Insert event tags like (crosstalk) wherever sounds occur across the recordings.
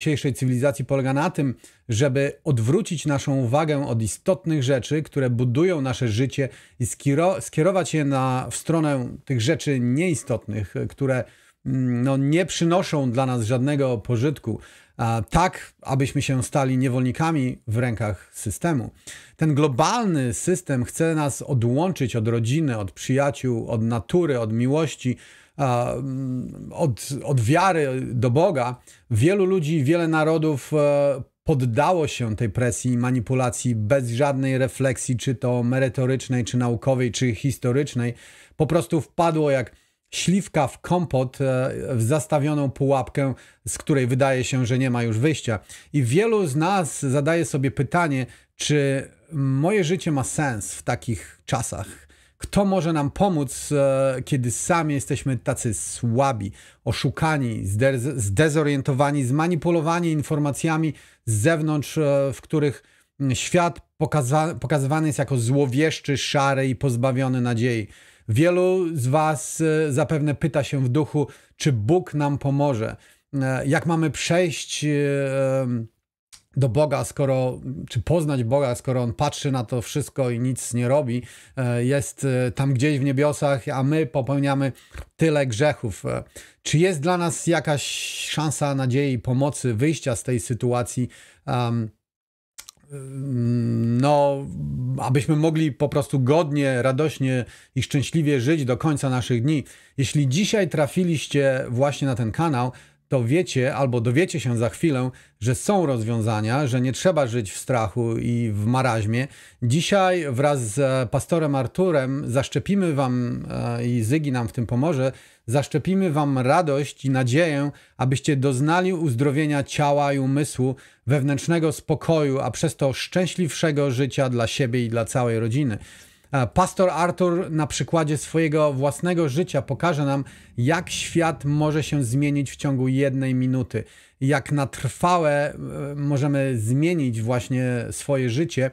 dzisiejszej cywilizacji polega na tym, żeby odwrócić naszą uwagę od istotnych rzeczy, które budują nasze życie i skierować je na, w stronę tych rzeczy nieistotnych, które mm, no, nie przynoszą dla nas żadnego pożytku, tak abyśmy się stali niewolnikami w rękach systemu. Ten globalny system chce nas odłączyć od rodziny, od przyjaciół, od natury, od miłości Mm, od, od wiary do Boga, wielu ludzi, wiele narodów e, poddało się tej presji i manipulacji bez żadnej refleksji, czy to merytorycznej, czy naukowej, czy historycznej. Po prostu wpadło jak śliwka w kompot, e, w zastawioną pułapkę, z której wydaje się, że nie ma już wyjścia. I wielu z nas zadaje sobie pytanie, czy moje życie ma sens w takich czasach? Kto może nam pomóc, e, kiedy sami jesteśmy tacy słabi, oszukani, zdezorientowani, zmanipulowani informacjami z zewnątrz, e, w których mm, świat pokaza pokazywany jest jako złowieszczy, szary i pozbawiony nadziei? Wielu z Was e, zapewne pyta się w duchu, czy Bóg nam pomoże. Jak mamy przejść do Boga, skoro, czy poznać Boga, skoro On patrzy na to wszystko i nic nie robi, e, jest e, tam gdzieś w niebiosach, a my popełniamy tyle grzechów. E, czy jest dla nas jakaś szansa nadziei, pomocy, wyjścia z tej sytuacji? Um, no, abyśmy mogli po prostu godnie, radośnie i szczęśliwie żyć do końca naszych dni. Jeśli dzisiaj trafiliście właśnie na ten kanał, to wiecie albo dowiecie się za chwilę, że są rozwiązania, że nie trzeba żyć w strachu i w maraźmie. Dzisiaj wraz z e, pastorem Arturem zaszczepimy Wam e, i Zygi nam w tym pomoże. Zaszczepimy Wam radość i nadzieję, abyście doznali uzdrowienia ciała i umysłu, wewnętrznego spokoju, a przez to szczęśliwszego życia dla siebie i dla całej rodziny. E, pastor Arthur na przykładzie swojego własnego życia pokaże nam, jak świat może się zmienić w ciągu jednej minuty, jak na trwałe e, możemy zmienić właśnie swoje życie,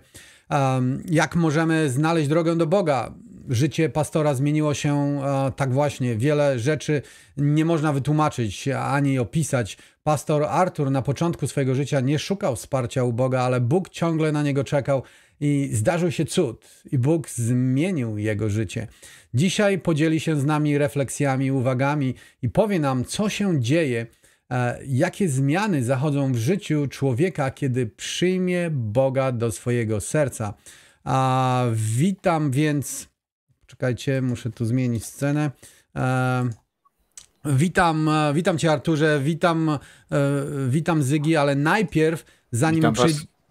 e, jak możemy znaleźć drogę do Boga. Życie pastora zmieniło się tak właśnie. Wiele rzeczy nie można wytłumaczyć ani opisać. Pastor Arthur na początku swojego życia nie szukał wsparcia u Boga, ale Bóg ciągle na niego czekał i zdarzył się cud, i Bóg zmienił jego życie. Dzisiaj podzieli się z nami refleksjami, uwagami i powie nam, co się dzieje, e, jakie zmiany zachodzą w życiu człowieka, kiedy przyjmie Boga do swojego serca. A witam więc. Czekajcie, muszę tu zmienić scenę. E, witam, e, witam cię Arturze, witam, witam Zygi, ale najpierw zanim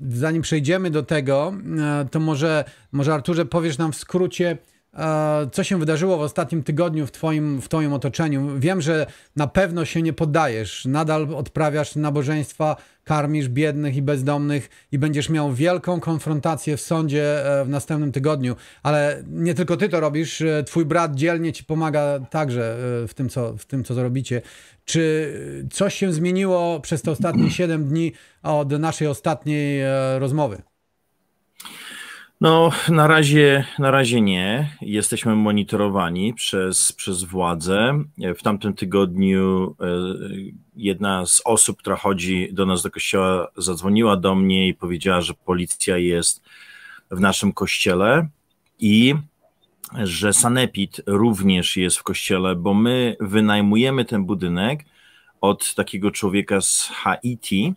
zanim przejdziemy do tego, e, to może, może Arturze powiesz nam w skrócie, E, co się wydarzyło w ostatnim tygodniu w twoim, w twoim otoczeniu. Wiem, że na pewno się nie poddajesz, nadal odprawiasz nabożeństwa, karmisz biednych i bezdomnych i będziesz miał wielką konfrontację w sądzie e, w następnym tygodniu. Ale nie tylko ty to robisz, e, twój brat dzielnie ci pomaga także w tym, co, w tym, co zrobicie. Czy coś się zmieniło przez te ostatnie 7 dni od naszej ostatniej rozmowy? No, na razie, na razie nie. Jesteśmy monitorowani przez, przez władzę. W tamtym tygodniu e, jedna z osób, która chodzi do nas do kościoła, zadzwoniła do mnie i powiedziała, że policja jest w naszym kościele i że Sanepid również jest w kościele, bo my wynajmujemy ten budynek od takiego człowieka z Haiti,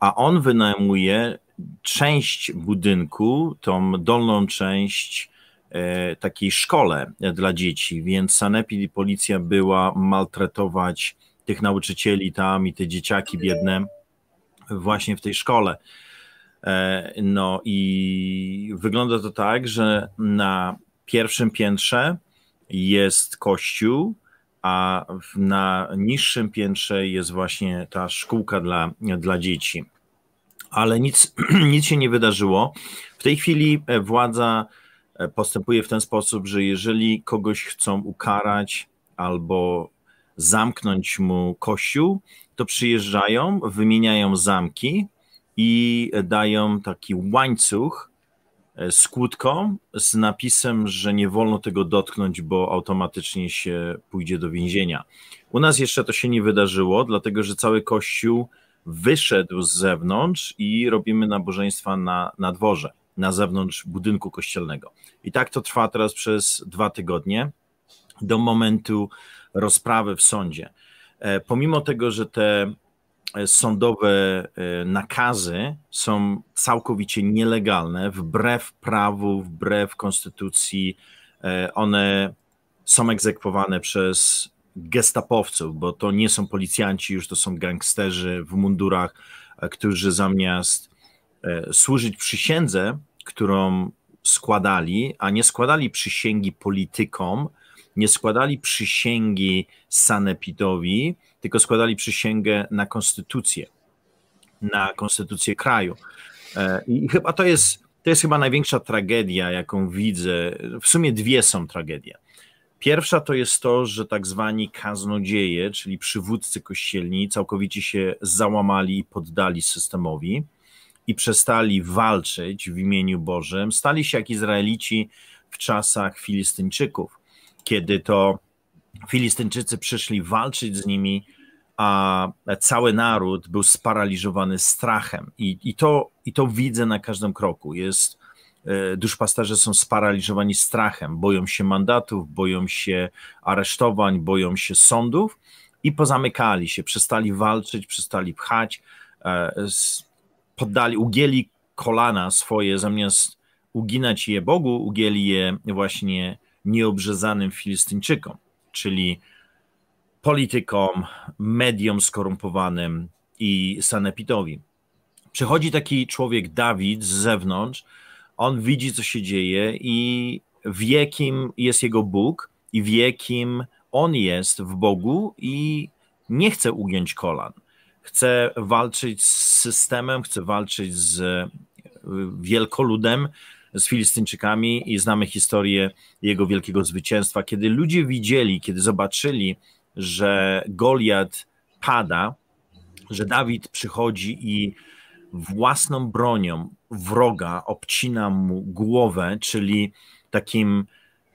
a on wynajmuje część budynku, tą dolną część e, takiej szkole dla dzieci, więc Sanepid i policja była maltretować tych nauczycieli tam i te dzieciaki biedne właśnie w tej szkole. E, no i wygląda to tak, że na pierwszym piętrze jest kościół, a na niższym piętrze jest właśnie ta szkółka dla, dla dzieci ale nic, (clears throat) nic się nie wydarzyło. W tej chwili e, władza e, postępuje w ten sposób, że jeżeli kogoś chcą ukarać albo zamknąć mu kościół, to przyjeżdżają, wymieniają zamki i dają taki łańcuch z e, z napisem, że nie wolno tego dotknąć, bo automatycznie się pójdzie do więzienia. U nas jeszcze to się nie wydarzyło, dlatego że cały kościół wyszedł z zewnątrz i robimy nabożeństwa na, na dworze, na zewnątrz budynku kościelnego. I tak to trwa teraz przez dwa tygodnie do momentu rozprawy w sądzie. E, pomimo tego, że te e, sądowe e, nakazy są całkowicie nielegalne, wbrew prawu, wbrew konstytucji, one są egzekwowane przez gestapowców, bo to nie są policjanci, już to są gangsterzy w mundurach, e, którzy zamiast e, służyć przysiędze, którą składali, a nie składali przysięgi politykom, nie składali przysięgi sanepidowi, tylko składali przysięgę na konstytucję, na konstytucję kraju. E, I chyba to jest, to jest chyba największa tragedia, jaką widzę. W sumie dwie są tragedie. Pierwsza to jest to, że tak zwani kaznodzieje, czyli przywódcy kościelni, całkowicie się załamali i poddali systemowi i przestali walczyć w imieniu Bożym. Stali się jak Izraelici w czasach Filistyńczyków, kiedy to Filistyńczycy przyszli walczyć z nimi, a cały naród był sparaliżowany strachem. I, i, to, i to widzę na każdym kroku. Jest E, duszpasterze są sparaliżowani strachem, boją się mandatów, boją się aresztowań, boją się sądów i pozamykali się, przestali walczyć, przestali pchać, e, poddali, ugięli kolana swoje, zamiast uginać je Bogu, ugięli je właśnie nieobrzezanym Filistyńczykom, czyli politykom, mediom skorumpowanym i sanepitowi. Przychodzi taki człowiek, Dawid, z zewnątrz, on widzi, co się dzieje i wie, kim jest jego Bóg i wie, kim on jest w Bogu i nie chce ugiąć kolan. Chce walczyć z systemem, chce walczyć z e, wielkoludem, z Filistyńczykami i znamy historię jego wielkiego zwycięstwa. Kiedy ludzie widzieli, kiedy zobaczyli, że Goliat pada, że Dawid przychodzi i własną bronią wroga obcina mu głowę, czyli takim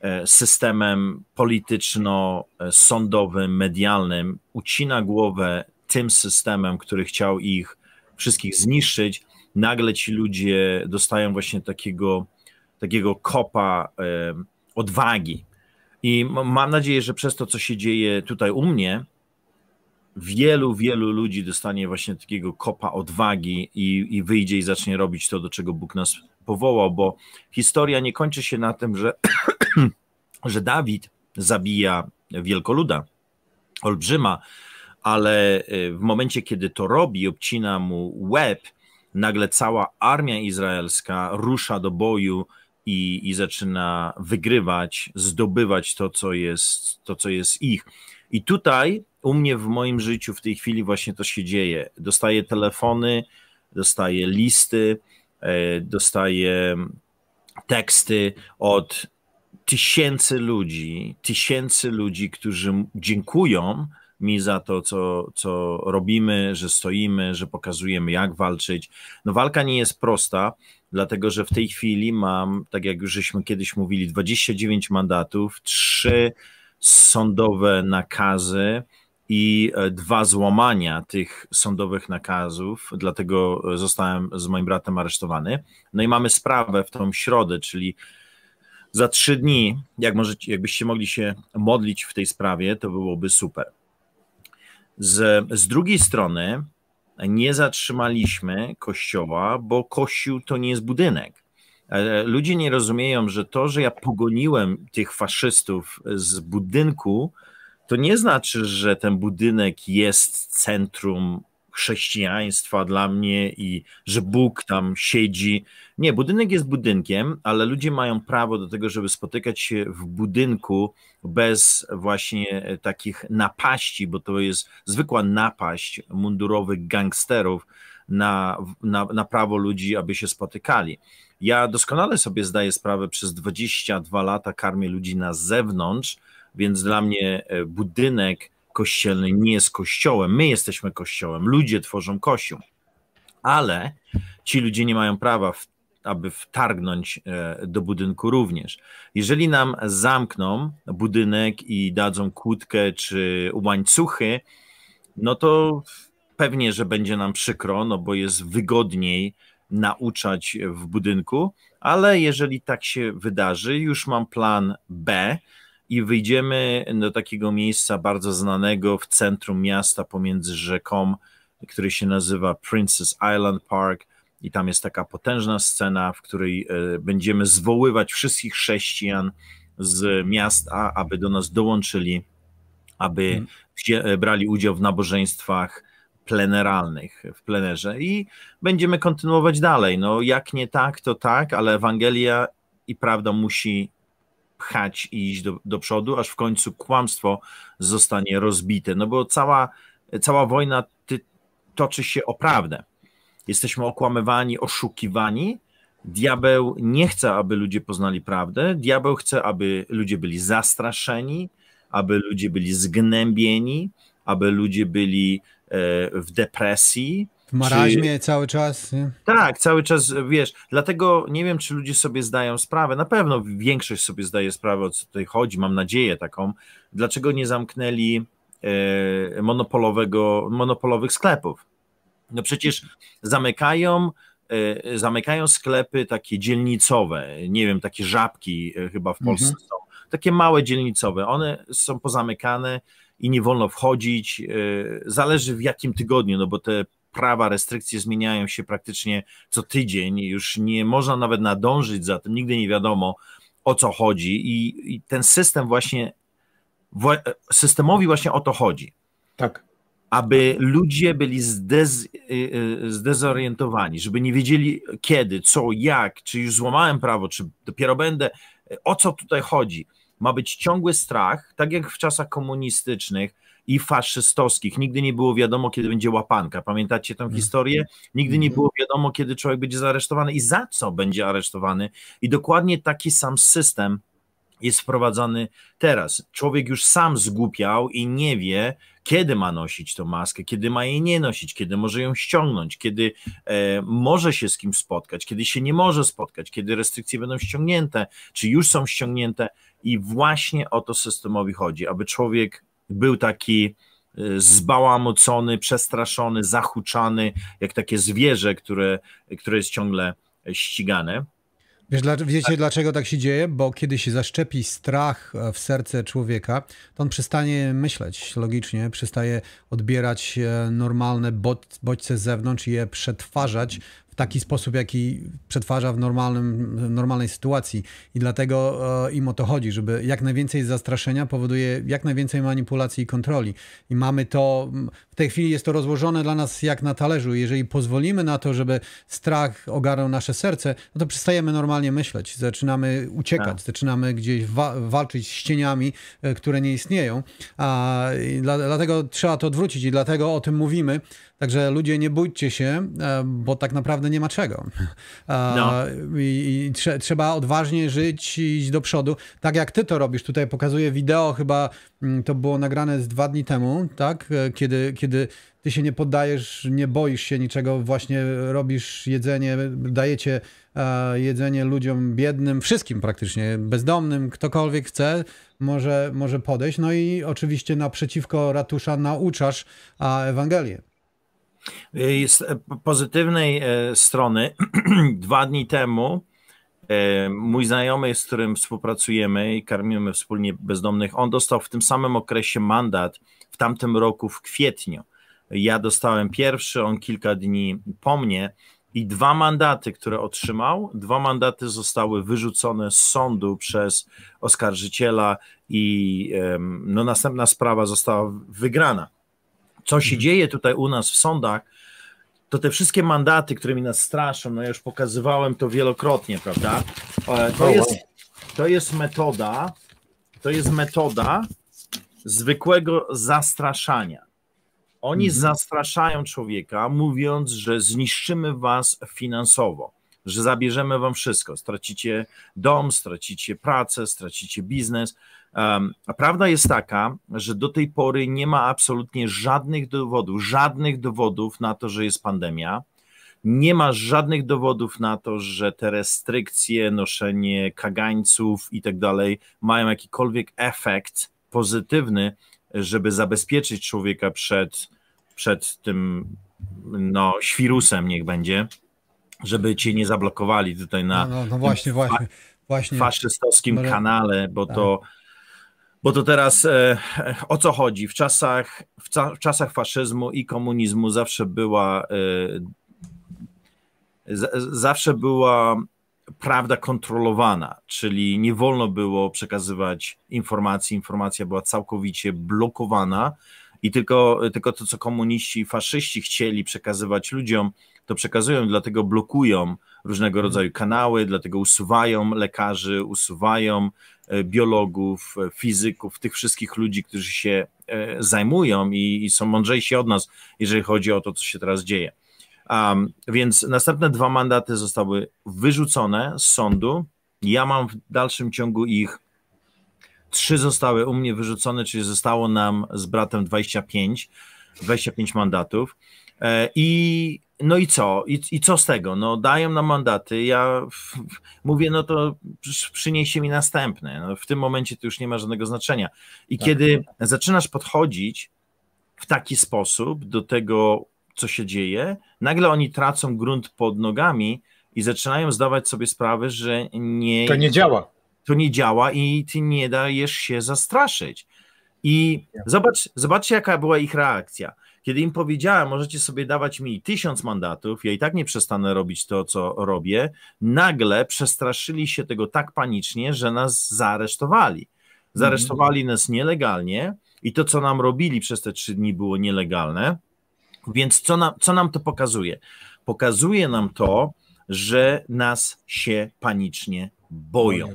e, systemem polityczno-sądowym, medialnym, ucina głowę tym systemem, który chciał ich wszystkich zniszczyć. Nagle ci ludzie dostają właśnie takiego, takiego kopa e, odwagi. I mam nadzieję, że przez to, co się dzieje tutaj u mnie, wielu, wielu ludzi dostanie właśnie takiego kopa odwagi i, i wyjdzie i zacznie robić to, do czego Bóg nas powołał, bo historia nie kończy się na tym, że, (clears throat) że Dawid zabija wielkoluda, olbrzyma, ale y, w momencie, kiedy to robi, obcina mu łeb, nagle cała armia izraelska rusza do boju i, i zaczyna wygrywać, zdobywać to co, jest, to, co jest ich. I tutaj u mnie w moim życiu w tej chwili właśnie to się dzieje. Dostaję telefony, dostaję listy, e, dostaję teksty od tysięcy ludzi, tysięcy ludzi, którzy dziękują mi za to, co, co robimy, że stoimy, że pokazujemy, jak walczyć. No, walka nie jest prosta, dlatego że w tej chwili mam, tak jak już żeśmy kiedyś mówili, 29 mandatów, 3 sądowe nakazy, i e, dwa złamania tych sądowych nakazów, dlatego e, zostałem z moim bratem aresztowany. No i mamy sprawę w tą środę, czyli za trzy dni, jak możecie, jakbyście mogli się modlić w tej sprawie, to byłoby super. Z, z drugiej strony nie zatrzymaliśmy kościoła, bo kościół to nie jest budynek. E, ludzie nie rozumieją, że to, że ja pogoniłem tych faszystów z budynku, to nie znaczy, że ten budynek jest centrum chrześcijaństwa dla mnie i że Bóg tam siedzi. Nie, budynek jest budynkiem, ale ludzie mają prawo do tego, żeby spotykać się w budynku bez właśnie takich napaści, bo to jest zwykła napaść mundurowych gangsterów na, na, na prawo ludzi, aby się spotykali. Ja doskonale sobie zdaję sprawę, przez 22 lata karmię ludzi na zewnątrz, więc dla mnie e, budynek kościelny nie jest kościołem. My jesteśmy kościołem, ludzie tworzą kościół. Ale ci ludzie nie mają prawa, w, aby wtargnąć e, do budynku również. Jeżeli nam zamkną budynek i dadzą kłódkę czy łańcuchy, no to pewnie, że będzie nam przykro, no bo jest wygodniej nauczać w budynku, ale jeżeli tak się wydarzy, już mam plan B, i wyjdziemy do takiego miejsca bardzo znanego w centrum miasta pomiędzy rzeką, który się nazywa Princess Island Park. I tam jest taka potężna scena, w której e, będziemy zwoływać wszystkich chrześcijan z miasta, aby do nas dołączyli, aby mhm. e, brali udział w nabożeństwach pleneralnych w plenerze i będziemy kontynuować dalej. No, jak nie tak, to tak, ale Ewangelia i prawda musi pchać i iść do, do przodu, aż w końcu kłamstwo zostanie rozbite. No bo cała, cała wojna ty, toczy się o prawdę. Jesteśmy okłamywani, oszukiwani. Diabeł nie chce, aby ludzie poznali prawdę. Diabeł chce, aby ludzie byli zastraszeni, aby ludzie byli zgnębieni, aby ludzie byli e, w depresji, w marazmie czy... cały czas? Nie? Tak, cały czas, wiesz, dlatego nie wiem, czy ludzie sobie zdają sprawę, na pewno większość sobie zdaje sprawę, o co tutaj chodzi, mam nadzieję taką, dlaczego nie zamknęli e, monopolowego, monopolowych sklepów. No przecież zamykają, e, zamykają sklepy takie dzielnicowe, nie wiem, takie żabki e, chyba w Polsce mhm. są, takie małe dzielnicowe, one są pozamykane, i nie wolno wchodzić. E, zależy w jakim tygodniu, no bo te prawa, restrykcje zmieniają się praktycznie co tydzień, już nie można nawet nadążyć za tym, nigdy nie wiadomo o co chodzi i, i ten system właśnie, systemowi właśnie o to chodzi. Tak. Aby ludzie byli zdez, y, y, zdezorientowani, żeby nie wiedzieli kiedy, co, jak, czy już złamałem prawo, czy dopiero będę, o co tutaj chodzi. Ma być ciągły strach, tak jak w czasach komunistycznych, i faszystowskich. Nigdy nie było wiadomo, kiedy będzie łapanka. Pamiętacie tę mm. historię? Nigdy nie mhm. było wiadomo, kiedy człowiek będzie zaaresztowany i za co będzie aresztowany. I dokładnie taki sam system jest wprowadzany teraz. Człowiek już sam zgłupiał i nie wie, kiedy ma nosić tą maskę, kiedy ma jej nie nosić, kiedy może ją ściągnąć, kiedy e, może się z kim spotkać, kiedy się nie może spotkać, kiedy restrykcje będą ściągnięte, czy już są ściągnięte. I właśnie o to systemowi chodzi, aby człowiek był taki y, zbałamocony, przestraszony, zahuczany, jak takie zwierzę, które, które jest ciągle ścigane. Wiesz, dla, wiecie dlaczego tak się dzieje? Bo kiedy się zaszczepi strach e, w serce człowieka, to on przestanie myśleć logicznie, przestaje odbierać e, normalne bodźce z zewnątrz i je przetwarzać taki sposób, jaki przetwarza w, normalnym, w normalnej sytuacji. I dlatego e, im o to chodzi, żeby jak najwięcej zastraszenia powoduje jak najwięcej manipulacji i kontroli. I mamy to, w tej chwili jest to rozłożone dla nas jak na talerzu. Jeżeli pozwolimy na to, żeby strach ogarnął nasze serce, no to przestajemy normalnie myśleć, zaczynamy uciekać, tak. zaczynamy gdzieś wa walczyć z cieniami, e, które nie istnieją. A, dla, dlatego trzeba to odwrócić i dlatego o tym mówimy, Także ludzie, nie bójcie się, e, bo tak naprawdę nie ma czego. No. I, i trze trzeba odważnie żyć i iść do przodu. Tak jak ty to robisz, tutaj pokazuję wideo, chyba mm, to było nagrane z dwa dni temu, tak? E, kiedy, kiedy ty się nie poddajesz, nie boisz się niczego, właśnie robisz jedzenie, dajecie e, jedzenie ludziom biednym, wszystkim praktycznie, bezdomnym, ktokolwiek chce, może, może podejść. No i oczywiście naprzeciwko ratusza nauczasz Ewangelię. Y, z e, pozytywnej e, strony, (clears throat) dwa dni temu e, mój znajomy, z którym współpracujemy i karmimy wspólnie bezdomnych, on dostał w tym samym okresie mandat w tamtym roku w kwietniu. Ja dostałem pierwszy, on kilka dni po mnie i dwa mandaty, które otrzymał, dwa mandaty zostały wyrzucone z sądu przez oskarżyciela i no, następna sprawa została wygrana co się mhm. dzieje tutaj u nas w sądach, to te wszystkie mandaty, którymi nas straszą, no ja już pokazywałem to wielokrotnie, prawda? E, to jest, to jest metoda, to jest metoda zwykłego zastraszania. Oni mhm. zastraszają człowieka, mówiąc, że zniszczymy was finansowo, że zabierzemy wam wszystko. Stracicie dom, stracicie pracę, stracicie biznes. A Prawda jest taka, że do tej pory nie ma absolutnie żadnych dowodów, żadnych dowodów na to, że jest pandemia. Nie ma żadnych dowodów na to, że te restrykcje, noszenie kagańców i tak dalej mają jakikolwiek efekt pozytywny, żeby zabezpieczyć człowieka przed, przed tym no, świrusem, niech będzie, żeby cię nie zablokowali tutaj na. No, no, no właśnie, właśnie. Właśnie. faszystowskim no, no. kanale, bo to tak. Bo to teraz e, o co chodzi? W czasach, w, ca, w, czasach faszyzmu i komunizmu zawsze była e, z, zawsze była prawda kontrolowana, czyli nie wolno było przekazywać informacji, informacja była całkowicie blokowana i tylko, tylko to, co komuniści i faszyści chcieli przekazywać ludziom, to przekazują, dlatego blokują różnego rodzaju kanały, dlatego usuwają lekarzy, usuwają E, biologów, e, fizyków, tych wszystkich ludzi, którzy się e, zajmują i, i są mądrzejsi od nas, jeżeli chodzi o to, co się teraz dzieje. Um, więc następne dwa mandaty zostały wyrzucone z sądu. Ja mam w dalszym ciągu ich trzy zostały u mnie wyrzucone, czyli zostało nam z bratem 25, 25 mandatów. I no i co? I, I, co z tego? No dają nam mandaty, ja mówię, no to przyniesie mi następne. No, w tym momencie to już nie ma żadnego znaczenia. I tak. kiedy zaczynasz podchodzić w taki sposób do tego, co się dzieje, nagle oni tracą grunt pod nogami i zaczynają zdawać sobie sprawę, że nie... To nie działa. To nie działa i ty nie dajesz się zastraszyć. I zobacz, zobaczcie, jaka była ich reakcja. Kiedy im powiedziałem, możecie sobie dawać mi tysiąc mandatów, ja i tak nie przestanę robić to, co robię, nagle przestraszyli się tego tak panicznie, że nas zaaresztowali. Zaresztowali mhm. nas nielegalnie i to, co nam robili przez te trzy dni, było nielegalne. Więc co nam, co nam to pokazuje? Pokazuje nam to, że nas się panicznie boją.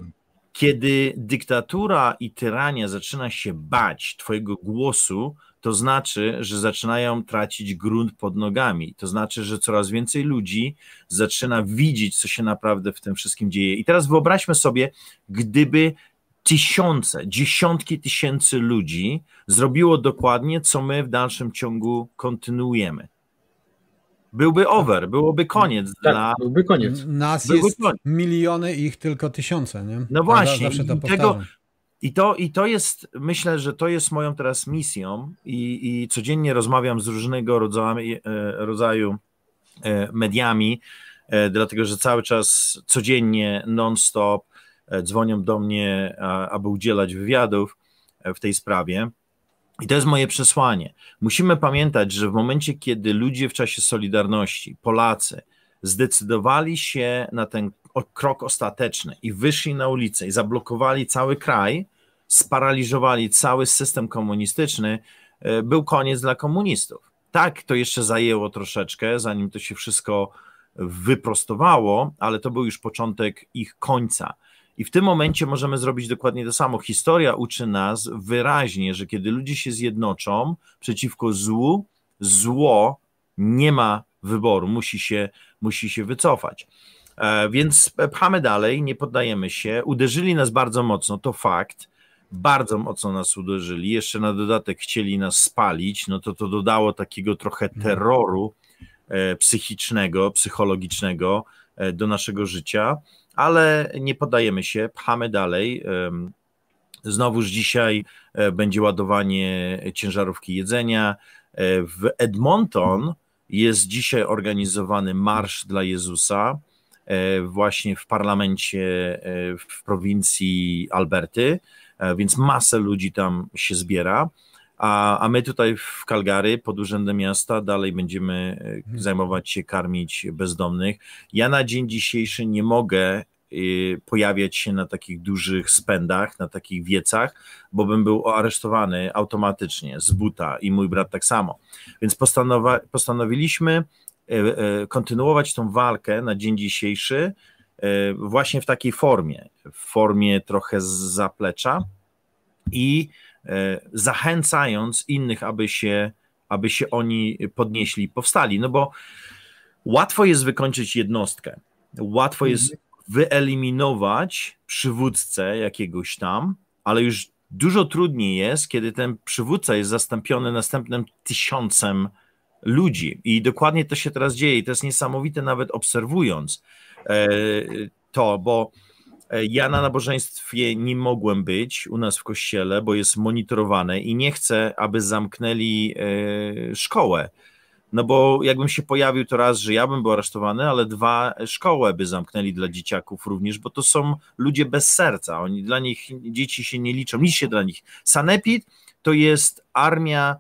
Kiedy dyktatura i tyrania zaczyna się bać Twojego głosu, to znaczy, że zaczynają tracić grunt pod nogami. To znaczy, że coraz więcej ludzi zaczyna widzieć, co się naprawdę w tym wszystkim dzieje. I teraz wyobraźmy sobie, gdyby tysiące, dziesiątki tysięcy ludzi zrobiło dokładnie, co my w dalszym ciągu kontynuujemy. Byłby over, byłoby koniec. Tak, dla... byłby koniec. Nas byłby jest koniec. miliony, ich tylko tysiące. Nie? No tak, właśnie, tego, i to, I to jest, myślę, że to jest moją teraz misją i, i codziennie rozmawiam z różnego e, rodzaju, rodzaju e, mediami, e, dlatego że cały czas, codziennie, non-stop dzwonią do mnie, aby udzielać wywiadów w tej sprawie. I to jest moje przesłanie. Musimy pamiętać, że w momencie, kiedy ludzie w czasie Solidarności, Polacy, zdecydowali się na ten krok ostateczny i wyszli na ulicę i zablokowali cały kraj, sparaliżowali cały system komunistyczny, e, był koniec dla komunistów. Tak, to jeszcze zajęło troszeczkę, zanim to się wszystko wyprostowało, ale to był już początek ich końca. I w tym momencie możemy zrobić dokładnie to samo. Historia uczy nas wyraźnie, że kiedy ludzie się zjednoczą przeciwko złu, zło nie ma wyboru, musi się, musi się wycofać. E, więc pchamy dalej, nie poddajemy się. Uderzyli nas bardzo mocno, to fakt bardzo mocno nas uderzyli, jeszcze na dodatek chcieli nas spalić, no to to dodało takiego trochę mhm. terroru e, psychicznego, psychologicznego e, do naszego życia, ale nie podajemy się, pchamy dalej. Znowuż dzisiaj e, będzie ładowanie ciężarówki jedzenia. W Edmonton jest dzisiaj organizowany Marsz dla Jezusa właśnie w parlamencie w prowincji Alberty. E, więc masę ludzi tam się zbiera. A, a my tutaj w Kalgary, pod urzędem miasta, dalej będziemy e, mhm. zajmować się, karmić bezdomnych. Ja na dzień dzisiejszy nie mogę e, pojawiać się na takich dużych spędach, na takich wiecach, bo bym był aresztowany automatycznie z buta i mój brat tak samo. Więc postanowi- postanowiliśmy kontynuować tą walkę na dzień dzisiejszy E, właśnie w takiej formie, w formie trochę z zaplecza i e, zachęcając innych, aby się, aby się oni podnieśli, powstali. No bo łatwo jest wykończyć jednostkę, łatwo jest mhm. wyeliminować przywódcę jakiegoś tam, ale już dużo trudniej jest, kiedy ten przywódca jest zastąpiony następnym tysiącem ludzi. I dokładnie to się teraz dzieje. I to jest niesamowite, nawet obserwując E, to, bo e, ja na nabożeństwie nie mogłem być u nas w kościele, bo jest monitorowane i nie chcę, aby zamknęli e, szkołę. No bo jakbym się pojawił, to raz, że ja bym był aresztowany, ale dwa, szkołę by zamknęli dla dzieciaków również, bo to są ludzie bez serca. Oni dla nich, dzieci się nie liczą, nic się dla nich. Sanepid to jest armia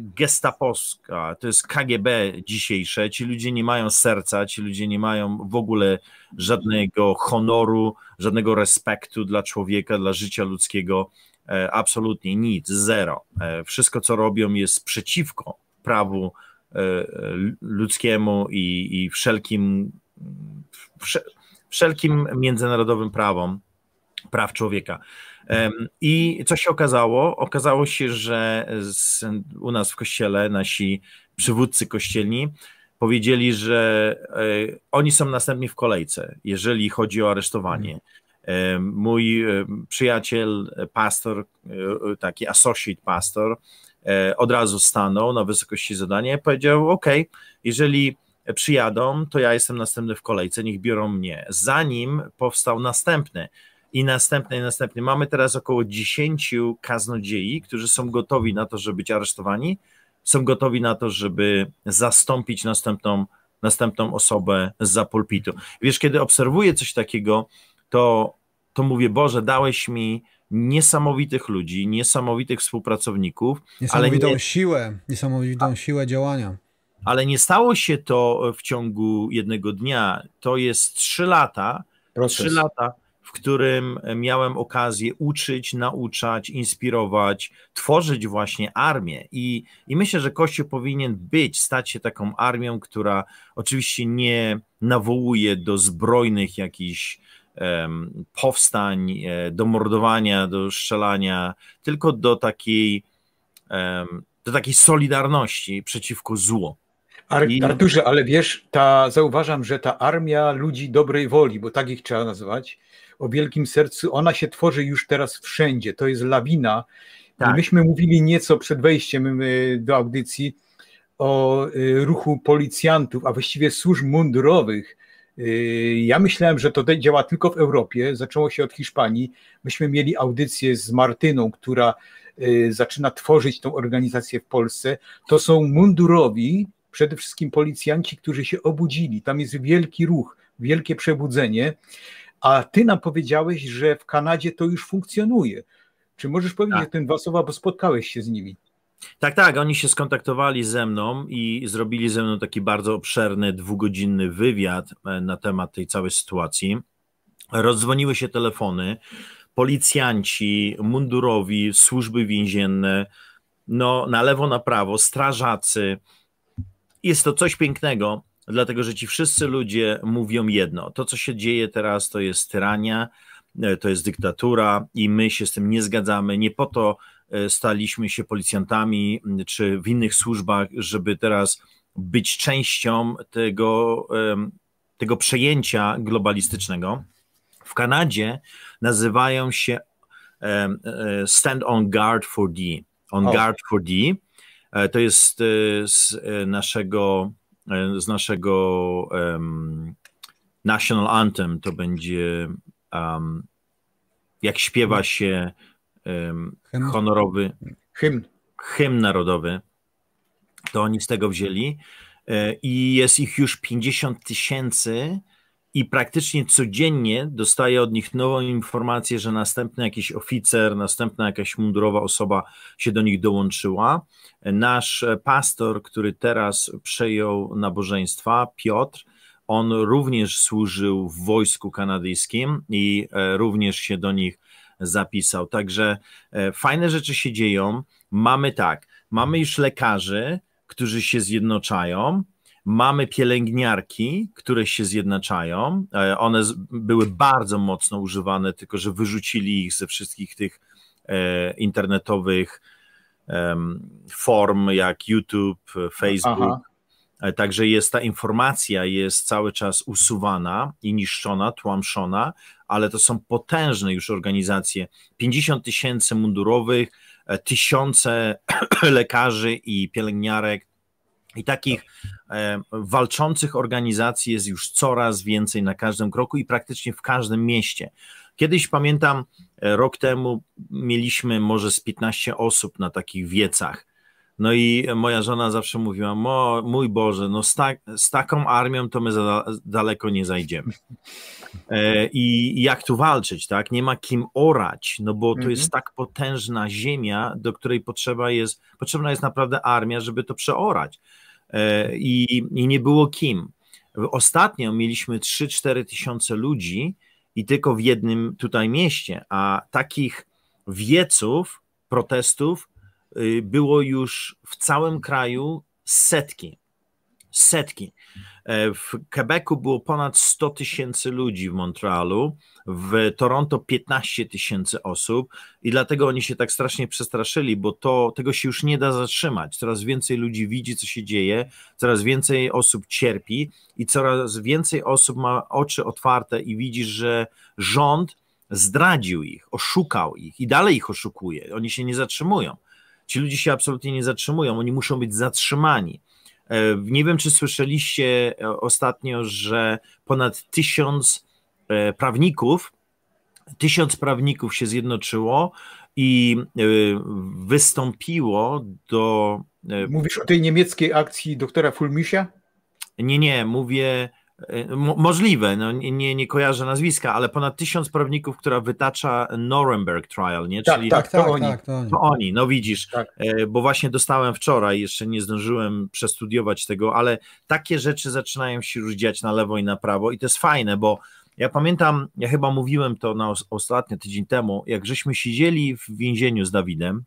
gestapowska, to jest KGB dzisiejsze. Ci ludzie nie mają serca, ci ludzie nie mają w ogóle żadnego honoru, żadnego respektu dla człowieka, dla życia ludzkiego. E, absolutnie nic, zero. E, wszystko, co robią, jest przeciwko prawu e, ludzkiemu i, i wszelkim, wszelkim międzynarodowym prawom praw człowieka. I co się okazało? Okazało się, że z, u nas w kościele nasi przywódcy kościelni powiedzieli, że e, oni są następni w kolejce, jeżeli chodzi o aresztowanie. Mhm. Mój e, przyjaciel, pastor, e, taki associate pastor, od razu stanął na wysokości zadania i powiedział: OK, jeżeli przyjadą, to ja jestem następny w kolejce, niech biorą mnie. Zanim powstał następny, i następne, i następne. Mamy teraz około 10 kaznodziei, którzy są gotowi na to, żeby być aresztowani, są gotowi na to, żeby zastąpić następną, następną osobę za pulpitu. Wiesz, kiedy obserwuję coś takiego, to, to mówię, Boże, dałeś mi niesamowitych ludzi, niesamowitych współpracowników. Niesamowitą nie, siłę, niesamowitą a, siłę działania. Ale nie stało się to w ciągu jednego dnia. To jest trzy lata. Proces. Trzy lata w którym miałem okazję uczyć, nauczać, inspirować, tworzyć właśnie armię. I, i myślę, że Kościół powinien być, stać się taką armią, która oczywiście nie nawołuje do zbrojnych jakichś um, powstań, e, do mordowania, do strzelania, tylko do takiej, um, do takiej solidarności przeciwko zło. Ar Arturze, ale wiesz, ta, zauważam, że ta armia ludzi dobrej woli, bo tak ich trzeba nazwać, o wielkim sercu, ona się tworzy już teraz wszędzie. To jest lawina. Tak. Myśmy mówili nieco przed wejściem y, do audycji o y, ruchu policjantów, a właściwie służb mundurowych. Y, ja myślałem, że to działa tylko w Europie. Zaczęło się od Hiszpanii. Myśmy mieli audycję z Martyną, która zaczyna tworzyć tą organizację w Polsce. To są mundurowi, przede wszystkim policjanci, którzy się obudzili. Tam jest wielki ruch, wielkie przebudzenie a ty nam powiedziałeś, że w Kanadzie to już funkcjonuje. Czy możesz powiedzieć tak. o tym dwa słowa, bo spotkałeś się z nimi? Tak, tak, oni się skontaktowali ze mną i zrobili ze mną taki bardzo obszerny, dwugodzinny wywiad e, na temat tej całej sytuacji. Rozdzwoniły się telefony, policjanci, mundurowi, służby więzienne, no na lewo, na prawo, strażacy. Jest to coś pięknego, dlatego że ci wszyscy ludzie mówią jedno. To, co się dzieje teraz, to jest tyrania, e, to jest dyktatura i my się z tym nie zgadzamy. Nie po to e, staliśmy się policjantami czy w innych służbach, żeby teraz być częścią tego, tego przejęcia globalistycznego. W Kanadzie nazywają się e, Stand on Guard for D. On oh. Guard for D. To jest z naszego E, z naszego um, National Anthem to będzie um, jak śpiewa się um, hymn. honorowy hymn. hymn narodowy, to oni z tego wzięli e, i jest ich już 50 tysięcy i praktycznie codziennie dostaję od nich nową informację, że następny jakiś oficer, następna jakaś mundurowa osoba się do nich dołączyła. Nasz pastor, który teraz przejął nabożeństwa, Piotr, on również służył w wojsku kanadyjskim i e, również się do nich zapisał. Także e, fajne rzeczy się dzieją. Mamy tak, mamy już lekarzy, którzy się zjednoczają, Mamy pielęgniarki, które się zjednaczają. E, one były bardzo mocno używane, tylko że wyrzucili ich ze wszystkich tych e, internetowych form jak YouTube, e, Facebook. Aha. Także jest ta informacja, jest cały czas usuwana i niszczona, tłamszona, ale to są potężne już organizacje. 50 tysięcy mundurowych, tysiące (clears throat) lekarzy i pielęgniarek, i takich e, walczących organizacji jest już coraz więcej na każdym kroku i praktycznie w każdym mieście. Kiedyś pamiętam, e, rok temu mieliśmy może z 15 osób na takich wiecach. No i moja żona zawsze mówiła, Mo, mój Boże, no z, ta, z, taką armią to my za daleko nie zajdziemy. (laughs) E, I jak tu walczyć, tak? Nie ma kim orać, no bo to jest mhm. tak potężna ziemia, do której potrzeba jest, potrzebna jest naprawdę armia, żeby to przeorać. E, i, I nie było kim. Ostatnio mieliśmy 3-4 tysiące ludzi i tylko w jednym tutaj mieście, a takich wieców, protestów Y, było już w całym kraju setki. Setki. E, w Quebecu było ponad 100 tysięcy ludzi w Montrealu, w Toronto 15 tysięcy osób i dlatego oni się tak strasznie przestraszyli, bo to, tego się już nie da zatrzymać. Coraz więcej ludzi widzi, co się dzieje, coraz więcej osób cierpi i coraz więcej osób ma oczy otwarte i widzi, że rząd zdradził ich, oszukał ich i dalej ich oszukuje. Oni się nie zatrzymują. Ci ludzie się absolutnie nie zatrzymują, oni muszą być zatrzymani. E, nie wiem, czy słyszeliście e, ostatnio, że ponad tysiąc e, prawników, tysiąc prawników się zjednoczyło i wystąpiło do. Mówisz o tej niemieckiej akcji doktora Fulmisia? Nie, nie, mówię Y, możliwe, no, nie, nie kojarzę nazwiska, ale ponad tysiąc prawników, która wytacza Nuremberg Trial, nie? Tak, Czyli tak, tak, tak, to, oni, tak, to oni. To oni. no widzisz, tak. y, bo właśnie dostałem wczoraj, jeszcze nie zdążyłem przestudiować tego, ale takie rzeczy zaczynają się już dziać na lewo i na prawo i to jest fajne, bo ja pamiętam, ja chyba mówiłem to na ostatni tydzień temu, jak żeśmy siedzieli w więzieniu z Dawidem,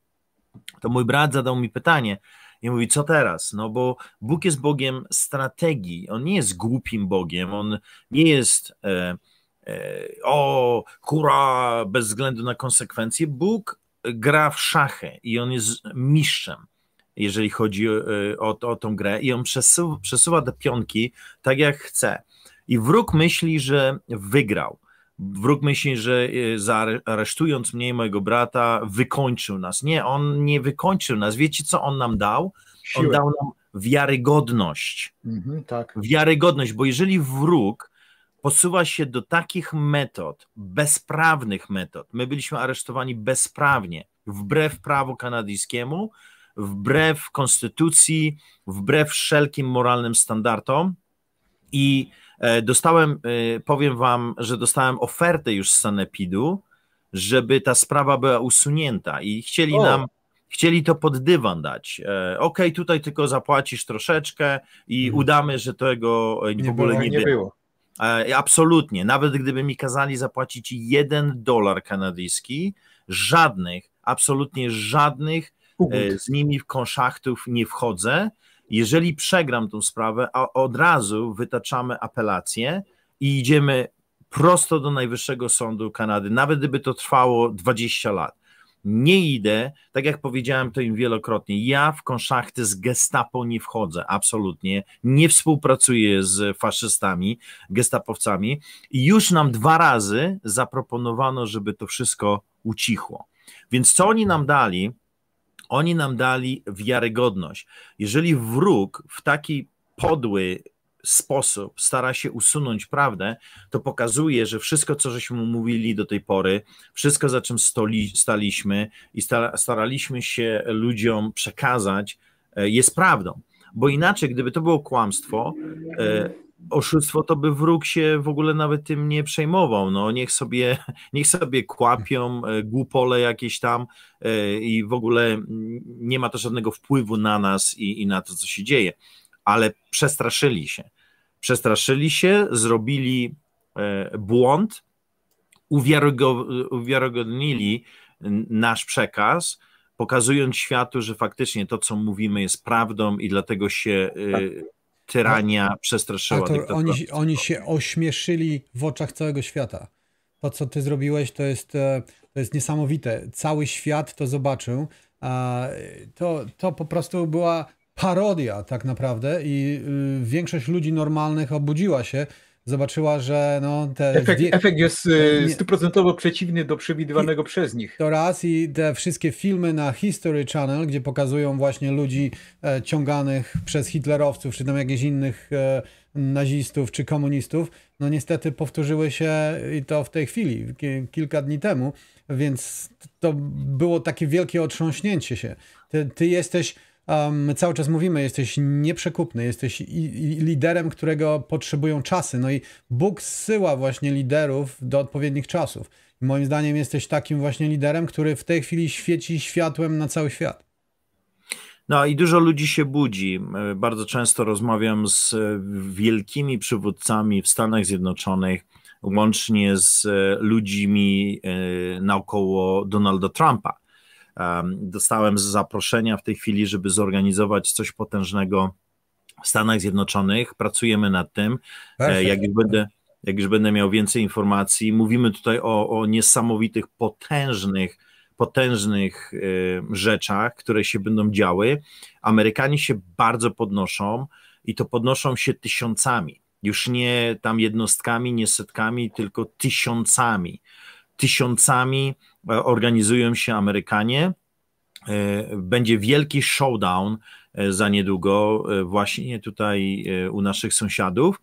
to mój brat zadał mi pytanie, i mówi, co teraz? No bo Bóg jest Bogiem strategii. On nie jest głupim Bogiem. On nie jest e, e, o, kura, bez względu na konsekwencje. Bóg gra w szachy i on jest mistrzem jeżeli chodzi o, e, o, o tą grę, i on przesuwa, przesuwa, te pionki tak jak chce. I wróg myśli, że wygrał. Wróg myśli, że y, aresztując mnie i mojego brata, wykończył nas. Nie, on nie wykończył nas. Wiecie, co on nam dał? On dał nam wiarygodność. Mhm, tak. Wiarygodność, bo jeżeli wróg posuwa się do takich metod, bezprawnych metod, my byliśmy aresztowani bezprawnie, wbrew prawu kanadyjskiemu, wbrew konstytucji, wbrew wszelkim moralnym standardom i E, dostałem, e, powiem wam, że dostałem ofertę już z Sanepidu, żeby ta sprawa była usunięta i chcieli o. nam chcieli to pod dywan dać. E, okej, okay, tutaj tylko zapłacisz troszeczkę i mhm. udamy, że tego nie w ogóle było, nie, nie, było. absolutnie. Nawet gdyby mi kazali zapłacić jeden dolar kanadyjski, żadnych, absolutnie żadnych z nimi w konszachtów nie wchodzę. Jeżeli przegram tą sprawę, a od razu wytaczamy apelację i idziemy prosto do Najwyższego Sądu Kanady, nawet gdyby to trwało 20 lat. Nie idę, tak jak powiedziałem to im wielokrotnie, ja w konszachty z gestapo nie wchodzę, absolutnie. Nie współpracuję z faszystami, gestapowcami. I już nam dwa razy zaproponowano, żeby to wszystko ucichło. Więc co oni nam dali? Oni nam dali wiarygodność. Jeżeli wróg w taki podły sposób stara się usunąć prawdę, to pokazuje, że wszystko, co żeśmy mówili do tej pory, wszystko, za czym stoli, staliśmy i staraliśmy się ludziom przekazać, e, jest prawdą. Bo inaczej, gdyby to było kłamstwo, e, oszustwo, to by wróg się w ogóle nawet tym nie przejmował. No, niech, sobie, (laughs) niech sobie kłapią e, głupole jakieś tam e, i w ogóle nie ma to żadnego wpływu na nas i, i na to, co się dzieje. Ale przestraszyli się. Przestraszyli się, zrobili e, błąd, uwiarygodnili nasz przekaz, pokazując światu, że faktycznie to, co mówimy, jest prawdą i dlatego się. Tak tyrania no, przestraszyła Artur, oni, oni się ośmieszyli w oczach całego świata. To, co ty zrobiłeś, to jest, e, to jest niesamowite. Cały świat to zobaczył. To, to po prostu była parodia tak naprawdę i y, większość ludzi normalnych obudziła się zobaczyła, że no te... Efekt, efekt jest e, e, stuprocentowo przeciwny do przewidywanego I, przez nich. To raz i te wszystkie filmy na History Channel, gdzie pokazują właśnie ludzi e, ciąganych przez hitlerowców, czy tam jakichś innych e, nazistów, czy komunistów, no niestety powtórzyły się i to w tej chwili, kilka dni temu, więc to było takie wielkie otrząśnięcie się. Ty, ty jesteś my cały czas mówimy, jesteś nieprzekupny, jesteś liderem, którego potrzebują czasy. No i Bóg zsyła właśnie liderów do odpowiednich czasów. moim zdaniem jesteś takim właśnie liderem, który w tej chwili świeci światłem na cały świat. No i dużo ludzi się budzi. Bardzo często rozmawiam z e, wielkimi przywódcami w Stanach Zjednoczonych, łącznie z e, ludźmi e, naokoło Donalda Trumpa. Dostałem zaproszenia w tej chwili, żeby zorganizować coś potężnego w Stanach Zjednoczonych. Pracujemy nad tym. E, jak już będę, jak już będę miał więcej informacji, mówimy tutaj o, o niesamowitych, potężnych, potężnych rzeczach, które się będą działy. Amerykanie się bardzo podnoszą i to podnoszą się tysiącami. Już nie tam jednostkami, nie setkami, tylko tysiącami tysiącami e, organizują się Amerykanie. E, będzie wielki showdown e, za niedługo, właśnie tutaj u naszych sąsiadów.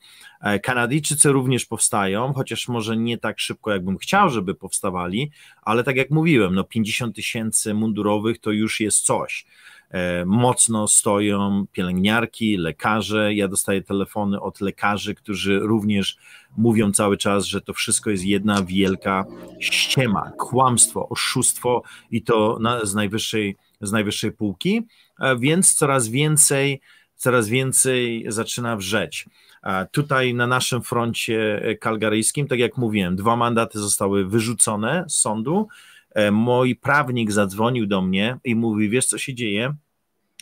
Kanadyjczycy również powstają, chociaż może nie tak szybko, jakbym chciał, żeby powstawali, ale tak jak mówiłem, no 50 tysięcy mundurowych to już jest coś. E, mocno stoją pielęgniarki, lekarze. Ja dostaję telefony od lekarzy, którzy również mówią cały czas, że to wszystko jest jedna wielka ściema, kłamstwo, oszustwo i to na, z, najwyższej, z najwyższej półki, e, więc coraz więcej, coraz więcej zaczyna wrzeć. E, tutaj na naszym froncie kalgaryjskim, tak jak mówiłem, dwa mandaty zostały wyrzucone z sądu E, mój prawnik zadzwonił do mnie i mówi, wiesz co się dzieje?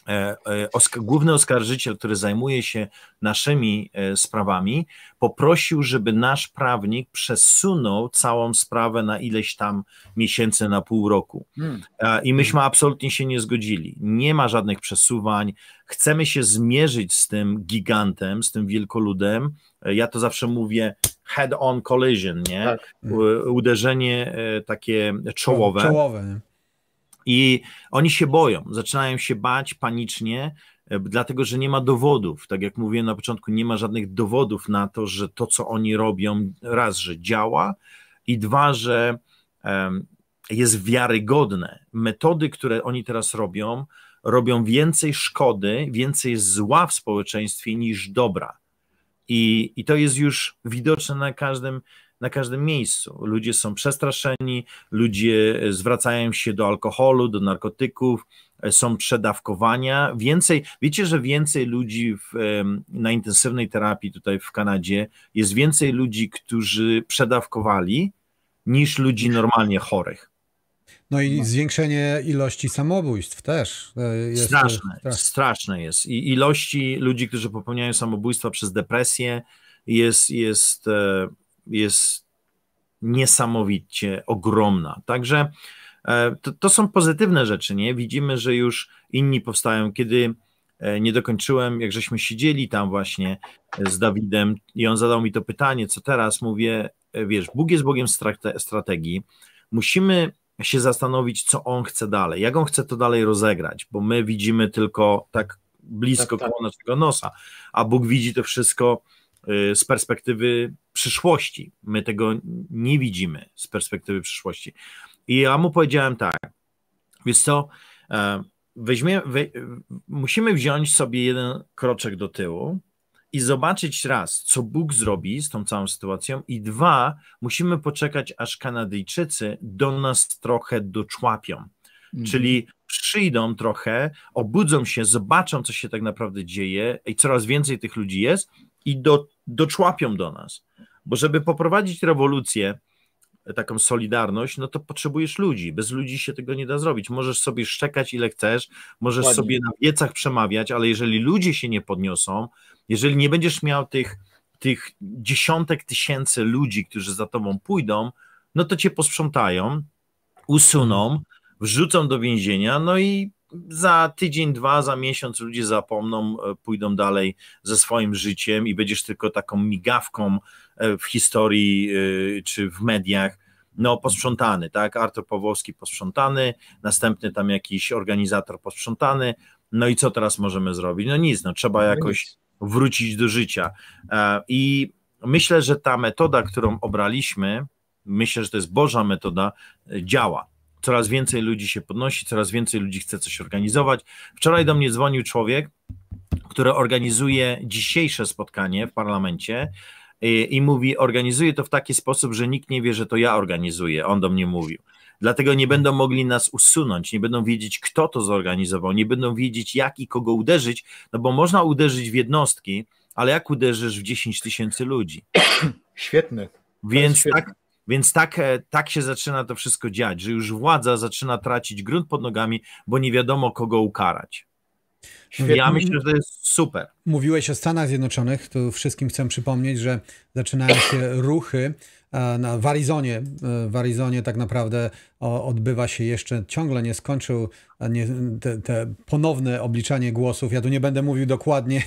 E, e, główny oskarżyciel, który zajmuje się naszymi sprawami, poprosił, żeby nasz prawnik przesunął całą sprawę na ileś tam miesięcy, na pół roku. Hmm. I myśmy absolutnie się nie zgodzili. Nie ma żadnych przesuwań. Chcemy się zmierzyć z tym gigantem, z tym wielkoludem. Ja to zawsze mówię, head-on collision, nie? Tak. Uderzenie e, takie czołowe. Czołowe, I oni się boją, zaczynają się bać panicznie, e, dlatego że nie ma dowodów. Tak jak mówiłem na początku, nie ma żadnych dowodów na to, że to, co oni robią, raz, że działa, i dwa, że jest wiarygodne. Metody, które oni teraz robią, robią więcej szkody, więcej zła w społeczeństwie niż dobra. I, i to jest już widoczne na każdym, na każdym miejscu. Ludzie są przestraszeni, ludzie e, zwracają się do alkoholu, do narkotyków, e, są przedawkowania. Więcej, wiecie, że więcej ludzi w, na intensywnej terapii tutaj w Kanadzie jest więcej ludzi, którzy przedawkowali niż ludzi normalnie chorych. No i no. zwiększenie ilości samobójstw też. E, jest straszne, straszne, straszne jest. I ilości ludzi, którzy popełniają samobójstwa przez depresję jest, jest, e, jest niesamowicie ogromna. Także e, to, to są pozytywne rzeczy, nie? Widzimy, że już inni powstają. Kiedy nie dokończyłem, jak żeśmy siedzieli tam właśnie z Dawidem i on zadał mi to pytanie, co teraz? Mówię, wiesz, Bóg jest Bogiem strate strategii. Musimy się zastanowić, co on chce dalej, jak on chce to dalej rozegrać, bo my widzimy tylko tak blisko tak, tak. koło naszego nosa, a Bóg widzi to wszystko y, z perspektywy przyszłości. My tego nie widzimy z perspektywy przyszłości. I ja mu powiedziałem tak, więc co, e, weźmie, we, musimy wziąć sobie jeden kroczek do tyłu, i zobaczyć raz, co Bóg zrobi z tą całą sytuacją, i dwa, musimy poczekać, aż Kanadyjczycy do nas trochę doczłapią. Mhm. Czyli przyjdą trochę, obudzą się, zobaczą, co się tak naprawdę dzieje, i coraz więcej tych ludzi jest, i do, doczłapią do nas. Bo żeby poprowadzić rewolucję, taką solidarność, no to potrzebujesz ludzi. Bez ludzi się tego nie da zrobić. Możesz sobie szczekać ile chcesz, możesz sobie na wiecach przemawiać, ale jeżeli ludzie się nie podniosą, jeżeli nie będziesz miał tych, tych dziesiątek tysięcy ludzi, którzy za tobą pójdą, no to cię posprzątają, usuną, wrzucą do więzienia, no i za tydzień, dwa, za miesiąc ludzie zapomną, e, pójdą dalej ze swoim życiem i będziesz tylko taką migawką E, w historii e, czy w mediach no posprzątany, tak? Artur Pawłowski posprzątany, następny tam jakiś organizator posprzątany. No i co teraz możemy zrobić? No nic, no trzeba no jakoś wrócić do życia. E, I myślę, że ta metoda, którą obraliśmy, myślę, że to jest Boża metoda, działa. Coraz więcej ludzi się podnosi, coraz więcej ludzi chce coś organizować. Wczoraj do mnie dzwonił człowiek, który organizuje dzisiejsze spotkanie w parlamencie Y, i, mówi, organizuje to w taki sposób, że nikt nie wie, że to ja organizuję, on do mnie mówił. Dlatego nie będą mogli nas usunąć, nie będą wiedzieć, kto to zorganizował, nie będą wiedzieć, jak i kogo uderzyć, no bo można uderzyć w jednostki, ale jak uderzysz w 10 tysięcy ludzi? (clears throat) Świetny. Więc świetny. tak, więc tak, e, tak się zaczyna to wszystko dziać, że już władza zaczyna tracić grunt pod nogami, bo nie wiadomo, kogo ukarać. Świetnie. Ja myślę, że to jest super. Mówiłeś o Stanach Zjednoczonych. Tu wszystkim chcę przypomnieć, że zaczynają się ruchy na, w Arizonie. E, w Arizonie tak naprawdę odbywa się jeszcze, ciągle nie skończył nie, te, te, ponowne obliczanie głosów. Ja tu nie będę mówił dokładnie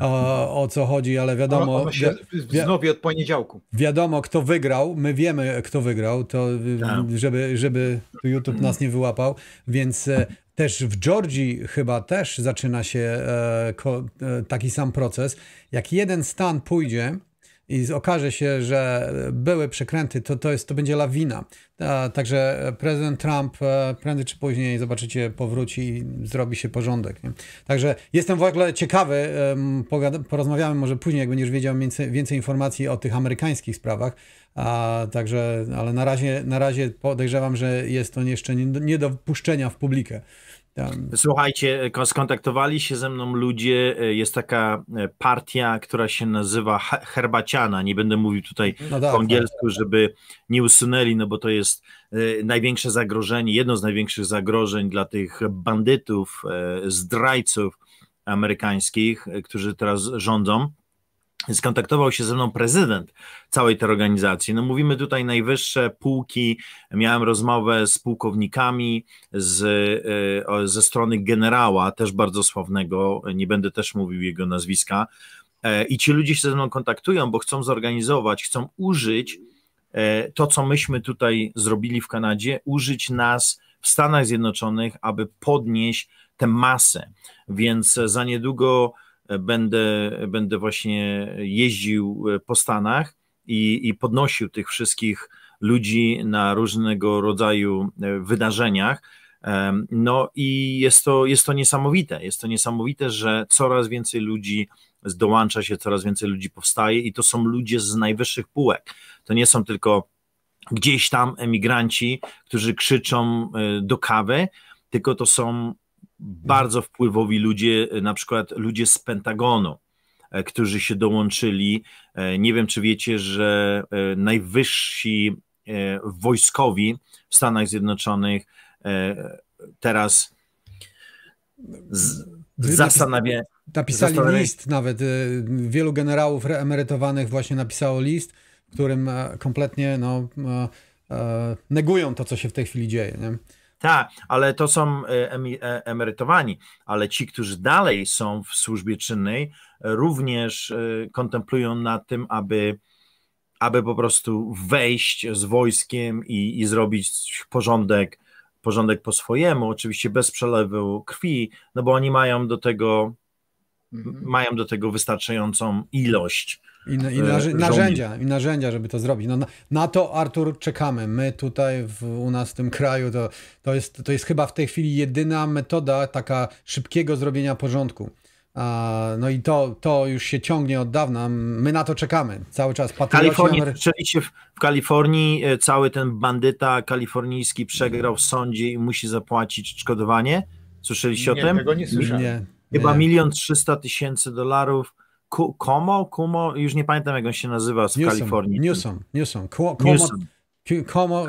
o, o co chodzi, ale wiadomo. Ono się wznowi od poniedziałku. Wiadomo, kto wygrał. My wiemy, kto wygrał, to y, tak. żeby, żeby YouTube nas nie wyłapał. Więc e, też w Georgii chyba też zaczyna się się e, e, taki sam proces. Jak jeden stan pójdzie, i okaże się, że były przekręty, to, to, jest, to będzie lawina. także e, prezydent Trump prędzej czy później, zobaczycie, powróci i zrobi się porządek. Nie? Także jestem w ogóle ciekawy, porozmawiamy może później, jak będziesz wiedział więcej, więcej informacji o tych amerykańskich sprawach. A, także, ale na razie, na razie podejrzewam, że jest to jeszcze nie, nie do puszczenia w publikę. Tam. Słuchajcie, skontaktowali się ze mną ludzie, e, jest taka e, partia, która się nazywa Herbaciana, nie będę mówił tutaj no tak, po angielsku, tak, żeby nie usunęli, no bo to jest e, największe zagrożenie, jedno z największych zagrożeń dla tych bandytów, zdrajców amerykańskich, którzy teraz rządzą skontaktował się ze mną prezydent całej tej organizacji. No mówimy tutaj najwyższe półki, miałem rozmowę z pułkownikami z, e, ze strony generała, też bardzo sławnego, nie będę też mówił jego nazwiska. E, I ci ludzie się ze mną kontaktują, bo chcą zorganizować, chcą użyć e, to, co myśmy tutaj zrobili w Kanadzie, użyć nas w Stanach Zjednoczonych, aby podnieść tę masę. Więc za niedługo będę, będę właśnie jeździł e, po Stanach i, i podnosił tych wszystkich ludzi na różnego rodzaju e, wydarzeniach. No i jest to, jest to niesamowite. Jest to niesamowite, że coraz więcej ludzi dołącza się, coraz więcej ludzi powstaje i to są ludzie z najwyższych półek. To nie są tylko gdzieś tam emigranci, którzy krzyczą e, do kawy, tylko to są Mhm. bardzo wpływowi ludzie, e, na przykład ludzie z Pentagonu, e, którzy się dołączyli. E, nie wiem, czy wiecie, że najwyżsi wojskowi w Stanach Zjednoczonych teraz zastanawia, Napisali zastanawia... list nawet. Wielu generałów emerytowanych właśnie napisało list, w którym kompletnie no, negują to, co się w tej chwili dzieje. Nie? Tak, ale to są e, e, emerytowani, ale ci, którzy dalej są w służbie czynnej, również e, kontemplują nad tym, aby, aby po prostu wejść z wojskiem i, i zrobić porządek, porządek po swojemu, oczywiście bez przelewu krwi, no bo oni mają do tego, mhm. mają do tego wystarczającą ilość i, i e, narzędzia, narzędzia, i narzędzia, żeby to zrobić. No, na, na to, Artur, czekamy. My tutaj w, u nas w tym kraju to, to, jest, to jest chyba w tej chwili jedyna metoda taka szybkiego zrobienia porządku. A, no i to, to już się ciągnie od dawna. My na to czekamy. Cały czas patrioci... Kalifornii, Amery... w, w, Kalifornii, e, cały ten bandyta kalifornijski przegrał w sądzie i musi zapłacić odszkodowanie. Słyszeliście nie, o tym? Tego nie słyszałem. Nie, Chyba milion trzysta tysięcy dolarów Komo, Kumo, już nie pamiętam jak on się nazywa z Newsom, Kalifornii. Newsom, Newsom. Kuo, Kumo, Newsom.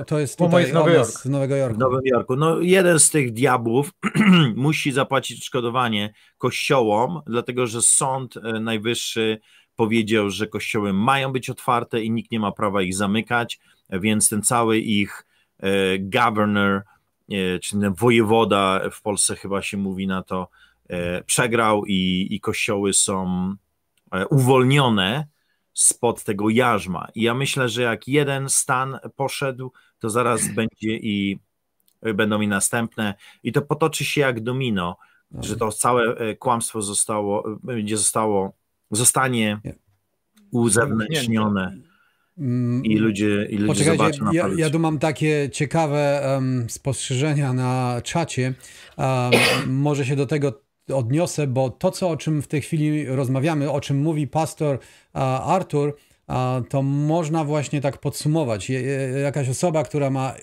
to jest, Como jest Nowy Jork. z Nowego Jorku. Nowym Jorku. No, jeden z tych diabłów (clears throat) musi zapłacić odszkodowanie kościołom, dlatego że Sąd e, Najwyższy powiedział, że kościoły mają być otwarte i nikt nie ma prawa ich zamykać, więc ten cały ich e, governor, e, czy ten wojewoda w Polsce chyba się mówi na to, przegrał i, i kościoły są E, uwolnione spod tego jarzma. I ja myślę, że jak jeden stan poszedł, to zaraz (clears throat) będzie i e, będą i następne, i to potoczy się jak domino, że to całe e, kłamstwo zostało, będzie zostało, zostanie uzewnętrznione. Mm, I ludzie, i ludzie Poczekajcie, zobaczą. Ja, ja tu mam takie ciekawe um, spostrzeżenia na czacie. Um, (clears throat) może się do tego odniosę, bo to, co, o czym w tej chwili rozmawiamy, o czym mówi pastor Artur, to można właśnie tak podsumować. Jakaś osoba, która ma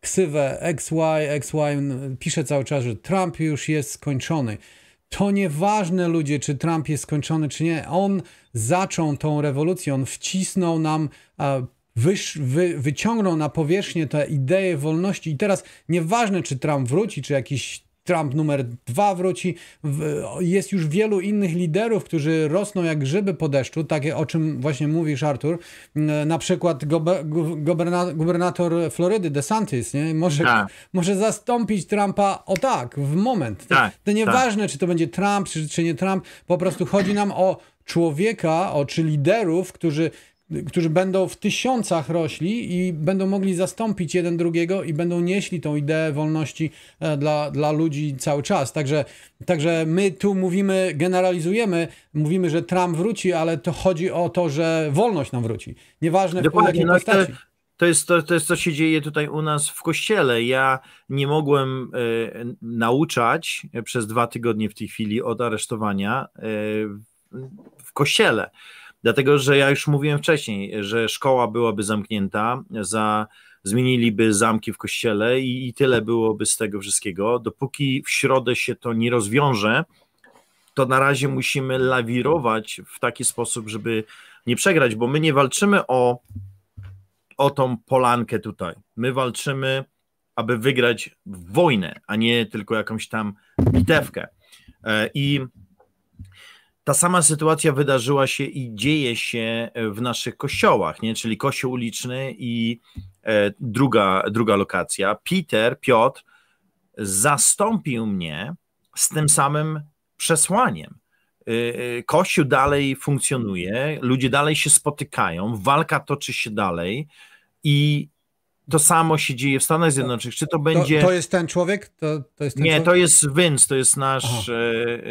ksywę XY, XY, pisze cały czas, że Trump już jest skończony. To nieważne, ludzie, czy Trump jest skończony, czy nie. On zaczął tą rewolucję, on wcisnął nam wy, wyciągnął na powierzchnię te idee wolności. I teraz nieważne, czy Trump wróci, czy jakiś Trump numer dwa wróci. Jest już wielu innych liderów, którzy rosną jak grzyby po deszczu, takie o czym właśnie mówisz, Artur. Na przykład gubernator Florydy, DeSantis, nie? Może, tak. może zastąpić Trumpa, o tak, w moment. To, tak, to tak. nieważne, tak. czy to będzie Trump, czy, czy nie Trump, po prostu chodzi nam o człowieka, o czy liderów, którzy którzy będą w tysiącach rośli i będą mogli zastąpić jeden drugiego i będą nieśli tą ideę wolności e, dla, dla ludzi cały czas. Także, także my tu mówimy, generalizujemy, mówimy, że Trump wróci, ale to chodzi o to, że wolność nam wróci. Nieważne Dokładnie, w jakiej no, postaci. To jest, to, to jest co się dzieje tutaj u nas w kościele. Ja nie mogłem y, nauczać przez dwa tygodnie w tej chwili od aresztowania y, w kościele. Dlatego, że ja już mówiłem wcześniej, że szkoła byłaby zamknięta, za, zmieniliby zamki w kościele i, i tyle byłoby z tego wszystkiego. Dopóki w środę się to nie rozwiąże, to na razie musimy lawirować w taki sposób, żeby nie przegrać, bo my nie walczymy o, o tą polankę tutaj. My walczymy, aby wygrać wojnę, a nie tylko jakąś tam bitewkę. E, I ta sama sytuacja wydarzyła się i dzieje się e, w naszych kościołach, nie? czyli kościół uliczny i e, druga, druga lokacja. Peter, Piotr zastąpił mnie z tym samym przesłaniem. E, kościół dalej funkcjonuje, ludzie dalej się spotykają, walka toczy się dalej i to samo się dzieje w Stanach Zjednoczonych. Czy to będzie. To, to jest ten człowiek? To, to jest ten Nie, człowiek? to jest Vince, to jest nasz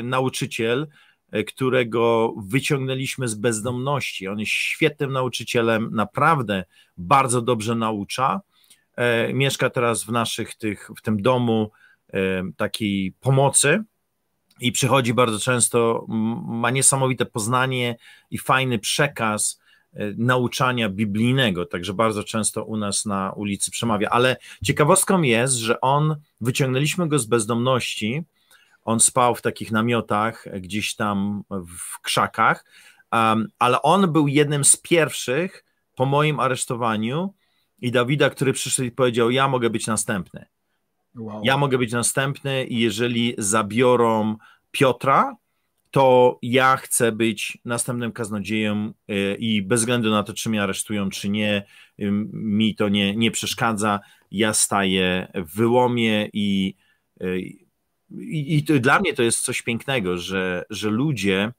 nauczyciel E, którego wyciągnęliśmy z bezdomności. On jest świetnym nauczycielem, naprawdę bardzo dobrze naucza. E, mieszka teraz w naszych tych, w tym domu e, takiej pomocy i przychodzi bardzo często, ma niesamowite poznanie i fajny przekaz nauczania biblijnego, także bardzo często u nas na ulicy przemawia. Ale ciekawostką jest, że on, wyciągnęliśmy go z bezdomności, on spał w takich namiotach gdzieś tam w krzakach, um, ale on był jednym z pierwszych po moim aresztowaniu i Dawida, który przyszedł i powiedział: Ja mogę być następny. Wow. Ja mogę być następny i jeżeli zabiorą Piotra, to ja chcę być następnym kaznodzieją e, i bez względu na to, czy mnie aresztują, czy nie, mi to nie, nie przeszkadza. Ja staję w wyłomie i e, i, dla mnie to jest coś pięknego, że, że ludzie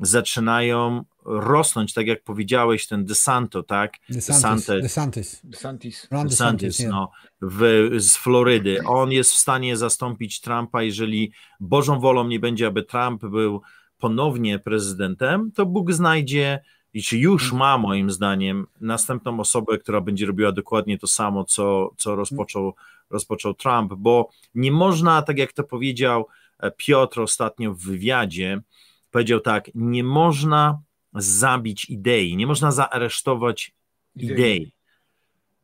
zaczynają rosnąć, tak jak powiedziałeś, ten DeSanto, tak? DeSantis. DeSantis. DeSantis, DeSantis no, w, z Florydy. On jest w stanie zastąpić Trumpa, jeżeli Bożą wolą nie będzie, aby Trump był ponownie prezydentem, to Bóg znajdzie i czy już mhm. ma, moim zdaniem, następną osobę, która będzie robiła dokładnie to samo, co, co mhm. rozpoczął, rozpoczął Trump, bo nie można, tak jak to powiedział e, Piotr ostatnio w wywiadzie, powiedział tak: nie można zabić idei, nie można zaaresztować idei. idei.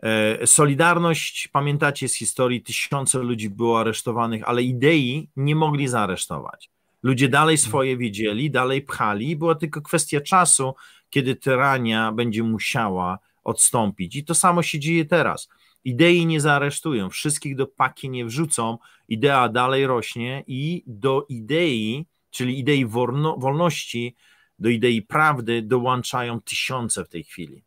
E, Solidarność, pamiętacie z historii, tysiące ludzi było aresztowanych, ale idei nie mogli zaaresztować. Ludzie dalej mhm. swoje wiedzieli, dalej pchali, była tylko kwestia czasu, kiedy tyrania będzie musiała odstąpić. I to samo się dzieje teraz. Idei nie zaaresztują, wszystkich do paki nie wrzucą, idea dalej rośnie i do idei, czyli idei wolności, do idei prawdy dołączają tysiące w tej chwili.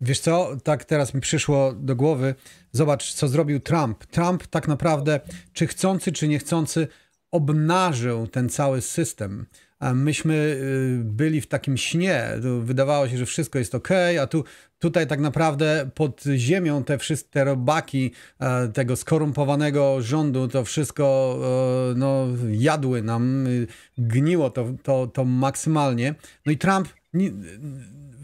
Wiesz co, tak teraz mi przyszło do głowy, zobacz co zrobił Trump. Trump tak naprawdę, czy chcący, czy niechcący, obnażył ten cały system myśmy y, byli w takim śnie. Wydawało się, że wszystko jest ok, a tu tutaj tak naprawdę pod ziemią te wszystkie robaki e, tego skorumpowanego rządu, to wszystko e, no, jadły nam, y, gniło to, to, to maksymalnie. No i Trump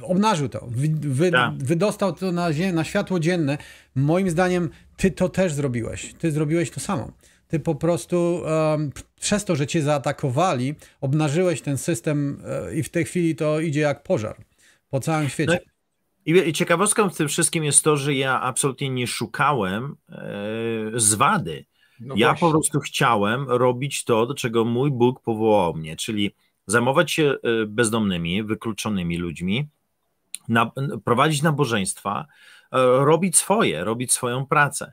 obnażył to, wy, tak. wydostał to na, na światło dzienne. Moim zdaniem ty to też zrobiłeś, ty zrobiłeś to samo ty po prostu um, przez to, że cię zaatakowali, obnażyłeś ten system e, i w tej chwili to idzie jak pożar po całym świecie. No i, ciekawostką w tym wszystkim jest to, że ja absolutnie nie szukałem e, zwady. No ja właśnie. po prostu chciałem robić to, do czego mój Bóg powołał mnie, czyli zajmować się e, bezdomnymi, wykluczonymi ludźmi, na, prowadzić nabożeństwa, e, robić swoje, robić swoją pracę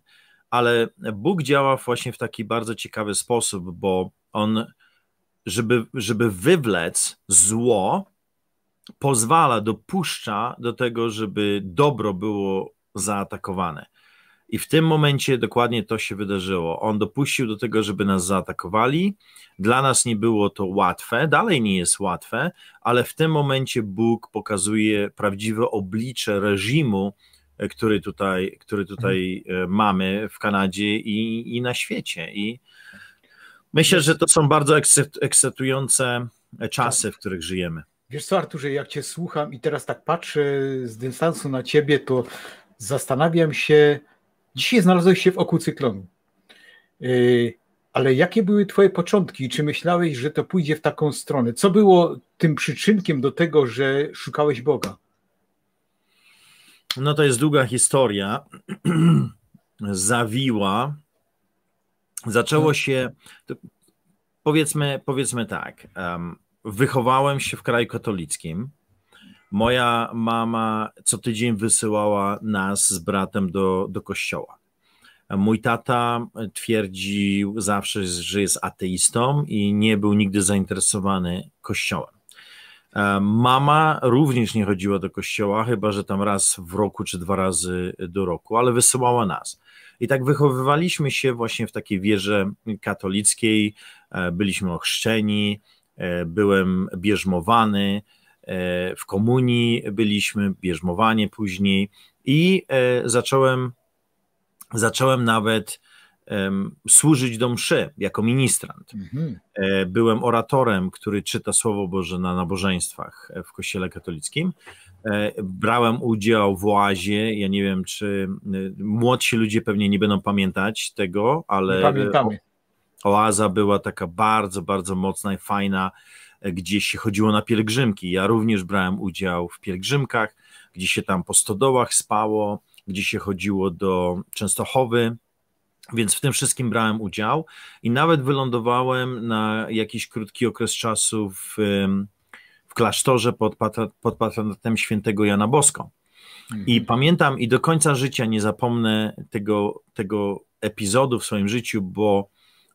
ale Bóg działa właśnie w taki bardzo ciekawy sposób, bo on, żeby, żeby wywlec zło, pozwala, dopuszcza do tego, żeby dobro było zaatakowane. I w tym momencie dokładnie to się wydarzyło. On dopuścił do tego, żeby nas zaatakowali. Dla nas nie było to łatwe, dalej nie jest łatwe, ale w tym momencie Bóg pokazuje prawdziwe oblicze reżimu, E, który tutaj, który tutaj e, mamy w Kanadzie i, i na świecie. I myślę, że to są bardzo ekscytujące e, czasy, w których żyjemy. Wiesz co, Arturze, jak cię słucham i teraz tak patrzę z dystansu na ciebie, to zastanawiam się, dzisiaj znalazłeś się w oku cyklonu. Ale jakie były Twoje początki? Czy myślałeś, że to pójdzie w taką stronę? Co było tym przyczynkiem do tego, że szukałeś Boga? No to jest długa historia. (clears throat) Zawiła. Zaczęło tak. się, powiedzmy, powiedzmy tak, um, wychowałem się w kraju katolickim. Moja mama co tydzień wysyłała nas z bratem do, do kościoła. Mój tata twierdził zawsze, że jest ateistą i nie był nigdy zainteresowany kościołem. E, mama również nie chodziła do kościoła, chyba że tam raz w roku czy dwa razy do roku, ale wysyłała nas. I tak wychowywaliśmy się właśnie w takiej wierze katolickiej, e, byliśmy ochrzczeni, e, byłem bierzmowany, w komunii byliśmy, bierzmowanie później i zacząłem, zacząłem nawet służyć do mszy jako ministrant. Mhm. E, byłem oratorem, który czyta Słowo Boże na nabożeństwach e, w Kościele Katolickim. E, brałem udział w oazie. Ja nie wiem, czy młodsi ludzie pewnie nie będą pamiętać tego, ale Pamiętamy. oaza była taka bardzo, bardzo mocna i fajna, gdzie się chodziło na pielgrzymki. Ja również brałem udział w pielgrzymkach, gdzie się tam po stodołach spało, gdzie się chodziło do Częstochowy, więc w tym wszystkim brałem udział i nawet wylądowałem na jakiś krótki okres czasu w, w klasztorze pod, pod patronatem świętego Jana Bosko. I mhm. pamiętam i do końca życia nie zapomnę tego, tego epizodu w swoim życiu, bo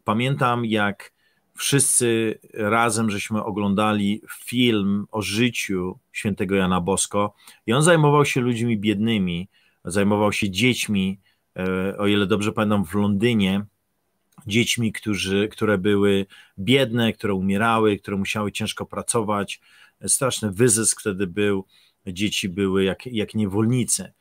pamiętam jak wszyscy razem żeśmy oglądali film o życiu świętego Jana Bosko i on zajmował się ludźmi biednymi, zajmował się dziećmi, E, o ile dobrze pamiętam, w Londynie dziećmi, którzy, które były biedne, które umierały, które musiały ciężko pracować. Straszny wyzysk wtedy był, dzieci były jak, jak niewolnice.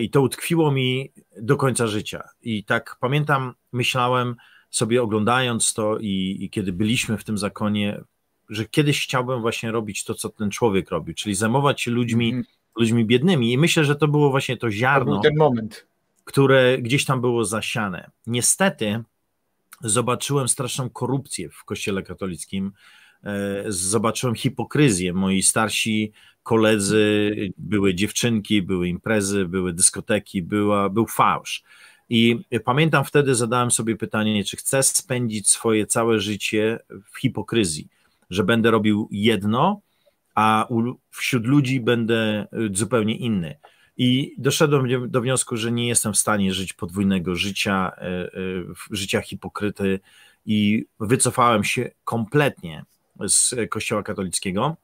I to utkwiło mi do końca życia. I tak pamiętam, myślałem sobie oglądając to i, i kiedy byliśmy w tym zakonie, że kiedyś chciałbym właśnie robić to, co ten człowiek robił, czyli zajmować się ludźmi, mm. ludźmi biednymi. I myślę, że to było właśnie to ziarno. To był ten moment które gdzieś tam było zasiane. Niestety zobaczyłem straszną korupcję w Kościele katolickim, e, zobaczyłem hipokryzję. Moi starsi koledzy, były dziewczynki, były imprezy, były dyskoteki, była, był fałsz. I pamiętam wtedy zadałem sobie pytanie, czy chcę spędzić swoje całe życie w hipokryzji, że będę robił jedno, a wśród ludzi będę zupełnie inny. I doszedłem do wniosku, że nie jestem w stanie żyć podwójnego życia, e, e, życia hipokryty, i wycofałem się kompletnie z Kościoła katolickiego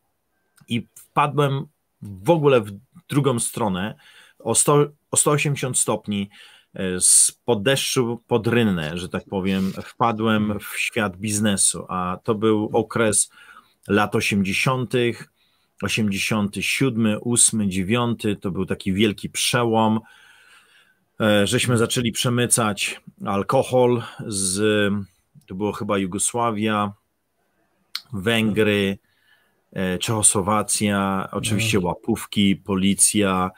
i wpadłem w ogóle w drugą stronę o, 100, o 180 stopni e, z podeszczu pod rynnę, że tak powiem, wpadłem w świat biznesu, a to był okres lat 80., 87, 8, 9 to był taki wielki przełom. E, żeśmy zaczęli przemycać alkohol z, to było chyba Jugosławia, Węgry, e, Czechosłowacja, oczywiście mhm. łapówki, policja,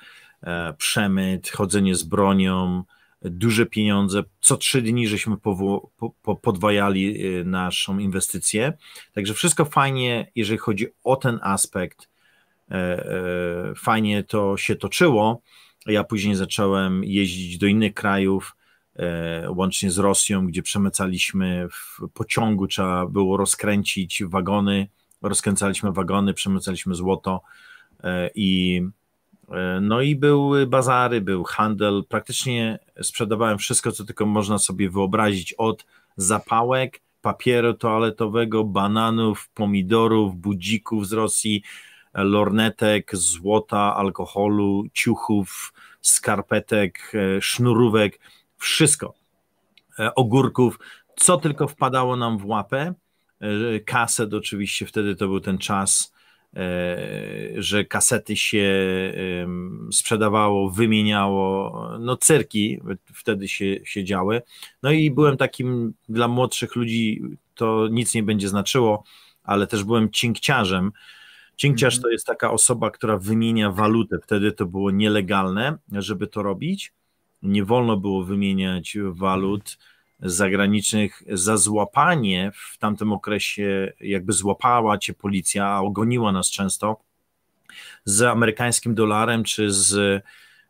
e, przemyt, chodzenie z bronią, duże pieniądze. Co trzy dni żeśmy powo- po, podwajali y, naszą inwestycję. Także wszystko fajnie, jeżeli chodzi o ten aspekt. E, e, fajnie to się toczyło. Ja później zacząłem jeździć do innych krajów, e, łącznie z Rosją, gdzie przemycaliśmy w pociągu, trzeba było rozkręcić wagony, rozkręcaliśmy wagony, przemycaliśmy złoto i E, no i były bazary, był handel. Praktycznie sprzedawałem wszystko, co tylko można sobie wyobrazić od zapałek, papieru toaletowego, bananów, pomidorów, budzików z Rosji, lornetek, złota, alkoholu, ciuchów, skarpetek, e, sznurówek, wszystko. E, ogórków, co tylko wpadało nam w łapę. Kaset oczywiście, wtedy to był ten czas E, że kasety się sprzedawało, wymieniało, no cyrki wtedy się, się działy. No i byłem takim, dla młodszych ludzi to nic nie będzie znaczyło, ale też byłem cinkciarzem. Cinkciarz mhm. to jest taka osoba, która wymienia walutę. Wtedy to było nielegalne, żeby to robić. Nie wolno było wymieniać walut zagranicznych za złapanie w tamtym okresie, jakby złapała cię policja, a ogoniła nas często z amerykańskim dolarem czy z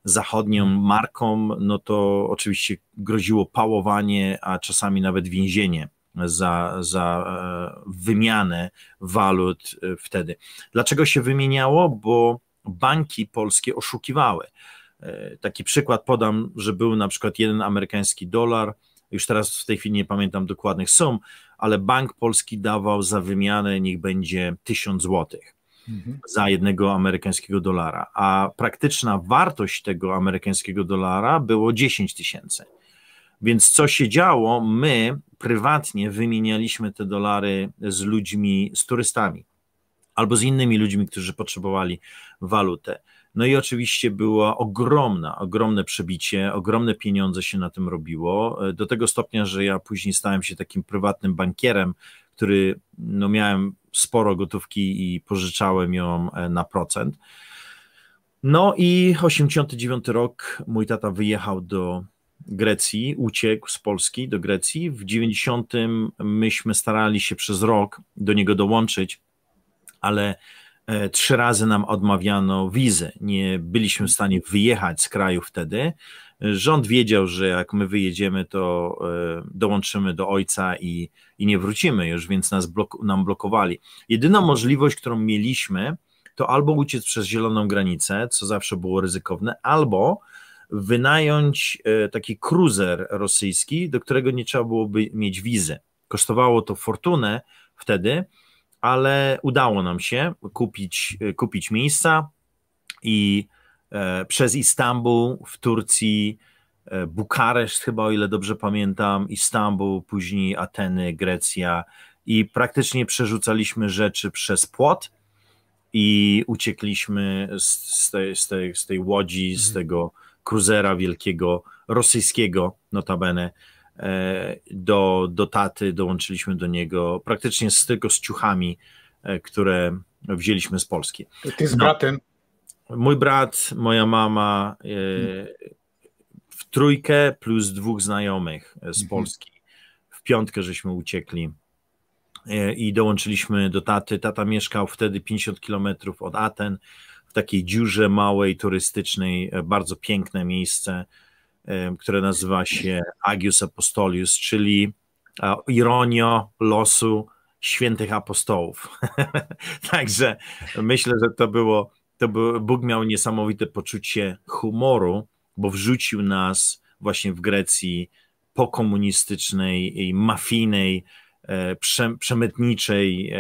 zachodnią mhm. marką, no to oczywiście groziło pałowanie, a czasami nawet więzienie za, za e, wymianę walut e, wtedy. Dlaczego się wymieniało? Bo banki polskie oszukiwały. E, taki przykład podam, że był na przykład jeden amerykański dolar, już teraz w tej chwili nie pamiętam dokładnych sum, ale Bank Polski dawał za wymianę, niech będzie 1000 złotych mhm. za jednego amerykańskiego dolara, a praktyczna wartość tego amerykańskiego dolara było 10 tysięcy. Więc co się działo? My prywatnie wymienialiśmy te dolary z ludźmi, z turystami albo z innymi ludźmi, którzy potrzebowali walutę. No i oczywiście była ogromna, ogromne przebicie, ogromne pieniądze się na tym robiło, e, do tego stopnia, że ja później stałem się takim prywatnym bankierem, który no miałem sporo gotówki i pożyczałem ją e, na procent. No i 89 rok mój tata wyjechał do Grecji, uciekł z Polski do Grecji. W 90 myśmy starali się przez rok do niego dołączyć, ale E, trzy razy nam odmawiano wizy. Nie byliśmy w stanie wyjechać z kraju wtedy. Rząd wiedział, że jak my wyjedziemy, to e, dołączymy do ojca i, i nie wrócimy już, więc nas blok, nam blokowali. Jedyna możliwość, którą mieliśmy, to albo uciec przez zieloną granicę, co zawsze było ryzykowne, albo wynająć e, taki kruzer rosyjski, do którego nie trzeba byłoby mieć wizy. Kosztowało to fortunę wtedy, ale udało nam się kupić, kupić miejsca i e, przez Istanbul w Turcji, e, Bukareszt chyba, o ile dobrze pamiętam, Istanbul, później Ateny, Grecja i praktycznie przerzucaliśmy rzeczy przez płot i uciekliśmy z, z, tej, z, tej, z tej łodzi, z mhm. tego kruzera wielkiego, rosyjskiego notabene, E, do, do taty, dołączyliśmy do niego praktycznie z, tylko z ciuchami, e, które wzięliśmy z Polski. Ty z no, bratem? Mój brat, moja mama, e, w trójkę plus dwóch znajomych z mhm. Polski. W piątkę żeśmy uciekli i dołączyliśmy do taty. Tata mieszkał wtedy 50 kilometrów od Aten, w takiej dziurze małej, turystycznej, bardzo piękne miejsce które nazywa się Agius Apostolius, czyli ironio losu świętych apostołów. (laughs) Także myślę, że to było, to było, Bóg miał niesamowite poczucie humoru, bo wrzucił nas właśnie w Grecji pokomunistycznej i mafijnej, e, przemytniczej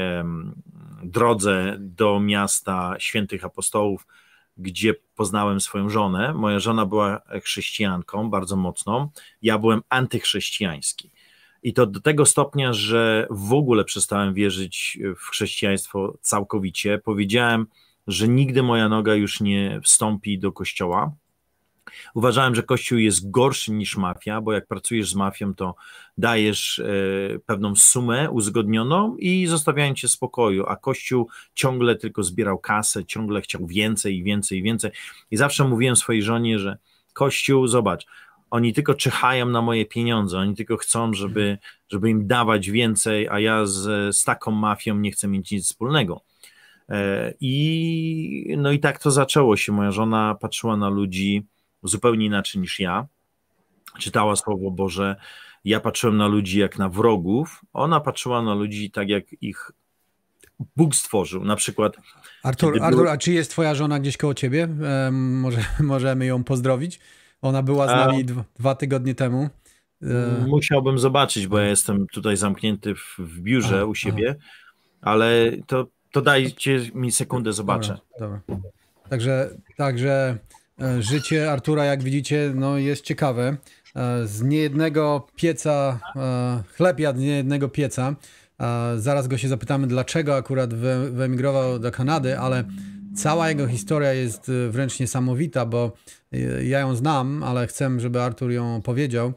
drodze do miasta świętych apostołów, gdzie poznałem swoją żonę. Moja żona była chrześcijanką bardzo mocną, ja byłem antychrześcijański. I to do tego stopnia, że w ogóle przestałem wierzyć w chrześcijaństwo całkowicie. Powiedziałem, że nigdy moja noga już nie wstąpi do kościoła. Uważałem, że Kościół jest gorszy niż mafia, bo jak pracujesz z mafią, to dajesz e, pewną sumę uzgodnioną i zostawiają cię spokoju, a Kościół ciągle tylko zbierał kasę, ciągle chciał więcej i więcej i więcej. I zawsze mówiłem swojej żonie, że Kościół, zobacz, oni tylko czyhają na moje pieniądze, oni tylko chcą, żeby, żeby im dawać więcej, a ja z, z taką mafią nie chcę mieć nic wspólnego. E, I no i tak to zaczęło się. Moja żona patrzyła na ludzi zupełnie inaczej niż ja. Czytała Słowo Boże. Ja patrzyłem na ludzi jak na wrogów, ona patrzyła na ludzi tak jak ich Bóg stworzył. Na przykład. Artur, Artur a czy jest Twoja żona gdzieś koło ciebie? może, (laughs) możemy ją pozdrowić. Ona była z nami a... dwa tygodnie temu. E, Musiałbym zobaczyć, bo ja jestem tutaj zamknięty w, w biurze u siebie, ale to, to dajcie mi sekundę, zobaczę. Dobra, dobra. Także, także E, życie Artura, jak widzicie, no jest ciekawe. E, z niejednego pieca, e, chleb jadł z niejednego pieca. Zaraz go się zapytamy, dlaczego akurat wyemigrował do Kanady, ale cała jego historia jest wręcz niesamowita, bo ja ją znam, ale chcę, żeby Artur ją powiedział.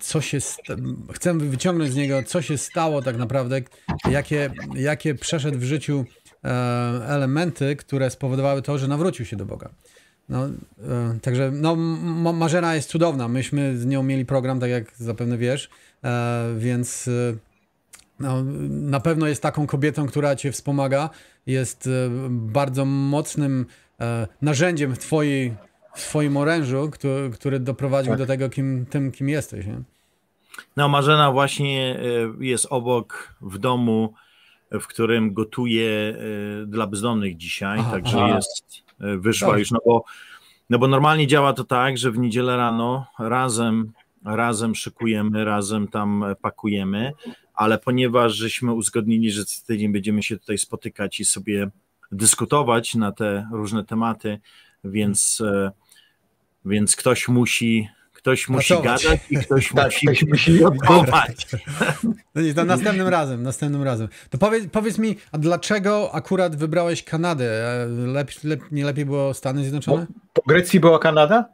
Co się chcę wyciągnąć z niego, co się stało tak naprawdę, jakie, jakie przeszedł w życiu elementy, które spowodowały to, że nawrócił się do Boga. No, e, także no, Marzena jest cudowna. Myśmy z nią mieli program, tak jak zapewne wiesz, e, więc e, no, na pewno jest taką kobietą, która cię wspomaga. Jest e, bardzo mocnym e, narzędziem w, twojej, w twoim orężu, który, który doprowadził tak. do tego, kim, tym, kim jesteś. Nie? No, Marzena właśnie e, jest obok w domu, w którym gotuje dla bezdomnych dzisiaj, aha, także aha. jest wyszła tak. już, no bo, no bo normalnie działa to tak, że w niedzielę rano razem, razem szykujemy, razem tam pakujemy, ale ponieważ żeśmy uzgodnili, że co tydzień będziemy się tutaj spotykać i sobie dyskutować na te różne tematy, więc, e, więc ktoś musi Ktoś musi gadać i ktoś tak, musi, ktoś No nie, następnym razem, następnym razem. To powiedz, powiedz mi, a dlaczego akurat wybrałeś Kanadę? E, lep, lep, nie lepiej było Stany Zjednoczone? Po, po Grecji była Kanada?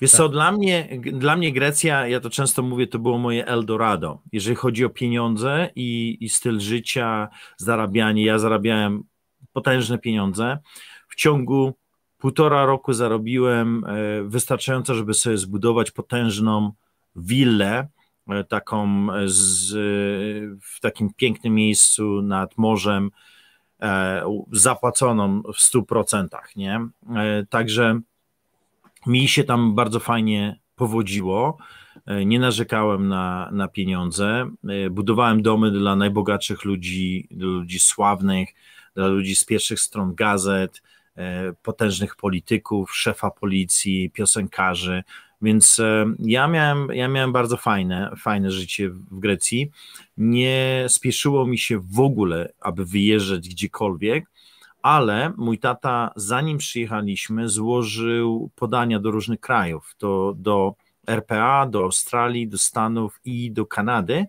Wiesz tak. co, dla mnie, dla mnie Grecja, ja to często mówię, to było moje Eldorado. Jeżeli chodzi o pieniądze i, i styl życia, zarabianie, ja zarabiałem potężne pieniądze. W ciągu półtora roku zarobiłem e, wystarczająco, żeby sobie zbudować potężną willę, e, taką e, z, w takim pięknym miejscu nad morzem, zapłaconą w 100%, nie? Także mi się tam bardzo fajnie powodziło. Nie narzekałem na, na pieniądze. Budowałem domy dla najbogatszych ludzi, dla ludzi sławnych, dla ludzi z pierwszych stron gazet, E, potężnych polityków, szefa policji, piosenkarzy. Więc e, ja miałem, ja miałem bardzo fajne, fajne życie w Grecji. Nie spieszyło mi się w ogóle, aby wyjeżdżać gdziekolwiek, ale mój tata, zanim przyjechaliśmy, złożył podania do różnych krajów, to do RPA, do Australii, do Stanów i do Kanady.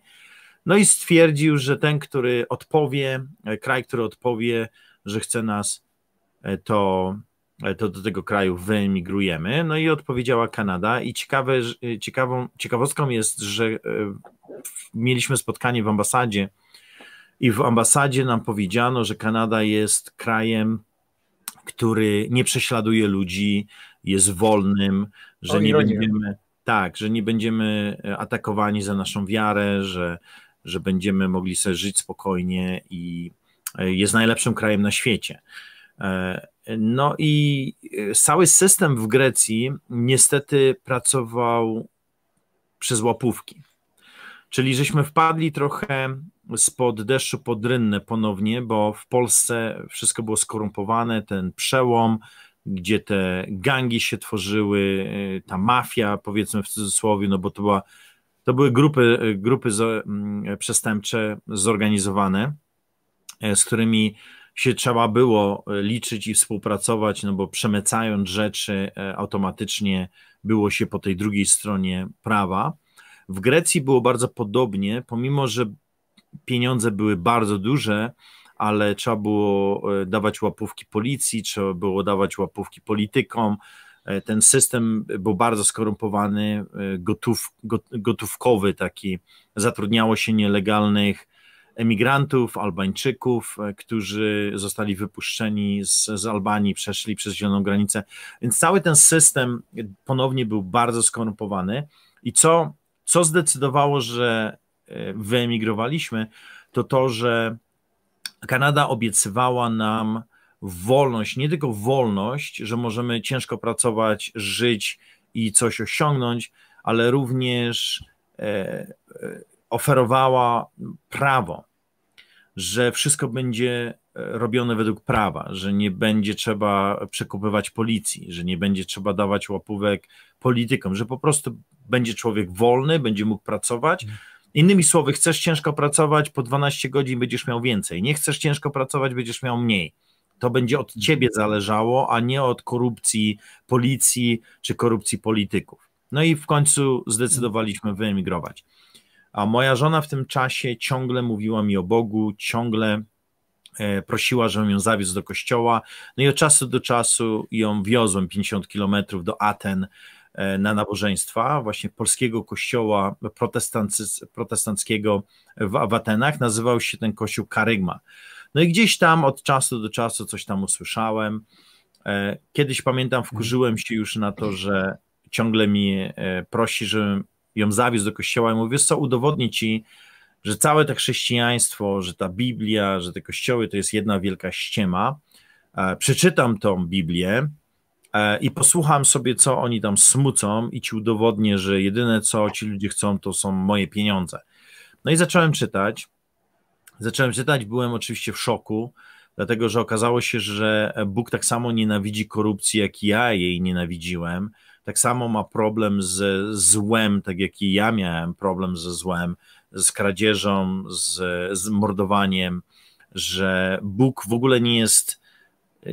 No i stwierdził, że ten, który odpowie, e, kraj, który odpowie, że chce nas E, to, e, to do tego kraju wyemigrujemy. No i odpowiedziała Kanada. I ciekawe, e, ciekawą, ciekawostką jest, że mieliśmy spotkanie w ambasadzie i w ambasadzie nam powiedziano, że Kanada jest krajem, który nie prześladuje ludzi, jest wolnym, że nie będziemy tak, że nie będziemy atakowani za naszą wiarę, że, że będziemy mogli sobie żyć spokojnie i jest najlepszym krajem na świecie. No i e, cały system w Grecji niestety pracował przez łapówki. Czyli żeśmy wpadli trochę spod deszczu pod rynnę ponownie, bo w Polsce wszystko było skorumpowane, ten przełom, gdzie te gangi się tworzyły, e, ta mafia, powiedzmy w cudzysłowie, no bo to, była, to były grupy, e, grupy z, przestępcze zorganizowane, z którymi się trzeba było e, liczyć i współpracować, no bo przemycając rzeczy e, automatycznie było się po tej drugiej stronie prawa. W Grecji było bardzo podobnie, pomimo że pieniądze były bardzo duże, ale trzeba było e, dawać łapówki policji, trzeba było dawać łapówki politykom. Ten system był bardzo skorumpowany, gotów, gotówkowy taki. Zatrudniało się nielegalnych emigrantów, Albańczyków, e, którzy zostali wypuszczeni z, z Albanii, przeszli przez zieloną granicę. Więc cały ten system ponownie był bardzo skorumpowany. I co, co zdecydowało, że e, wyemigrowaliśmy, to to, że Kanada obiecywała nam wolność, nie tylko wolność, że możemy ciężko pracować, żyć i coś osiągnąć, ale również e, oferowała prawo, że wszystko będzie e, robione według prawa, że nie będzie trzeba przekupywać policji, że nie będzie trzeba dawać łapówek politykom, że po prostu będzie człowiek wolny, będzie mógł pracować. Mhm. Innymi słowy, chcesz ciężko pracować, po 12 godzin będziesz miał więcej. Nie chcesz ciężko pracować, będziesz miał mniej. To będzie od mhm. ciebie zależało, a nie od korupcji policji czy korupcji polityków. No i w końcu zdecydowaliśmy wyemigrować. A moja żona w tym czasie ciągle mówiła mi o Bogu, ciągle e, prosiła, żebym ją zawiózł do kościoła. No i od czasu do czasu ją wiozłem 50 kilometrów do Aten e, na nabożeństwa właśnie polskiego kościoła protestanckiego w, w Atenach. Nazywał się ten kościół Karygma. No i gdzieś tam od czasu do czasu coś tam usłyszałem. E, kiedyś pamiętam, wkurzyłem się już na to, że ciągle mi prosi, żebym ją zawiózł do kościoła i mówił, wiesz co, udowodnić, ci, że całe to chrześcijaństwo, że ta Biblia, że te kościoły to jest jedna wielka ściema. E, przeczytam tą Biblię e, i posłucham sobie, co oni tam smucą i ci udowodnię, że jedyne, co ci ludzie chcą, to są moje pieniądze. No i zacząłem czytać. Zacząłem czytać, byłem oczywiście w szoku, dlatego że okazało się, że Bóg tak samo nienawidzi korupcji, jak ja jej nienawidziłem tak samo ma problem z złem, tak jak i ja miałem problem ze złem, z kradzieżą, z, z mordowaniem, że Bóg w ogóle nie jest,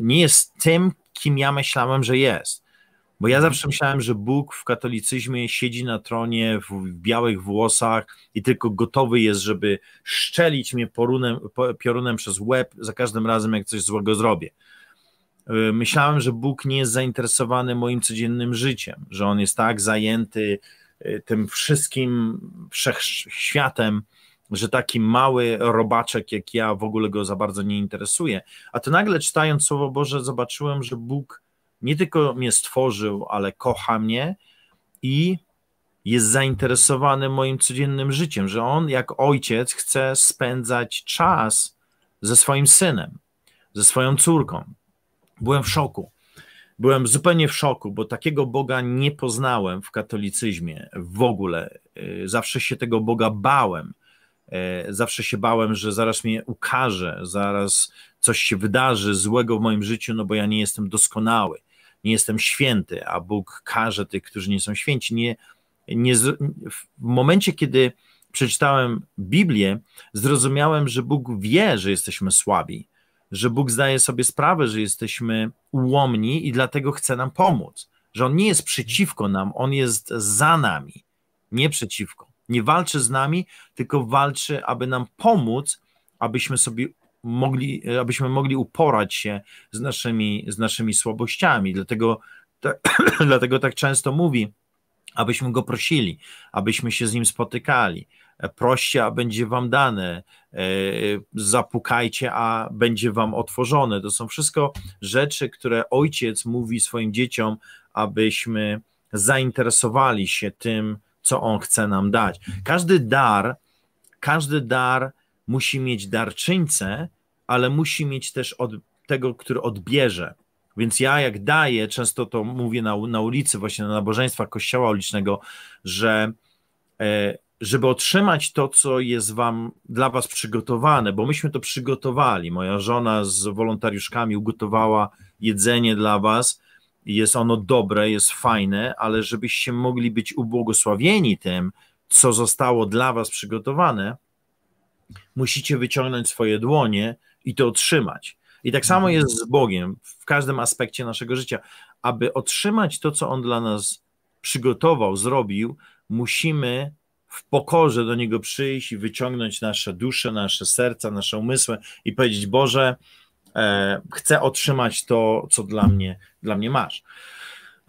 nie jest tym, kim ja myślałem, że jest. Bo ja mhm. zawsze myślałem, że Bóg w katolicyzmie siedzi na tronie w białych włosach i tylko gotowy jest, żeby szczelić mnie porunem, piorunem przez łeb za każdym razem, jak coś złego zrobię. E, myślałem, że Bóg nie jest zainteresowany moim codziennym życiem, że on jest tak zajęty e, tym wszystkim wszechświatem, że taki mały robaczek jak ja w ogóle go za bardzo nie interesuje. A to nagle czytając Słowo Boże, zobaczyłem, że Bóg nie tylko mnie stworzył, ale kocha mnie i jest zainteresowany moim codziennym życiem, że on jak ojciec chce spędzać czas ze swoim synem, ze swoją córką, Byłem w szoku. Byłem zupełnie w szoku, bo takiego Boga nie poznałem w katolicyzmie w ogóle. E, zawsze się tego Boga bałem. E, zawsze się bałem, że zaraz mnie ukaże, zaraz coś się wydarzy złego w moim życiu, no bo ja nie jestem doskonały, nie jestem święty, a Bóg karze tych, którzy nie są święci. Nie, nie, w momencie, kiedy przeczytałem Biblię, zrozumiałem, że Bóg wie, że jesteśmy słabi, że Bóg zdaje sobie sprawę, że jesteśmy ułomni i dlatego chce nam pomóc, że On nie jest przeciwko nam, On jest za nami, nie przeciwko. Nie walczy z nami, tylko walczy, aby nam pomóc, abyśmy sobie mogli, abyśmy mogli uporać się z naszymi, z naszymi słabościami. Dlatego, (clears throat) dlatego tak często mówi, abyśmy go prosili, abyśmy się z nim spotykali, proście, a będzie wam dane, e, zapukajcie, a będzie wam otworzone. To są wszystko rzeczy, które ojciec mówi swoim dzieciom, abyśmy zainteresowali się tym, co on chce nam dać. Każdy dar, każdy dar musi mieć darczyńcę, ale musi mieć też od tego, który odbierze. Więc ja jak daję, często to mówię na, na ulicy, właśnie na nabożeństwach kościoła ulicznego, że e, żeby otrzymać to, co jest wam, dla was przygotowane, bo myśmy to przygotowali. Moja żona z wolontariuszkami ugotowała jedzenie dla was, jest ono dobre, jest fajne, ale żebyście mogli być ubłogosławieni tym, co zostało dla was przygotowane, musicie wyciągnąć swoje dłonie i to otrzymać. I tak samo mhm. jest z Bogiem w każdym aspekcie naszego życia. Aby otrzymać to, co On dla nas przygotował, zrobił, musimy w pokorze do Niego przyjść i wyciągnąć nasze dusze, nasze serca, nasze umysły i powiedzieć: Boże, e, chcę otrzymać to, co dla mnie, dla mnie masz.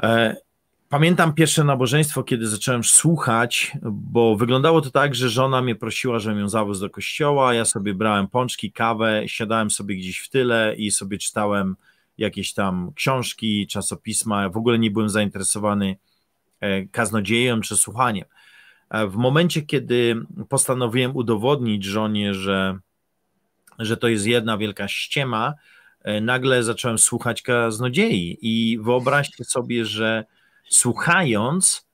E, pamiętam pierwsze nabożeństwo, kiedy zacząłem słuchać, bo wyglądało to tak, że żona mnie prosiła, żebym ją zawiózł do kościoła. Ja sobie brałem pączki, kawę, siadałem sobie gdzieś w tyle i sobie czytałem jakieś tam książki, czasopisma. W ogóle nie byłem zainteresowany e, kaznodzieją czy słuchaniem. E, w momencie, kiedy postanowiłem udowodnić żonie, że, że to jest jedna wielka ściema, e, nagle zacząłem słuchać kaznodziei i wyobraźcie sobie, że słuchając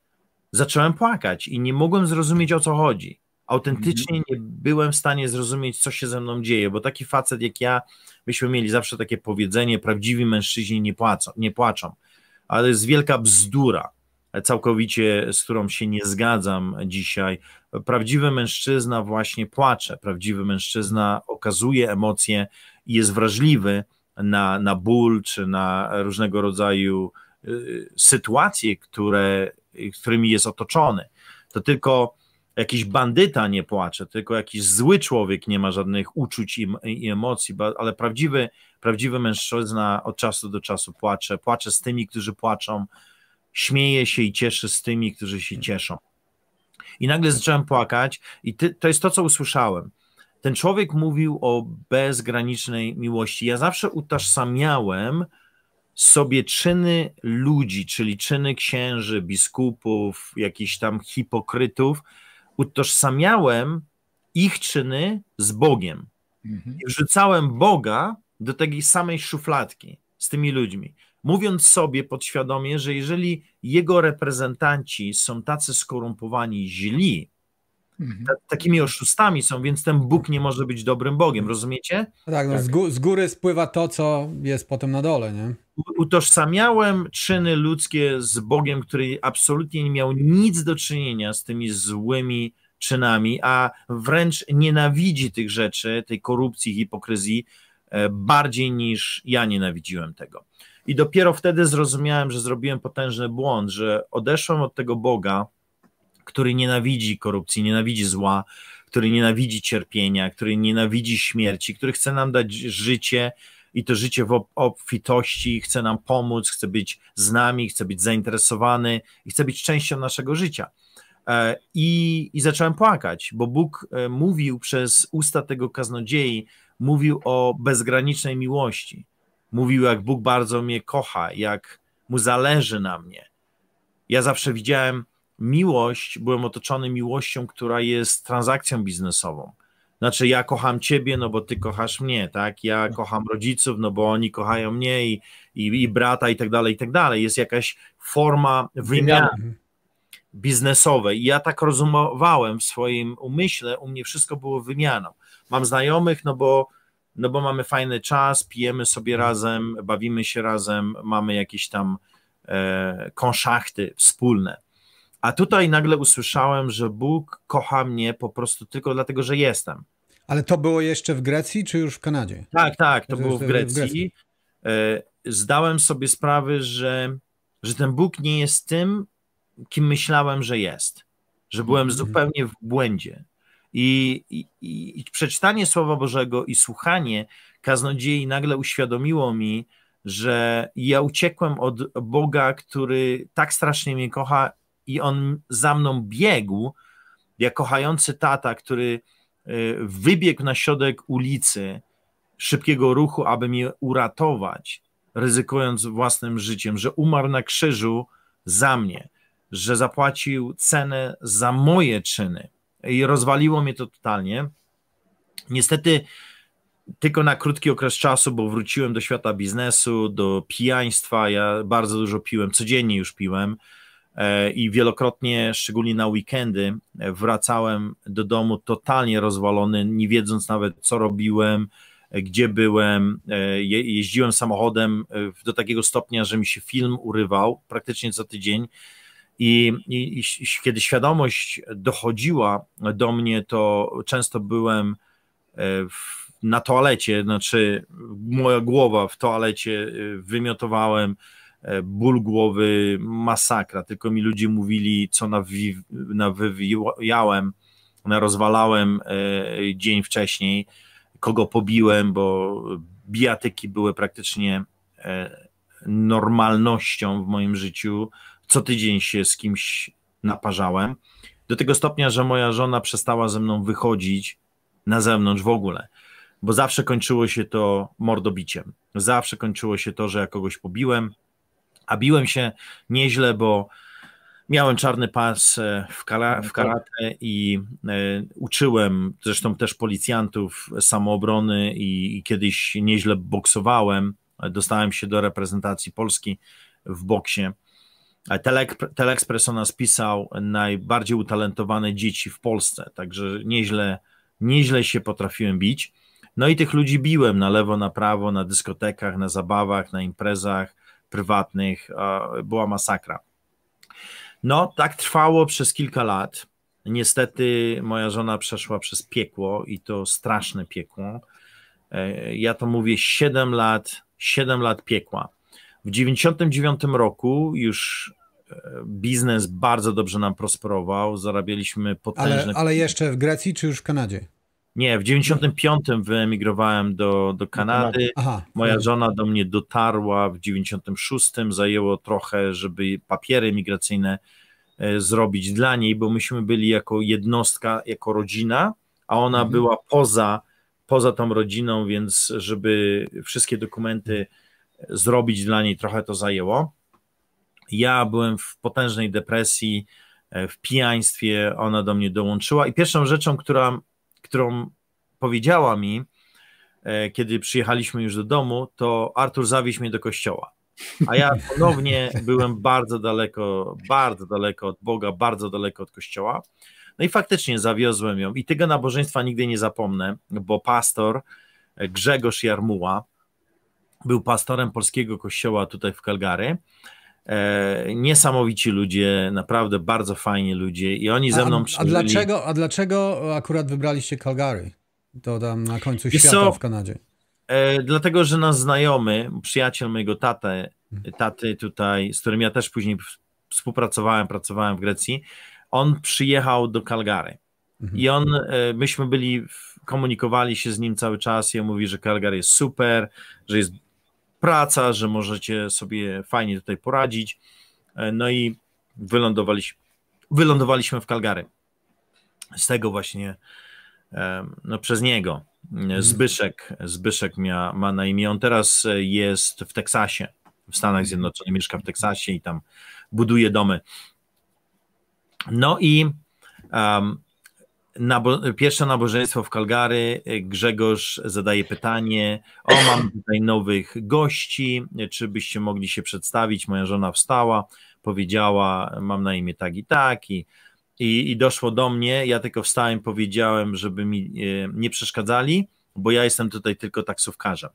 zacząłem płakać i nie mogłem zrozumieć o co chodzi. Autentycznie mhm. nie byłem w stanie zrozumieć, co się ze mną dzieje, bo taki facet jak ja, myśmy mieli zawsze takie powiedzenie, prawdziwi mężczyźni nie płacą, nie płaczą, ale jest wielka bzdura całkowicie, z którą się nie zgadzam dzisiaj. Prawdziwy mężczyzna właśnie płacze, prawdziwy mężczyzna okazuje emocje i jest wrażliwy na, na ból czy na różnego rodzaju y, sytuacje, które, którymi jest otoczony. To tylko jakiś bandyta nie płacze, tylko jakiś zły człowiek nie ma żadnych uczuć i, i emocji, ale prawdziwy, prawdziwy mężczyzna od czasu do czasu płacze, płacze z tymi, którzy płaczą, śmieje się i cieszy z tymi, którzy się mm. cieszą. I nagle zacząłem płakać, i ty, to jest to, co usłyszałem. Ten człowiek mówił o bezgranicznej miłości. Ja zawsze utożsamiałem sobie czyny ludzi, czyli czyny księży, biskupów, jakichś tam hipokrytów, utożsamiałem ich czyny z Bogiem. Mhm. I wrzucałem Boga do takiej samej szufladki z tymi ludźmi mówiąc sobie podświadomie, że jeżeli jego reprezentanci są tacy skorumpowani, źli, mhm. takimi oszustami są, więc ten Bóg nie może być dobrym Bogiem, rozumiecie? No tak, no, tak. Z, gó z, góry spływa to, co jest potem na dole, nie? Utożsamiałem czyny ludzkie z Bogiem, który absolutnie nie miał nic do czynienia z tymi złymi czynami, a wręcz nienawidzi tych rzeczy, tej korupcji, hipokryzji, e, bardziej niż ja nienawidziłem tego. I dopiero wtedy zrozumiałem, że zrobiłem potężny błąd, że odeszłem od tego Boga, który nienawidzi korupcji, nienawidzi zła, który nienawidzi cierpienia, który nienawidzi śmierci, który chce nam dać życie i to życie w obfitości, chce nam pomóc, chce być z nami, chce być zainteresowany i chce być częścią naszego życia. E, I, I zacząłem płakać, bo Bóg e, mówił przez usta tego kaznodziei, mówił o bezgranicznej miłości Mówił, jak Bóg bardzo mnie kocha, jak mu zależy na mnie. Ja zawsze widziałem miłość, byłem otoczony miłością, która jest transakcją biznesową. Znaczy, ja kocham ciebie, no bo ty kochasz mnie, tak? Ja kocham rodziców, no bo oni kochają mnie i, i, i brata, i tak dalej, i tak dalej. Jest jakaś forma wymiany biznesowej. I ja tak rozumowałem w swoim umyśle, u mnie wszystko było wymianą. Mam znajomych, no bo no bo mamy fajny czas, pijemy sobie mhm. razem, bawimy się razem, mamy jakieś tam e, konszachty wspólne. A tutaj nagle usłyszałem, że Bóg kocha mnie po prostu tylko dlatego, że jestem. Ale to było jeszcze w Grecji, czy już w Kanadzie? Tak, tak, to, to było w Grecji. w Grecji. E, zdałem sobie sprawy, że, że ten Bóg nie jest tym, kim myślałem, że jest. Że byłem mhm. zupełnie w błędzie. I, i, I, przeczytanie Słowa Bożego i słuchanie kaznodziei nagle uświadomiło mi, że ja uciekłem od Boga, który tak strasznie mnie kocha i on za mną biegł, jak kochający tata, który e, wybiegł na środek ulicy szybkiego ruchu, aby mnie uratować, ryzykując własnym życiem, że umarł na krzyżu za mnie, że zapłacił cenę za moje czyny i rozwaliło mnie to totalnie. Niestety tylko na krótki okres czasu, bo wróciłem do świata biznesu, do pijaństwa. Ja bardzo dużo piłem, codziennie już piłem e, i wielokrotnie, szczególnie na weekendy, wracałem do domu totalnie rozwalony, nie wiedząc nawet co robiłem, gdzie byłem. E, je, jeździłem samochodem e, do takiego stopnia, że mi się film urywał praktycznie co tydzień. I, i, I, kiedy świadomość dochodziła do mnie, to często byłem e, w, na toalecie, znaczy moja głowa w toalecie, e, wymiotowałem, e, ból głowy, masakra, tylko mi ludzie mówili, co nawi, nawywijałem, rozwalałem dzień wcześniej, kogo pobiłem, bo bijatyki były praktycznie normalnością w moim życiu co tydzień się z kimś naparzałem. Do tego stopnia, że moja żona przestała ze mną wychodzić na zewnątrz w ogóle, bo zawsze kończyło się to mordobiciem. Zawsze kończyło się to, że ja kogoś pobiłem, a biłem się nieźle, bo miałem czarny pas e, w, kara, tak, w tak. karate i e, uczyłem zresztą też policjantów samoobrony i, i, kiedyś nieźle boksowałem. Dostałem się do reprezentacji Polski w boksie Telek, Telekspress o nas pisał najbardziej utalentowane dzieci w Polsce, także nieźle, nieźle się potrafiłem bić. No i tych ludzi biłem na lewo, na prawo, na dyskotekach, na zabawach, na imprezach prywatnych. Była masakra. No, tak trwało przez kilka lat. Niestety moja żona przeszła przez piekło i to straszne piekło. E, ja to mówię 7 lat, 7 lat piekła. W 99 roku już e, biznes bardzo dobrze nam prosperował, zarabialiśmy potężne... Ale, ale jeszcze w Grecji czy już w Kanadzie? Nie, w 95 wyemigrowałem do, do Kanady. Aha, Moja żona do mnie dotarła w 96. Zajęło trochę, żeby papiery migracyjne e, zrobić dla niej, bo myśmy byli jako jednostka, jako rodzina, a ona mhm. była poza, poza tą rodziną, więc żeby wszystkie dokumenty zrobić dla niej, trochę to zajęło. Ja byłem w potężnej depresji, e, w pijaństwie, ona do mnie dołączyła i pierwszą rzeczą, która, którą powiedziała mi, e, kiedy przyjechaliśmy już do domu, to Artur zawieź mnie do kościoła. A ja (laughs) ponownie byłem bardzo daleko, bardzo daleko od Boga, bardzo daleko od kościoła. No i faktycznie zawiozłem ją. I tego nabożeństwa nigdy nie zapomnę, bo pastor e, Grzegorz Jarmuła, był pastorem polskiego kościoła tutaj w Calgary. E, niesamowici ludzie, naprawdę bardzo fajni ludzie i oni ze mną przyjechali. A dlaczego, a dlaczego akurat wybraliście Calgary? To tam na końcu I świata so, w Kanadzie. E, dlatego, że nasz znajomy, przyjaciel mojego taty, hmm. taty tutaj, z którym ja też później współpracowałem, pracowałem w Grecji, on przyjechał do Calgary. Mhm. I on, e, myśmy byli, komunikowali się z nim cały czas i on mówi, że Calgary jest super, że jest praca, że możecie sobie fajnie tutaj poradzić. E, no i wylądowaliśmy, wylądowaliśmy w Calgary. Z tego właśnie, no przez niego. E, mhm. Zbyszek, Zbyszek mia, ma na imię. On teraz e, jest w Teksasie, w Stanach mhm. Zjednoczonych, mieszka w Teksasie i tam buduje domy. No i um, Nabo pierwsze nabożeństwo w Kalgary. Y, Grzegorz zadaje pytanie: O, mam tutaj nowych gości, czy byście mogli się przedstawić? Moja żona wstała, powiedziała: Mam na imię tak i tak. I, i, i doszło do mnie. Ja tylko wstałem, powiedziałem, żeby mi y, nie przeszkadzali, bo ja jestem tutaj tylko taksówkarzem.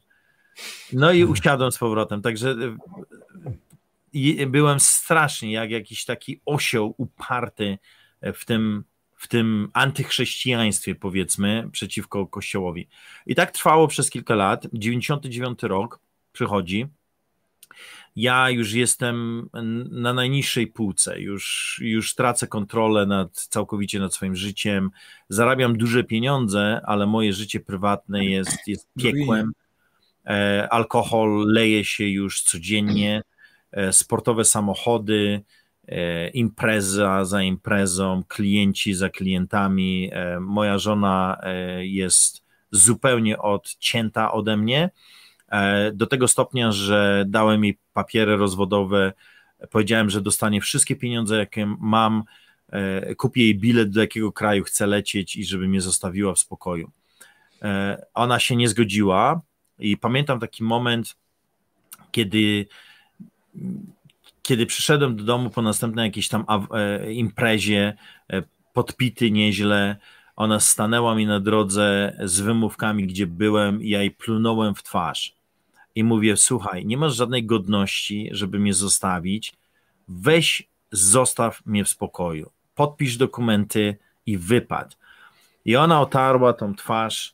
No i usiadłem z powrotem. Także y, byłem strasznie jak jakiś taki osioł uparty w tym w tym antychrześcijaństwie, powiedzmy, przeciwko Kościołowi. I tak trwało przez kilka lat. 99 rok przychodzi. Ja już jestem na najniższej półce, już, już tracę kontrolę nad, całkowicie nad swoim życiem. Zarabiam duże pieniądze, ale moje życie prywatne jest, jest no piekłem. E, alkohol leje się już codziennie, e, sportowe samochody, E, impreza za imprezą, klienci za klientami. E, moja żona e, jest zupełnie odcięta ode mnie do tego stopnia, że dałem jej papiery rozwodowe, powiedziałem, że dostanie wszystkie pieniądze, jakie mam, kupię jej bilet, do jakiego kraju chcę lecieć i żeby mnie zostawiła w spokoju. Ona się nie zgodziła i pamiętam taki moment, kiedy kiedy przyszedłem do domu po następnej jakiejś tam e, imprezie, e, podpity nieźle, ona stanęła mi na drodze z wymówkami, gdzie byłem, i ja jej plunąłem w twarz. I mówię: Słuchaj, nie masz żadnej godności, żeby mnie zostawić. Weź, zostaw mnie w spokoju. Podpisz dokumenty i wypad. I ona otarła tą twarz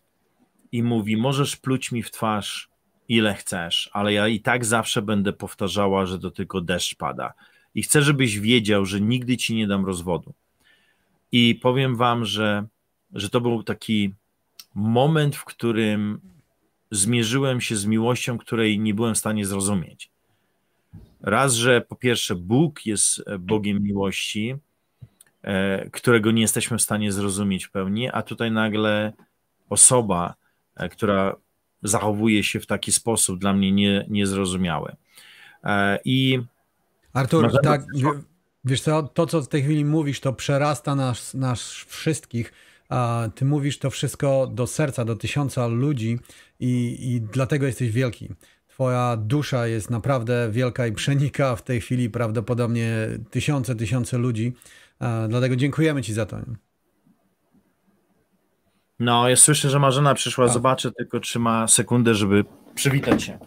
i mówi: Możesz pluć mi w twarz, ile chcesz, ale ja i tak zawsze będę powtarzała, że to tylko deszcz pada. I chcę, żebyś wiedział, że nigdy ci nie dam rozwodu. I powiem wam, że, że to był taki moment, w którym zmierzyłem się z miłością, której nie byłem w stanie zrozumieć. Raz, że po pierwsze Bóg jest e, Bogiem miłości, e, którego nie jesteśmy w stanie zrozumieć w pełni, a tutaj nagle osoba, e, która zachowuje się w taki sposób dla mnie nie, niezrozumiały. E, I Artur, możemy... tak, wiesz co, to co w tej chwili mówisz, to przerasta nas, nas wszystkich. Ty mówisz to wszystko do serca, do tysiąca ludzi i, i dlatego jesteś wielki. Twoja dusza jest naprawdę wielka i przenika w tej chwili prawdopodobnie tysiące, tysiące ludzi. Dlatego dziękujemy Ci za to. No, ja słyszę, że Marzena przyszła, A. Tak. zobaczę tylko, czy ma sekundę, żeby przywitać się.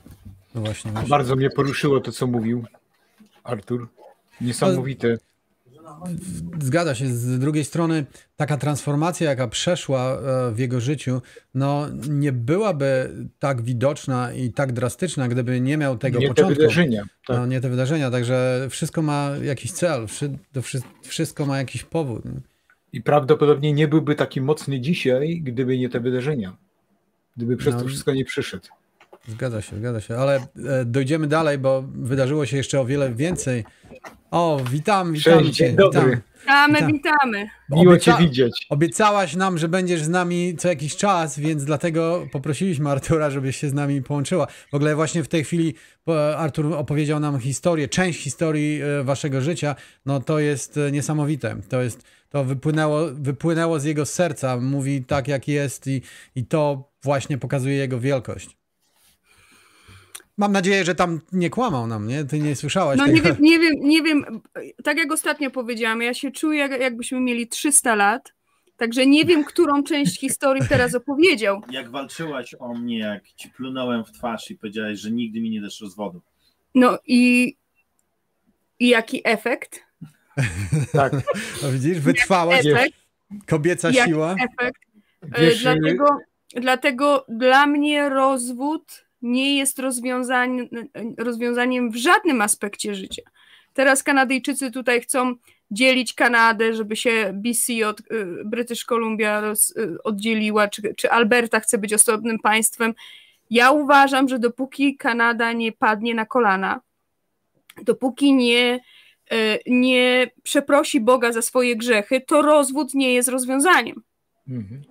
No właśnie, właśnie. Bardzo mnie poruszyło to, co mówił Artur. Niesamowite. Zgadza się. Z drugiej strony, taka transformacja, jaka przeszła e, w jego życiu, no nie byłaby tak widoczna i tak drastyczna, gdyby nie miał tego nie początku. Nie te wydarzenia. No, tak. No, nie te wydarzenia, także wszystko ma jakiś cel, wszystko ma jakiś powód. Nie? I prawdopodobnie nie byłby taki mocny dzisiaj, gdyby nie te wydarzenia. Gdyby przez no. to wszystko nie przyszedł. Zgadza się, zgadza się, ale e, dojdziemy dalej, bo wydarzyło się jeszcze o wiele więcej. O, witam, witam Cześć, cię. Witamy, witamy, witamy. Miło Obieca cię widzieć. Obiecałaś nam, że będziesz z nami co jakiś czas, więc dlatego poprosiliśmy Artura, żebyś się z nami połączyła. W ogóle właśnie w tej chwili e, Artur opowiedział nam historię, część historii e, waszego życia. No to jest niesamowite. To jest to wypłynęło, wypłynęło z jego serca, mówi tak jak jest i, i to właśnie pokazuje jego wielkość. Mam nadzieję, że tam nie kłamał nam, nie? Ty nie słyszałaś No tego. nie wiem, nie wiem, nie wiem, tak jak ostatnio powiedziałam, ja się czuję jakbyśmy mieli 300 lat, Także nie wiem, którą część historii teraz opowiedział. (laughs) Jak walczyłaś o mnie, jak ci plunąłem w twarz i powiedziałaś, że nigdy mi nie dasz rozwodu. No i, i jaki efekt? Tak. (laughs) No widzisz, wytrwałaś. Kobieca jak siła. Efekt. Wiesz, dlatego, nie... dlatego dla mnie rozwód nie jest rozwiązaniem, rozwiązaniem w żadnym aspekcie życia. Teraz Kanadyjczycy tutaj chcą dzielić Kanadę, żeby się BC od y, British Columbia roz, y, oddzieliła, czy, czy Alberta chce być osobnym państwem. Ja uważam, że dopóki Kanada nie padnie na kolana, dopóki nie E, nie przeprosi Boga za swoje grzechy, to rozwód nie jest rozwiązaniem. Mhm.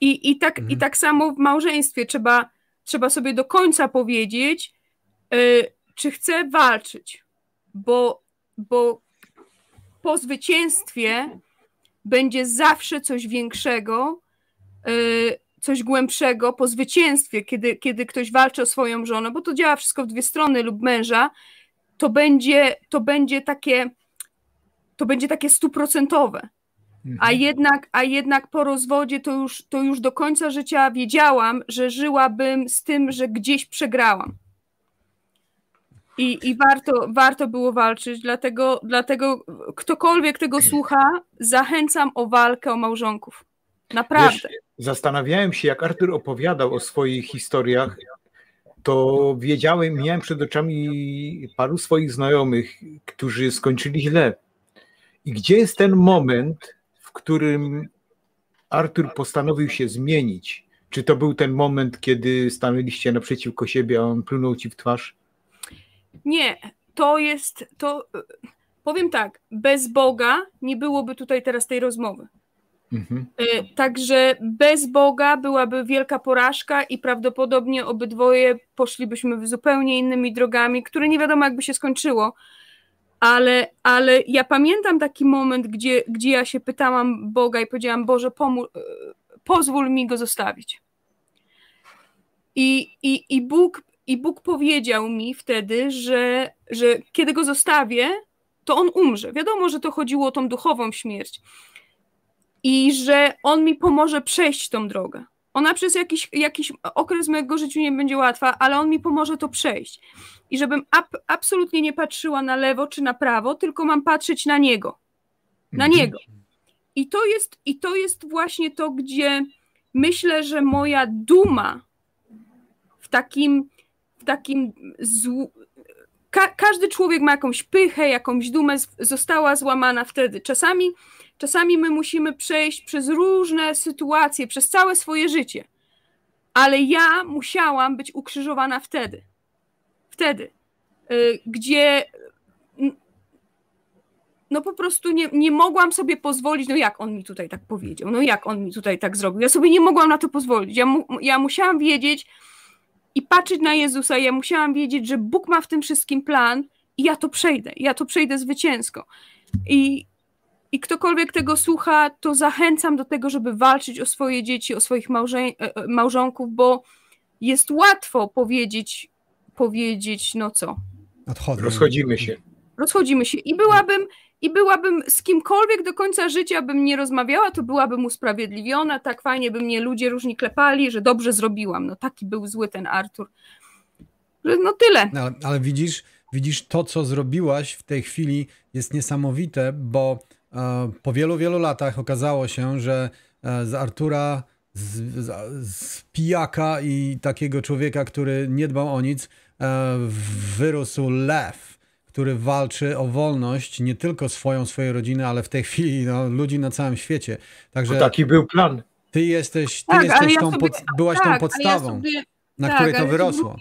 I, i, tak, mhm. I tak samo w małżeństwie trzeba, trzeba sobie do końca powiedzieć, e, czy chcę walczyć, bo, bo po zwycięstwie będzie zawsze coś większego, e, coś głębszego po zwycięstwie, kiedy, kiedy ktoś walczy o swoją żonę, bo to działa wszystko w dwie strony lub męża, to będzie, to będzie takie to będzie takie stuprocentowe. A mhm. jednak, a jednak po rozwodzie to już, to już do końca życia wiedziałam, że żyłabym z tym, że gdzieś przegrałam. I, i warto, warto było walczyć, dlatego, dlatego ktokolwiek tego słucha, zachęcam o walkę o małżonków. Naprawdę. Wiesz, zastanawiałem się, jak Artur opowiadał o swoich historiach, to wiedziałem, miałem przed oczami paru swoich znajomych, którzy skończyli źle. I gdzie jest ten moment, w którym Artur postanowił się zmienić? Czy to był ten moment, kiedy stanęliście naprzeciwko siebie, a on plunął ci w twarz? Nie, to jest to. Powiem tak, bez Boga nie byłoby tutaj teraz tej rozmowy. Mhm. Y, także bez Boga byłaby wielka porażka i prawdopodobnie obydwoje poszlibyśmy zupełnie innymi drogami, które nie wiadomo jakby się skończyło. Ale, ale ja pamiętam taki moment, gdzie, gdzie ja się pytałam Boga i powiedziałam: Boże, y, pozwól mi go zostawić. I, i, i, Bóg, I Bóg powiedział mi wtedy, że, że kiedy go zostawię, to on umrze. Wiadomo, że to chodziło o tą duchową śmierć i że on mi pomoże przejść tą drogę. Ona przez jakiś, jakiś okres mojego życia nie będzie łatwa, ale on mi pomoże to przejść. I żebym ab, absolutnie nie patrzyła na lewo czy na prawo, tylko mam patrzeć na niego. Na mhm. niego. I to jest, i to jest właśnie to, gdzie myślę, że moja duma w takim, w takim Ka każdy człowiek ma jakąś pychę, jakąś dumę, została złamana wtedy. Czasami Czasami my musimy przejść przez różne sytuacje, przez całe swoje życie. Ale ja musiałam być ukrzyżowana wtedy. Wtedy. Y, gdzie no po prostu nie, nie mogłam sobie pozwolić, no jak on mi tutaj tak powiedział, no jak on mi tutaj tak zrobił. Ja sobie nie mogłam na to pozwolić. Ja, mu, ja musiałam wiedzieć i patrzeć na Jezusa, ja musiałam wiedzieć, że Bóg ma w tym wszystkim plan i ja to przejdę, ja to przejdę zwycięsko. I, i ktokolwiek tego słucha, to zachęcam do tego, żeby walczyć o swoje dzieci, o swoich małże- e, e, małżonków, bo jest łatwo powiedzieć, powiedzieć, no co. Odchodzę. Rozchodzimy się. Rozchodzimy się. I byłabym, i byłabym z kimkolwiek do końca życia bym nie rozmawiała, to byłabym usprawiedliwiona, tak fajnie by mnie ludzie różni klepali, że dobrze zrobiłam. No taki był zły ten Artur. No tyle. No, ale, ale widzisz, widzisz to, co zrobiłaś w tej chwili jest niesamowite, bo E, po wielu, wielu latach okazało się, że e, z Artura, z, z, z pijaka i takiego człowieka, który nie dbał o nic, e, wyrósł lew, który walczy o wolność nie tylko swoją, swojej rodziny, ale w tej chwili no, ludzi na całym świecie. Także Bo no taki był plan. Ty jesteś, ty tak, jesteś ja tą, sobie, pod, byłaś tak, tą podstawą, ja sobie, na tak, której to wyrosło.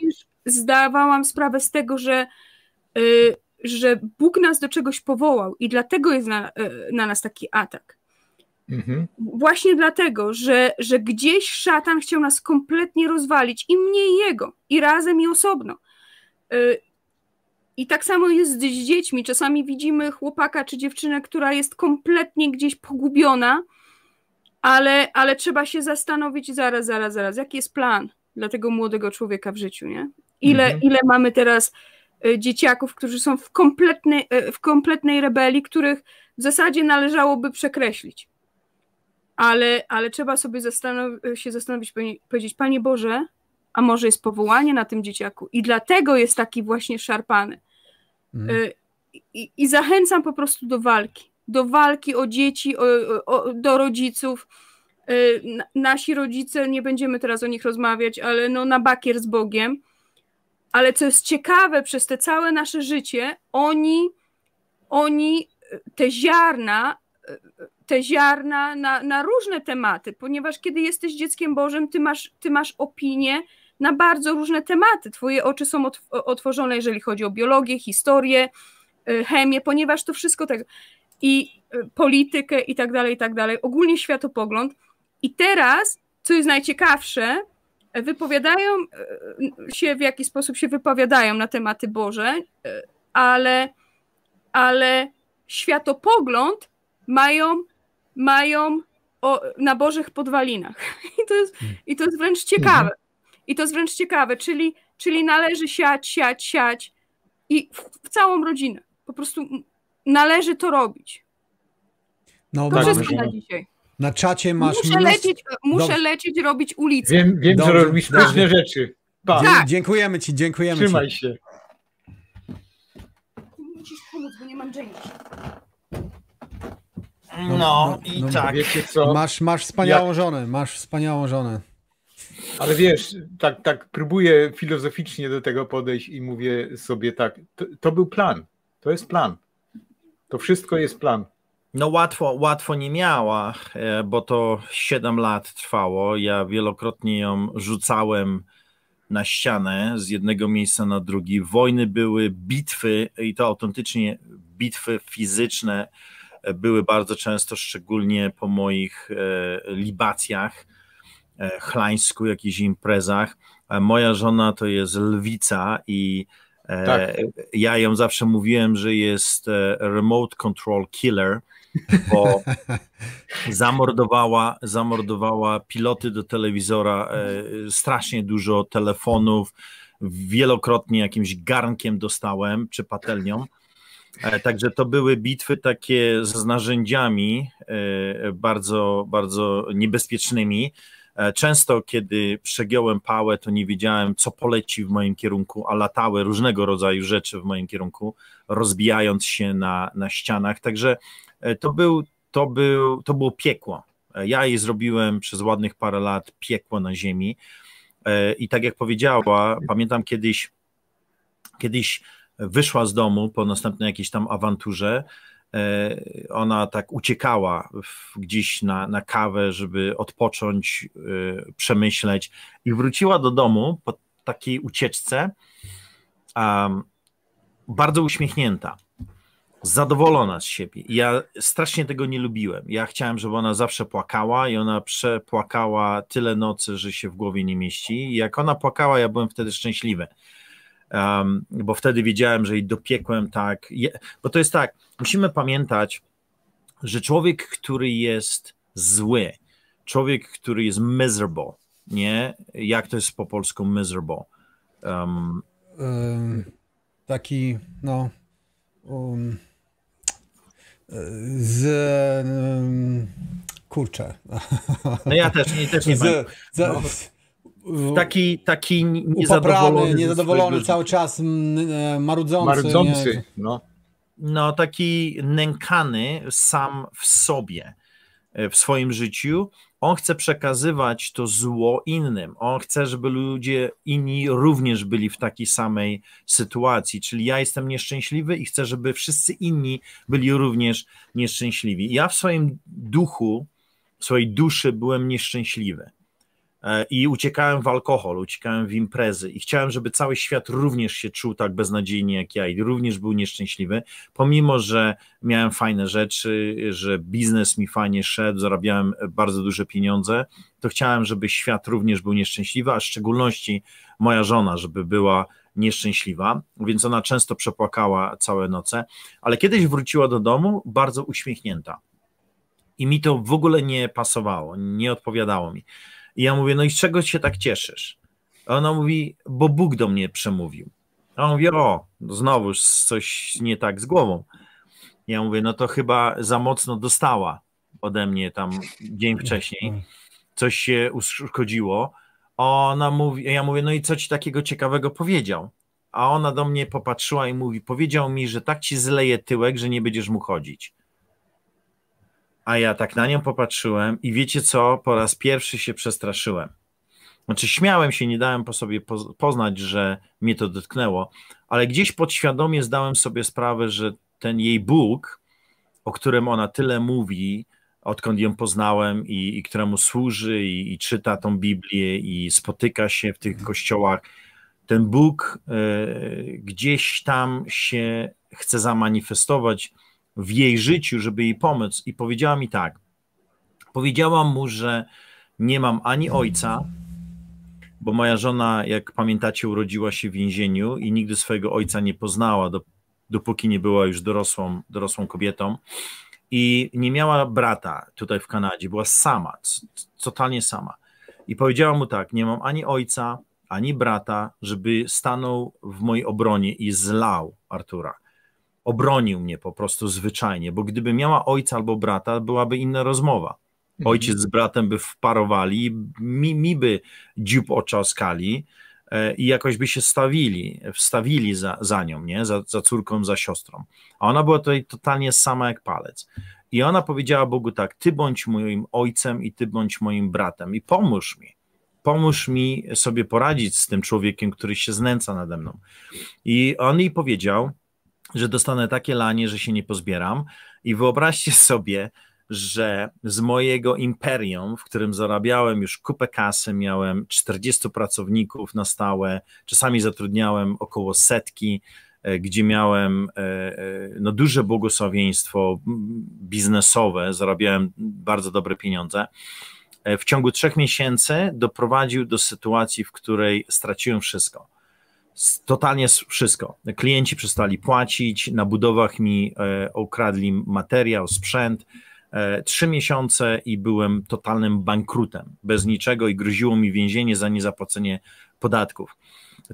Zdawałam sprawę z tego, że y, że Bóg nas do czegoś powołał i dlatego jest na, e, na nas taki atak. Mhm. Właśnie dlatego, że, że gdzieś szatan chciał nas kompletnie rozwalić i mnie i jego, i razem i osobno. E, I tak samo jest z dziećmi. Czasami widzimy chłopaka czy dziewczynę, która jest kompletnie gdzieś pogubiona, ale, ale trzeba się zastanowić zaraz, zaraz, zaraz, jaki jest plan dla tego młodego człowieka w życiu, nie? Ile, mhm. ile mamy teraz Y, dzieciaków, którzy są w kompletnej, y, w kompletnej rebelii, których w zasadzie należałoby przekreślić. Ale, ale trzeba sobie zastanow się zastanowić, powiedzieć, Panie Boże, a może jest powołanie na tym dzieciaku i dlatego jest taki właśnie szarpany. Mm. I, I, zachęcam po prostu do walki, do walki o dzieci, o, o, do rodziców. Nasi rodzice, nie będziemy teraz o nich rozmawiać, ale no na bakier z Bogiem, ale co jest ciekawe, przez te całe nasze życie, oni, oni te ziarna, te ziarna na, na różne tematy, ponieważ kiedy jesteś dzieckiem Bożym, ty masz, ty masz opinię na bardzo różne tematy. Twoje oczy są otw otworzone, jeżeli chodzi o biologię, historię, y, chemię, ponieważ to wszystko tak. I y, politykę i tak dalej, i tak dalej. Ogólnie światopogląd. I teraz, co jest najciekawsze, wypowiadają e, się, w jaki sposób się wypowiadają na tematy Boże, e, ale, ale światopogląd mają, mają o, na Bożych podwalinach. (laughs) I to, jest, mm. I to jest wręcz ciekawe. Mhm. I to jest wręcz ciekawe, czyli, czyli należy siać, siać, siać i w, w całą rodzinę. Po prostu należy to robić. No, to tak, wszystko na dzisiaj. Na czacie masz... Muszę mnóstwo... lecieć, muszę Do... lecieć robić ulicę. Wiem, wiem że robisz różne rzeczy. Pa. Tak. Dziękujemy ci, dziękujemy Trzymaj ci. się. Musisz pomóc, bo nie mam No, no, i no, tak. Wiecie co? Masz, masz wspaniałą Jak... żonę, masz wspaniałą żonę. Ale wiesz, tak, tak próbuję filozoficznie do tego podejść i mówię sobie tak, to, to był plan, to jest plan. To wszystko jest plan. No łatwo, łatwo nie miała, e, bo to 7 lat trwało. Ja wielokrotnie ją rzucałem na ścianę z jednego miejsca na drugi. Wojny były, bitwy i to autentycznie bitwy fizyczne e, były bardzo często, szczególnie po moich e, libacjach, chlańsku, jakichś imprezach. Moja żona to jest lwica i tak. ja ją zawsze mówiłem, że jest remote control killer – bo (laughs) zamordowała, zamordowała piloty do telewizora, e, strasznie dużo telefonów, wielokrotnie jakimś garnkiem dostałem, czy patelnią. E, także to były bitwy takie z narzędziami e, bardzo, bardzo niebezpiecznymi. Często, kiedy przegiąłem pałę, to nie wiedziałem, co poleci w moim kierunku, a latały różnego rodzaju rzeczy w moim kierunku, rozbijając się na, na ścianach. Także E, to, był, to, był, to było piekło. E, ja jej zrobiłem przez ładnych parę lat piekło na ziemi. E, I tak jak powiedziała, pamiętam kiedyś, kiedyś wyszła z domu po następnej jakiejś tam awanturze. Ona tak uciekała gdzieś na, na kawę, żeby odpocząć, przemyśleć, i wróciła do domu po takiej ucieczce. Um, bardzo uśmiechnięta zadowolona z siebie. Ja strasznie tego nie lubiłem. Ja chciałem, żeby ona zawsze płakała i ona przepłakała tyle nocy, że się w głowie nie mieści. I jak ona płakała, ja byłem wtedy szczęśliwy. Um, bo wtedy wiedziałem, że jej dopiekłem tak. Je, bo to jest tak, musimy pamiętać, że człowiek, który jest zły, człowiek, który jest miserable, nie? Jak to jest po polsku miserable? Um, um, taki, no, um, z um, kurczę. No ja też, nie, też nie z, No. Taki, taki niezadowolony. niezadowolony cały czas, e, marudzący. Marudzący, no. No, taki nękany sam w sobie, e, w swoim życiu on chce przekazywać to zło innym. On chce, żeby ludzie inni również byli w takiej samej sytuacji. Czyli ja jestem nieszczęśliwy i chcę, żeby wszyscy inni byli również nieszczęśliwi. Ja w swoim duchu, w swojej duszy byłem nieszczęśliwy. E, i uciekałem w alkohol, uciekałem w imprezy i chciałem, żeby cały świat również się czuł tak beznadziejnie jak ja i również był nieszczęśliwy, pomimo, że miałem fajne rzeczy, że biznes mi fajnie szedł, zarabiałem bardzo duże pieniądze, to chciałem, żeby świat również był nieszczęśliwy, a w szczególności moja żona, żeby była nieszczęśliwa, więc ona często przepłakała całe noce, ale kiedyś wróciła do domu bardzo uśmiechnięta. I mi to w ogóle nie pasowało, nie odpowiadało mi. I ja mówię, no i z czego się tak cieszysz? A ona mówi, bo Bóg do mnie przemówił. A on mówi, o, no znowu coś nie tak z głową. Ja mówię, no to chyba za mocno dostała ode mnie tam dzień wcześniej. Coś się uszkodziło. Ona mówi, ja mówię, no i co ci takiego ciekawego powiedział? A ona do mnie popatrzyła i mówi, powiedział mi, że tak ci zleje tyłek, że nie będziesz mu chodzić a ja tak na nią popatrzyłem i wiecie co, po raz pierwszy się przestraszyłem. Znaczy, śmiałem się, nie dałem po sobie poznać, że mnie to dotknęło, ale gdzieś podświadomie zdałem sobie sprawę, że ten jej Bóg, o którym ona tyle mówi, odkąd ją poznałem i, i któremu służy i, i, czyta tą Biblię i spotyka się w tych mhm. kościołach, ten Bóg y, gdzieś tam się chce zamanifestować w jej życiu, żeby jej pomóc. I powiedziała mi tak: powiedziałam mu, że nie mam ani ojca, bo moja żona, jak pamiętacie, urodziła się w więzieniu i nigdy swojego ojca nie poznała, dopóki nie była już dorosłą, dorosłą kobietą. I nie miała brata tutaj w Kanadzie, była sama, totalnie sama. I powiedziała mu tak: Nie mam ani ojca, ani brata, żeby stanął w mojej obronie i zlał Artura obronił mnie po prostu zwyczajnie, bo gdyby miała ojca albo brata, byłaby inna rozmowa. Mhm. Ojciec z bratem by wparowali, mi, mi by dziób oczoskali e, i jakoś by się stawili, wstawili za, za nią, nie? Za, za córką, za siostrą. A ona była tutaj totalnie sama jak palec. I ona powiedziała Bogu tak: Ty bądź moim ojcem i ty bądź moim bratem i pomóż mi. Pomóż mi sobie poradzić z tym człowiekiem, który się znęca nade mną. I on jej powiedział: że dostanę takie lanie, że się nie pozbieram. I wyobraźcie (laughs) sobie, że z mojego imperium, w którym zarabiałem już kupę kasy, miałem 40 pracowników na stałe, czasami zatrudniałem około setki, e, gdzie miałem e, e, no, duże błogosławieństwo biznesowe, zarabiałem bardzo dobre pieniądze. W ciągu trzech miesięcy doprowadził do sytuacji, w której straciłem wszystko totalnie wszystko. Klienci przestali płacić, na budowach mi e, okradli materiał, sprzęt. E, trzy miesiące i byłem totalnym bankrutem, bez niczego i groziło mi więzienie za niezapłacenie podatków.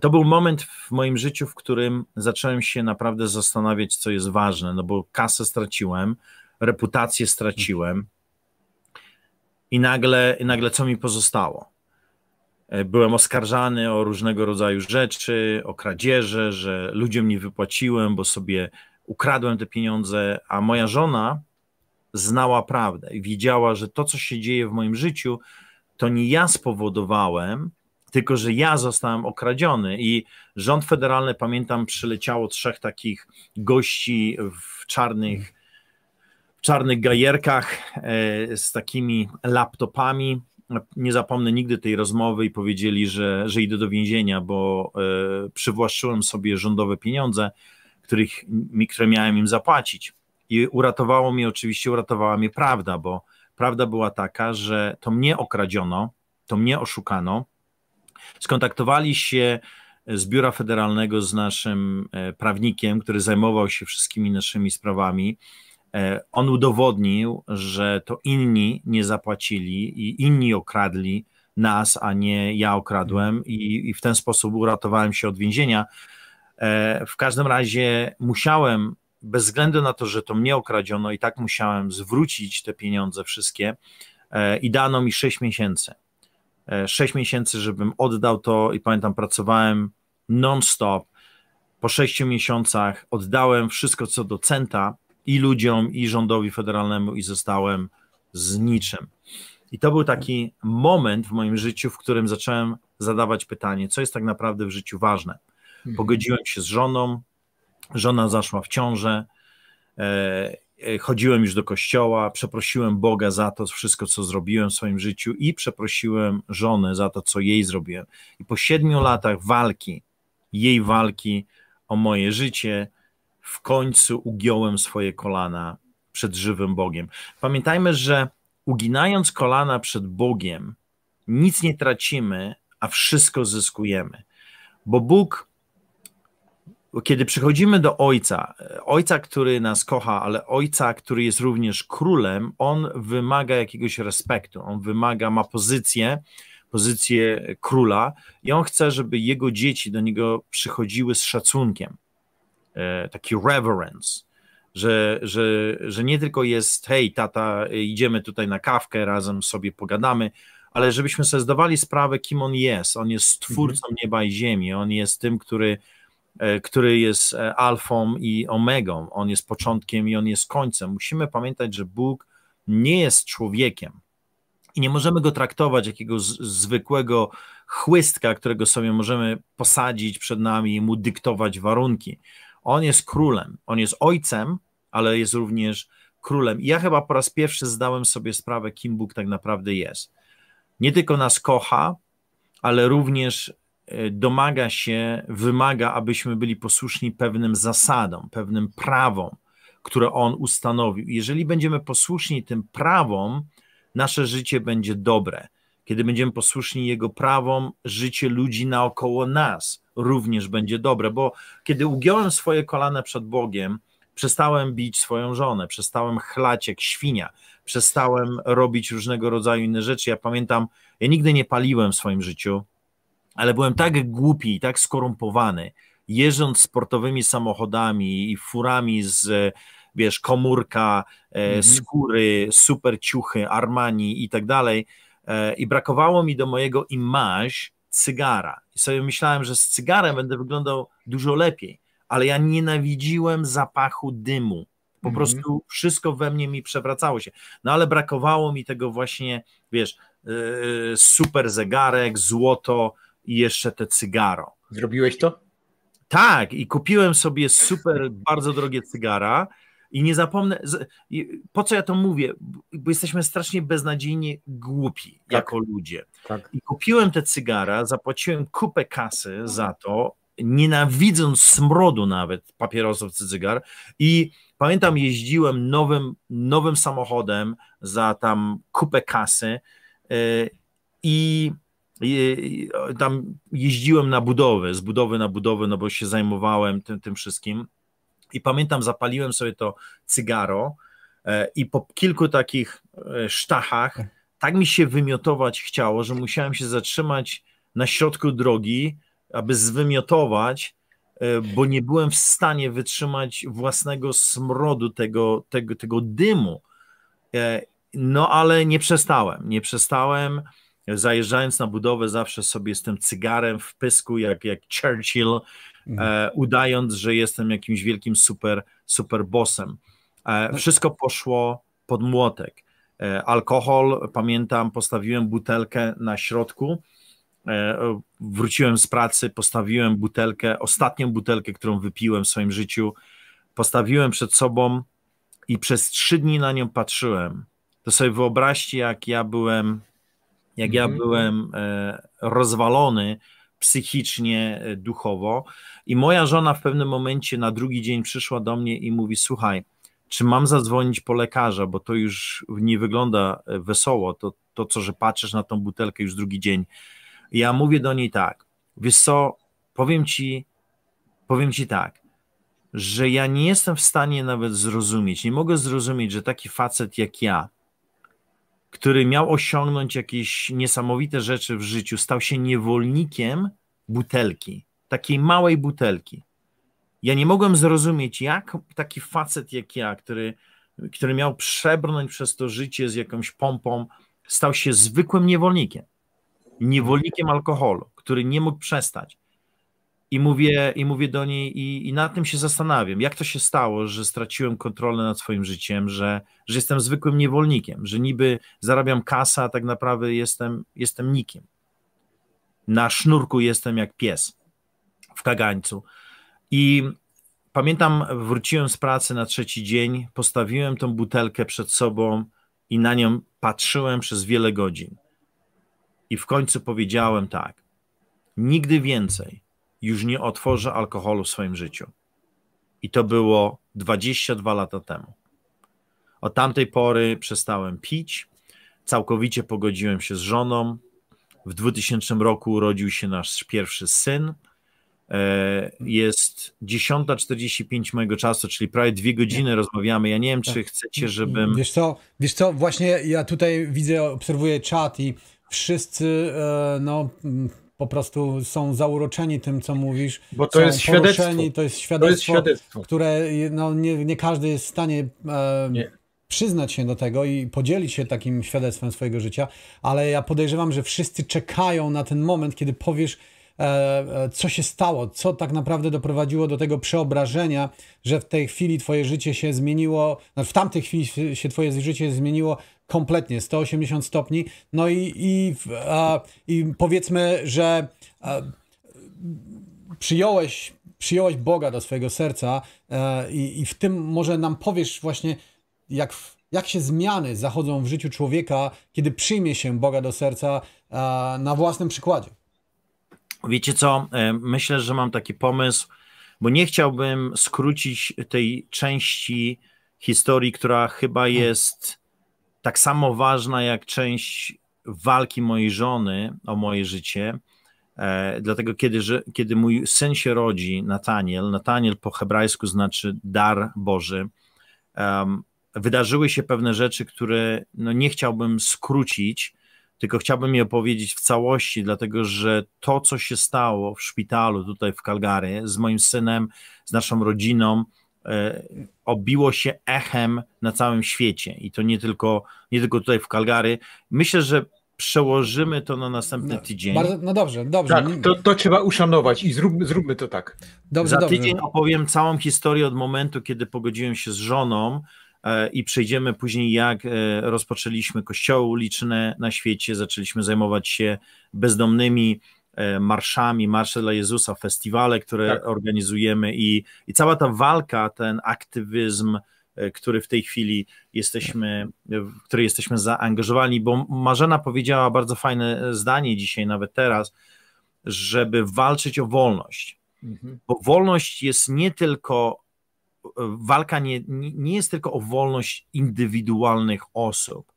To był moment w moim życiu, w którym zacząłem się naprawdę zastanawiać, co jest ważne, no bo kasę straciłem, reputację straciłem i nagle, i nagle co mi pozostało? E, byłem oskarżany o różnego rodzaju rzeczy, o kradzieże, że ludziom nie wypłaciłem, bo sobie ukradłem te pieniądze, a moja żona znała prawdę i widziała, że to, co się dzieje w moim życiu, to nie ja spowodowałem, tylko że ja zostałem okradziony i rząd federalny, pamiętam, przyleciało trzech takich gości w czarnych, w czarnych gajerkach e, z takimi laptopami, nie zapomnę nigdy tej rozmowy i powiedzieli, że, że idę do więzienia, bo e, przywłaszczyłem sobie rządowe pieniądze, których, które miałem im zapłacić. I uratowało mnie, oczywiście uratowała mnie prawda, bo prawda była taka, że to mnie okradziono, to mnie oszukano. Skontaktowali się z biura federalnego z naszym e, prawnikiem, który zajmował się wszystkimi naszymi sprawami E, on udowodnił, że to inni nie zapłacili i inni okradli nas, a nie ja okradłem, i, i w ten sposób uratowałem się od więzienia. E, w każdym razie musiałem, bez względu na to, że to mnie okradziono, i tak musiałem zwrócić te pieniądze wszystkie e, i dano mi 6 miesięcy. 6 miesięcy, żebym oddał to i pamiętam, pracowałem non-stop. Po sześciu miesiącach oddałem wszystko co do centa i ludziom, i rządowi federalnemu, i zostałem z niczym. I to był taki moment w moim życiu, w którym zacząłem zadawać pytanie, co jest tak naprawdę w życiu ważne. Mhm. Pogodziłem się z żoną, żona zaszła w ciążę, e, e, chodziłem już do kościoła, przeprosiłem Boga za to wszystko, co zrobiłem w swoim życiu i przeprosiłem żonę za to, co jej zrobiłem. I po siedmiu latach walki, jej walki o moje życie, w końcu ugiąłem swoje kolana przed żywym Bogiem. Pamiętajmy, że uginając kolana przed Bogiem, nic nie tracimy, a wszystko zyskujemy. Bo Bóg, kiedy przychodzimy do Ojca, Ojca, który nas kocha, ale Ojca, który jest również królem, on wymaga jakiegoś respektu, on wymaga, ma pozycję, pozycję króla i on chce, żeby jego dzieci do niego przychodziły z szacunkiem. E, taki reverence, że, że, że nie tylko jest hej, tata, idziemy tutaj na kawkę, razem sobie pogadamy, ale żebyśmy sobie zdawali sprawę, kim on jest. On jest stwórcą mhm. nieba i ziemi, on jest tym, który, e, który jest e, alfą i omegą, on jest początkiem i on jest końcem. Musimy pamiętać, że Bóg nie jest człowiekiem. I nie możemy go traktować jakiego z, zwykłego chłystka, którego sobie możemy posadzić przed nami i mu dyktować warunki. On jest królem, on jest ojcem, ale jest również królem. I ja chyba po raz pierwszy zdałem sobie sprawę, kim Bóg tak naprawdę jest. Nie tylko nas kocha, ale również e, domaga się, wymaga, abyśmy byli posłuszni pewnym zasadom, pewnym prawom, które On ustanowił. Jeżeli będziemy posłuszni tym prawom, nasze życie będzie dobre. Kiedy będziemy posłuszni Jego prawom, życie ludzi naokoło nas również będzie dobre, bo kiedy ugiąłem swoje kolana przed Bogiem, przestałem bić swoją żonę, przestałem chlać jak świnia, przestałem robić różnego rodzaju inne rzeczy. Ja pamiętam, ja nigdy nie paliłem w swoim życiu, ale byłem tak głupi i tak skorumpowany, jeżdżąc sportowymi samochodami i furami z wiesz, komórka, mm -hmm. skóry, super ciuchy, Armani i tak dalej, E, i brakowało mi do mojego image cygara. I sobie myślałem, że z cygarem będę wyglądał dużo lepiej, ale ja nienawidziłem zapachu dymu. Po mhm. prostu wszystko we mnie mi przewracało się. No ale brakowało mi tego właśnie, wiesz, e, super zegarek, złoto i jeszcze te cygaro. Zrobiłeś to? Tak, i kupiłem sobie super, bardzo drogie cygara i nie zapomnę, po co ja to mówię? Bo jesteśmy strasznie beznadziejnie głupi tak. jako ludzie. Tak. I kupiłem te cygara, zapłaciłem kupę kasy za to, nienawidząc smrodu nawet papierosów czy cygar. I pamiętam, jeździłem nowym, nowym samochodem za tam kupę kasy yy, i tam jeździłem na budowę, z budowy na budowę, no bo się zajmowałem tym, tym wszystkim. I pamiętam, zapaliłem sobie to cygaro e, i po kilku takich e, sztachach tak mi się wymiotować chciało, że musiałem się zatrzymać na środku drogi, aby zwymiotować, e, bo nie byłem w stanie wytrzymać własnego smrodu, tego, tego, tego dymu. No ale nie przestałem, nie przestałem. Zajeżdżając na budowę, zawsze sobie z tym cygarem w pysku, jak, jak Churchill, mhm. E, udając, że jestem jakimś wielkim super, super bossem. E, tak. Wszystko poszło pod młotek. E, alkohol, pamiętam, postawiłem butelkę na środku, wróciłem z pracy, postawiłem butelkę, ostatnią butelkę, którą wypiłem w swoim życiu, postawiłem przed sobą i przez trzy dni na nią patrzyłem. To sobie wyobraźcie, jak ja byłem, jak ja mhm. byłem rozwalony psychicznie, e, duchowo. I moja żona w pewnym momencie na drugi dzień przyszła do mnie i mówi: Słuchaj, czy mam zadzwonić po lekarza, bo to już nie wygląda e, wesoło, to, to co, że patrzysz na tą butelkę już drugi dzień. Ja mówię do niej tak, wiesz co, powiem ci, powiem ci tak, że ja nie jestem w stanie nawet zrozumieć, nie mogę zrozumieć, że taki facet jak ja, który miał osiągnąć jakieś niesamowite rzeczy w życiu, stał się niewolnikiem butelki, takiej małej butelki. Ja nie mogłem zrozumieć, jak taki facet jak ja, który, który miał przebrnąć przez to życie z jakąś pompą, stał się zwykłym niewolnikiem. Niewolnikiem alkoholu, który nie mógł przestać. I mówię, i mówię do niej, i, i na tym się zastanawiam, jak to się stało, że straciłem kontrolę nad swoim życiem, że, że jestem zwykłym niewolnikiem, że niby zarabiam kasa, a tak naprawdę jestem, jestem nikim. Na sznurku jestem jak pies w kagańcu. I pamiętam, wróciłem z pracy na trzeci dzień, postawiłem tą butelkę przed sobą i na nią patrzyłem przez wiele godzin. I w końcu powiedziałem tak: nigdy więcej już nie otworzę alkoholu w swoim życiu. I to było 22 lata temu. Od tamtej pory przestałem pić, całkowicie pogodziłem się z żoną. W 2000 roku urodził się nasz pierwszy syn. E, jest 10.45 mojego czasu, czyli prawie dwie godziny rozmawiamy. Ja nie wiem, tak. czy chcecie, żebym. Wiesz co, wiesz co, właśnie ja tutaj widzę, obserwuję czat i wszyscy e, no, po prostu są zauroczeni tym, co mówisz. Bo to jest świadectwo. To jest świadectwo, to jest świadectwo. które no, nie, nie, każdy jest w stanie e, przyznać się do tego i podzielić się takim świadectwem swojego życia, ale ja podejrzewam, że wszyscy czekają na ten moment, kiedy powiesz, e, e, co się stało, co tak naprawdę doprowadziło do tego przeobrażenia, że w tej chwili twoje życie się zmieniło, no, w tamtej chwili się twoje życie zmieniło kompletnie 180 stopni. No i, i, a, i powiedzmy, że a, przyjąłeś, przyjąłeś Boga do swojego serca a, e, i, i w tym może nam powiesz właśnie, jak, jak się zmiany zachodzą w życiu człowieka, kiedy przyjmie się Boga do serca e, na własnym przykładzie. Wiecie co, e, myślę, że mam taki pomysł, bo nie chciałbym skrócić tej części historii, która chyba hmm. jest tak samo ważna jak część walki mojej żony o moje życie. E, dlatego, kiedy, że, kiedy mój syn się rodzi, Nataniel, Nataniel po hebrajsku znaczy dar Boży, um, wydarzyły się pewne rzeczy, które no, nie chciałbym skrócić, tylko chciałbym je opowiedzieć w całości, dlatego że to, co się stało w szpitalu tutaj w Calgary z moim synem, z naszą rodziną, E, obiło się echem na całym świecie i to nie tylko, nie tylko tutaj w Calgary. Myślę, że przełożymy to na następny no, tydzień. Bardzo, no dobrze, dobrze. Tak, to, to, trzeba uszanować i zróbmy, zróbmy to tak. Dobrze, Za dobrze. tydzień opowiem całą historię od momentu, kiedy pogodziłem się z żoną e, i przejdziemy później, jak e, rozpoczęliśmy kościoły uliczne na świecie, zaczęliśmy zajmować się bezdomnymi, E, marszami, Marsze dla Jezusa, festiwale, które tak. organizujemy i, i cała ta walka, ten aktywizm, e, który w tej chwili jesteśmy, w który jesteśmy zaangażowani, bo Marzena powiedziała bardzo fajne e, zdanie dzisiaj, nawet teraz, żeby walczyć o wolność. Mhm. Bo wolność jest nie tylko, walka nie, nie jest tylko o wolność indywidualnych osób,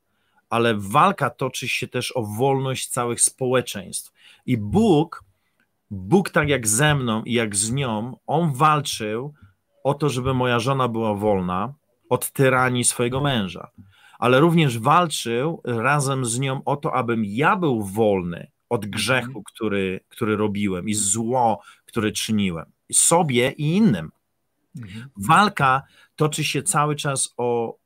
ale walka toczy się też o wolność całych społeczeństw. I Bóg, Bóg tak jak ze mną i jak z nią, on walczył o to, żeby moja żona była wolna od tyranii swojego męża, ale również walczył razem z nią o to, abym ja był wolny od mhm. grzechu, który, który robiłem i zło, które czyniłem sobie i innym. Mhm. Walka toczy się cały czas o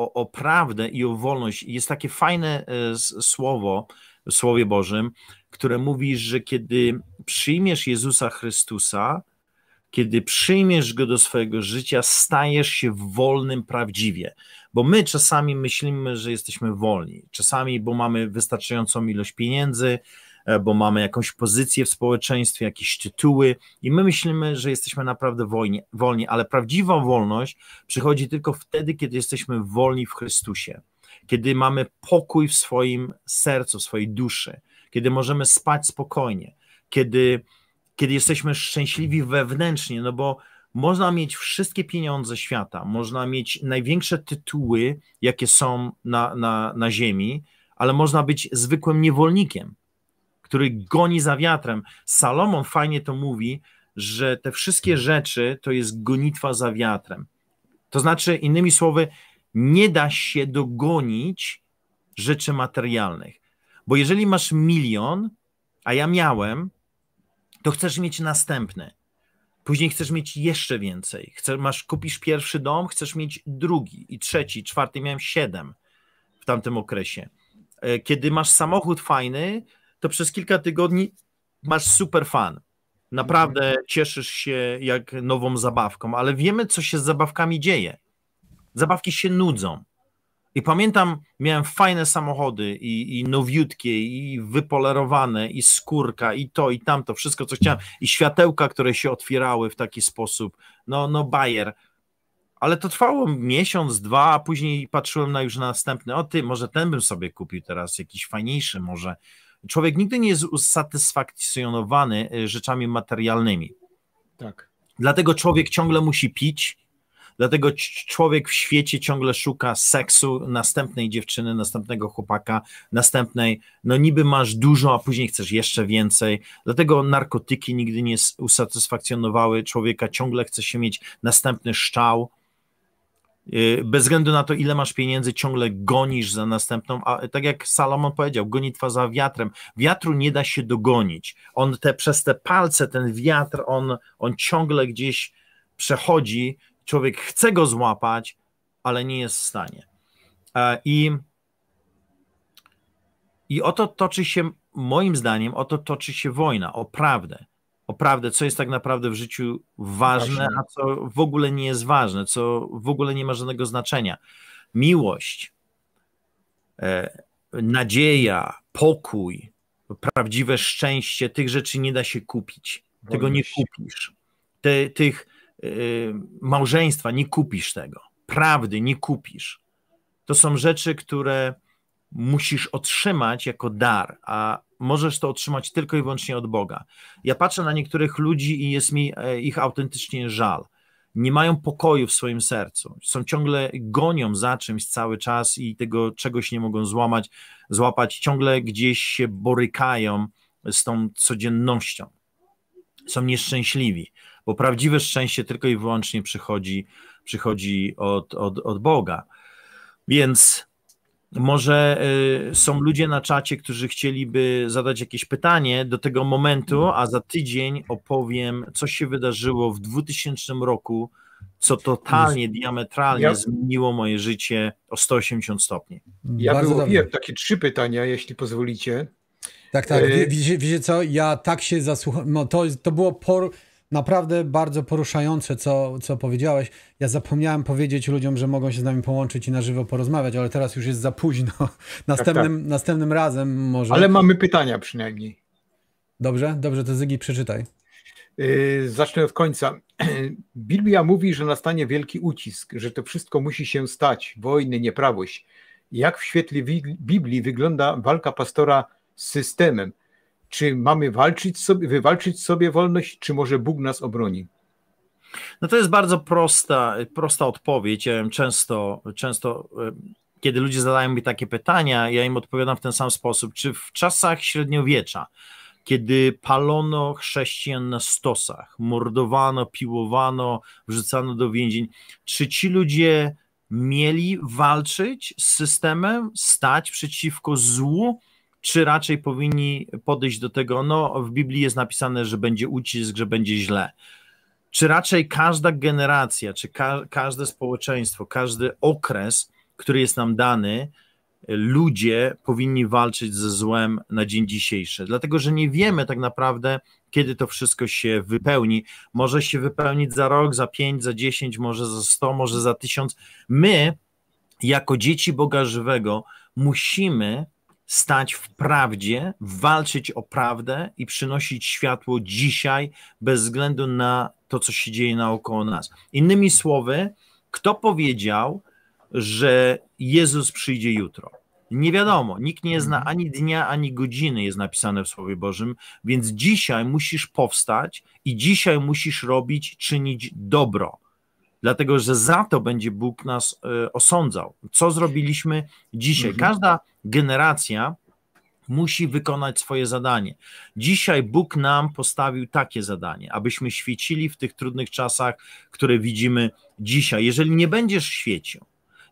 o, o prawdę i o wolność. Jest takie fajne e, słowo w Słowie Bożym, które mówi, że kiedy przyjmiesz Jezusa Chrystusa, kiedy przyjmiesz go do swojego życia, stajesz się wolnym prawdziwie. Bo my czasami myślimy, że jesteśmy wolni, czasami, bo mamy wystarczającą ilość pieniędzy, E, bo mamy jakąś pozycję w społeczeństwie, jakieś tytuły i my myślimy, że jesteśmy naprawdę wolni, wolni ale prawdziwa wolność przychodzi tylko wtedy, kiedy jesteśmy wolni w Chrystusie, kiedy mamy pokój w swoim sercu, w swojej duszy, kiedy możemy spać spokojnie, kiedy, kiedy jesteśmy szczęśliwi wewnętrznie, no bo można mieć wszystkie pieniądze świata, można mieć największe tytuły, jakie są na, na, na ziemi, ale można być zwykłym niewolnikiem który goni za wiatrem. Salomon fajnie to mówi, że te wszystkie mhm. rzeczy to jest gonitwa za wiatrem. To znaczy, innymi słowy, nie da się dogonić rzeczy materialnych. Bo jeżeli masz milion, a ja miałem, to chcesz mieć następny. Później chcesz mieć jeszcze więcej. Chcesz, masz, kupisz pierwszy dom, chcesz mieć drugi i trzeci, czwarty. Miałem siedem w tamtym okresie. E, kiedy masz samochód fajny, to przez kilka tygodni masz super fan. Naprawdę cieszysz się jak nową zabawką, ale wiemy, co się z zabawkami dzieje. Zabawki się nudzą. I pamiętam, miałem fajne samochody i, i nowiutkie, i wypolerowane, i skórka, i to, i tamto, wszystko, co chciałem, i światełka, które się otwierały w taki sposób. No, no, Bayer, Ale to trwało miesiąc, dwa, a później patrzyłem na już następny. O ty, może ten bym sobie kupił teraz, jakiś fajniejszy, może Człowiek nigdy nie jest usatysfakcjonowany e, rzeczami materialnymi. Tak. Dlatego człowiek ciągle musi pić, Dlatego człowiek w świecie ciągle szuka seksu, następnej dziewczyny, następnego chłopaka, następnej. No niby masz dużo, a później chcesz jeszcze więcej. Dlatego narkotyki nigdy nie usatysfakcjonowały człowieka, ciągle chce się mieć następny szczał. Y, bez względu na to, ile masz pieniędzy, ciągle gonisz za następną, a tak jak Salomon powiedział, gonitwa za wiatrem. Wiatru nie da się dogonić. On te, przez te palce, ten wiatr, on, on ciągle gdzieś przechodzi, człowiek chce go złapać, ale nie jest w stanie. E, I, i oto toczy się, moim zdaniem, oto toczy się wojna o prawdę o prawdę, co jest tak naprawdę w życiu ważne, a co w ogóle nie jest ważne, co w ogóle nie ma żadnego znaczenia. Miłość, e, nadzieja, pokój, prawdziwe szczęście, tych rzeczy nie da się kupić. Tego nie kupisz. Te, tych e, małżeństwa nie kupisz tego. Prawdy nie kupisz. To są rzeczy, które musisz otrzymać jako dar, a możesz to otrzymać tylko i wyłącznie od Boga. Ja patrzę na niektórych ludzi i jest mi e, ich autentycznie żal. Nie mają pokoju w swoim sercu. Są ciągle gonią za czymś cały czas i tego czegoś nie mogą złamać, złapać. Ciągle gdzieś się borykają z tą codziennością. Są nieszczęśliwi, bo prawdziwe szczęście tylko i wyłącznie przychodzi, przychodzi od, od, od Boga. Więc może y, są ludzie na czacie, którzy chcieliby zadać jakieś pytanie do tego momentu, mhm. a za tydzień opowiem, co się wydarzyło w 2000 roku, co totalnie, diametralnie ja... zmieniło moje życie o 180 stopni. Ja wyłowiłem takie trzy pytania, jeśli pozwolicie. Tak, tak. E- wiecie, wiecie co? Ja tak się zasłuchałem. No to, to było por Naprawdę bardzo poruszające, co, co powiedziałeś. Ja zapomniałem powiedzieć ludziom, że mogą się z nami połączyć i na żywo porozmawiać, ale teraz już jest za późno. (laughs) Następnym, tak, tak. następnym razem może. Ale mamy pytania przynajmniej. Dobrze, dobrze, to Zygi przeczytaj. Yy, zacznę od końca. (clears throat) Biblia mówi, że nastanie wielki ucisk, że to wszystko musi się stać, wojny, nieprawość. Jak w świetle Biblii wygląda walka pastora z systemem? Czy mamy walczyć sobie, wywalczyć sobie wolność, czy może Bóg nas obroni? No to jest bardzo prosta, prosta odpowiedź. Ja często, często, e, kiedy ludzie zadają mi takie pytania, ja im odpowiadam w ten sam sposób. Czy w czasach średniowiecza, kiedy palono chrześcijan na stosach, mordowano, piłowano, wrzucano do więzień, czy ci ludzie mieli walczyć z systemem, stać przeciwko złu? czy raczej powinni podejść do tego, no w Biblii jest napisane, że będzie ucisk, że będzie źle. Czy raczej każda generacja, czy ka każde społeczeństwo, każdy okres, który jest nam dany, ludzie powinni walczyć ze złem na dzień dzisiejszy, dlatego że nie wiemy tak naprawdę, kiedy to wszystko się wypełni. Może się wypełnić za rok, za pięć, za dziesięć, może za sto, może za tysiąc. My, jako dzieci Boga Żywego, musimy stać w prawdzie, walczyć o prawdę i przynosić światło dzisiaj, bez względu na to, co się dzieje naokoło nas. Innymi słowy, kto powiedział, że Jezus przyjdzie jutro? Nie wiadomo, nikt nie zna mhm. ani dnia, ani godziny, jest napisane w Słowie Bożym, więc dzisiaj musisz powstać i dzisiaj musisz robić, czynić dobro dlatego że za to będzie Bóg nas e, osądzał. Co zrobiliśmy dzisiaj? Mhm. Każda generacja musi wykonać swoje zadanie. Dzisiaj Bóg nam postawił takie zadanie, abyśmy świecili w tych trudnych czasach, które widzimy dzisiaj. Jeżeli nie będziesz świecił,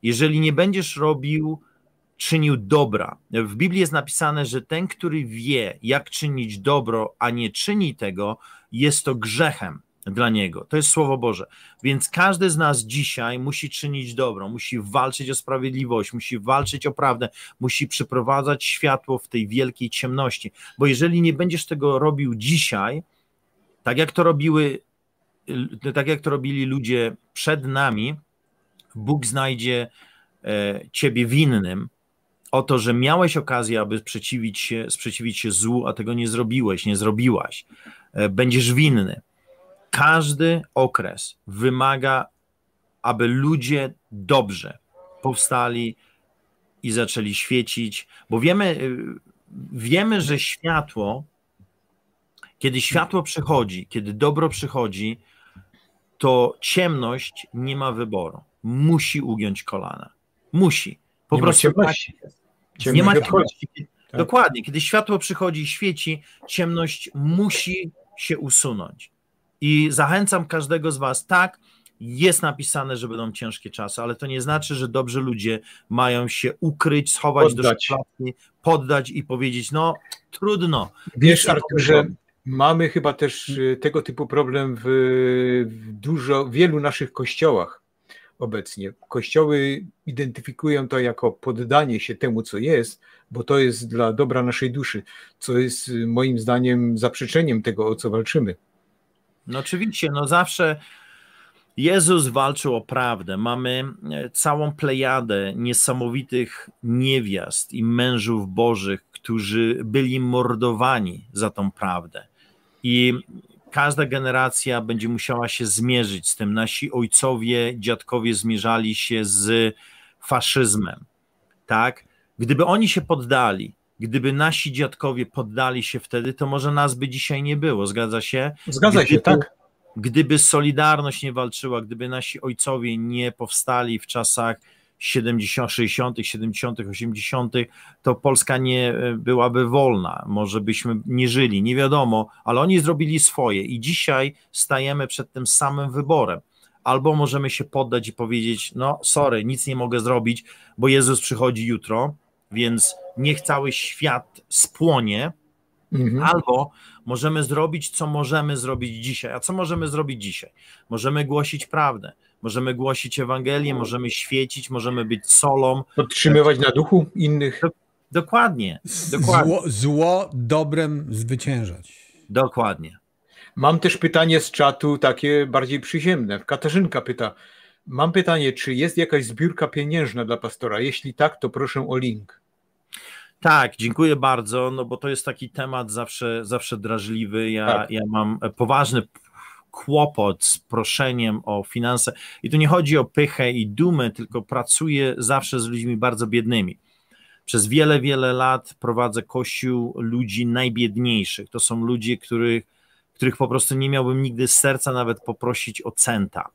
jeżeli nie będziesz robił, czynił dobra. W Biblii jest napisane, że ten, który wie, jak czynić dobro, a nie czyni tego, jest to grzechem dla niego. To jest Słowo Boże. Więc każdy z nas dzisiaj musi czynić dobro, musi walczyć o sprawiedliwość, musi walczyć o prawdę, musi przyprowadzać światło w tej wielkiej ciemności. Bo jeżeli nie będziesz tego robił dzisiaj, tak jak to robiły, y, tak jak to robili ludzie przed nami, Bóg znajdzie e, ciebie winnym o to, że miałeś okazję, aby sprzeciwić się, sprzeciwić się złu, a tego nie zrobiłeś, nie zrobiłaś. E, będziesz winny. Każdy okres wymaga, aby ludzie dobrze powstali i zaczęli świecić, bo wiemy, y, wiemy, że światło, kiedy światło przychodzi, kiedy dobro przychodzi, to ciemność nie ma wyboru. Musi ugiąć kolana. Musi. Po nie prostu. Ma Tak, nie ma ciemności. Tak. Dokładnie. Kiedy światło przychodzi i świeci, ciemność musi się usunąć. I zachęcam każdego z Was, tak, jest napisane, że będą ciężkie czasy, ale to nie znaczy, że dobrzy ludzie mają się ukryć, schować poddać. do szklanki, poddać i powiedzieć, no trudno. Wiesz, Arturze, mamy chyba też y, tego typu problem w, w dużo, wielu naszych kościołach obecnie. Kościoły identyfikują to jako poddanie się temu, co jest, bo to jest dla dobra naszej duszy, co jest y, moim zdaniem zaprzeczeniem tego, o co walczymy. No oczywiście, no zawsze Jezus walczył o prawdę. Mamy e, całą plejadę niesamowitych niewiast i mężów bożych, którzy byli mordowani za tą prawdę. I każda generacja będzie musiała się zmierzyć z tym. Nasi ojcowie, dziadkowie zmierzali się z faszyzmem. Tak? Gdyby oni się poddali, Gdyby nasi dziadkowie poddali się wtedy, to może nas by dzisiaj nie było, zgadza się? Zgadza gdyby, się, tak. Gdyby Solidarność nie walczyła, gdyby nasi ojcowie nie powstali w czasach 70., 60., 70., 80., to Polska nie e, byłaby wolna. Może byśmy nie żyli, nie wiadomo, ale oni zrobili swoje i dzisiaj stajemy przed tym samym wyborem. Albo możemy się poddać i powiedzieć: No, sorry, nic nie mogę zrobić, bo Jezus przychodzi jutro, więc niech cały świat spłonie, mhm. albo możemy zrobić, co możemy zrobić dzisiaj. A co możemy zrobić dzisiaj? Możemy głosić prawdę, możemy głosić Ewangelię, możemy świecić, możemy być solą. Podtrzymywać na duchu innych. Dokładnie. dokładnie. Zło, zło dobrem zwyciężać. Dokładnie. Mam też pytanie z czatu takie bardziej przyziemne. Katarzynka pyta, Mam pytanie, czy jest jakaś zbiórka pieniężna dla pastora? Jeśli tak, to proszę o link. Tak, dziękuję bardzo, no bo to jest taki temat zawsze, zawsze drażliwy. Ja, tak. ja mam poważny kłopot z proszeniem o finanse. I tu nie chodzi o pychę i dumę, tylko pracuję zawsze z ludźmi bardzo biednymi. Przez wiele, wiele lat prowadzę kościół ludzi najbiedniejszych. To są ludzie, których, których po prostu nie miałbym nigdy z serca nawet poprosić o centa.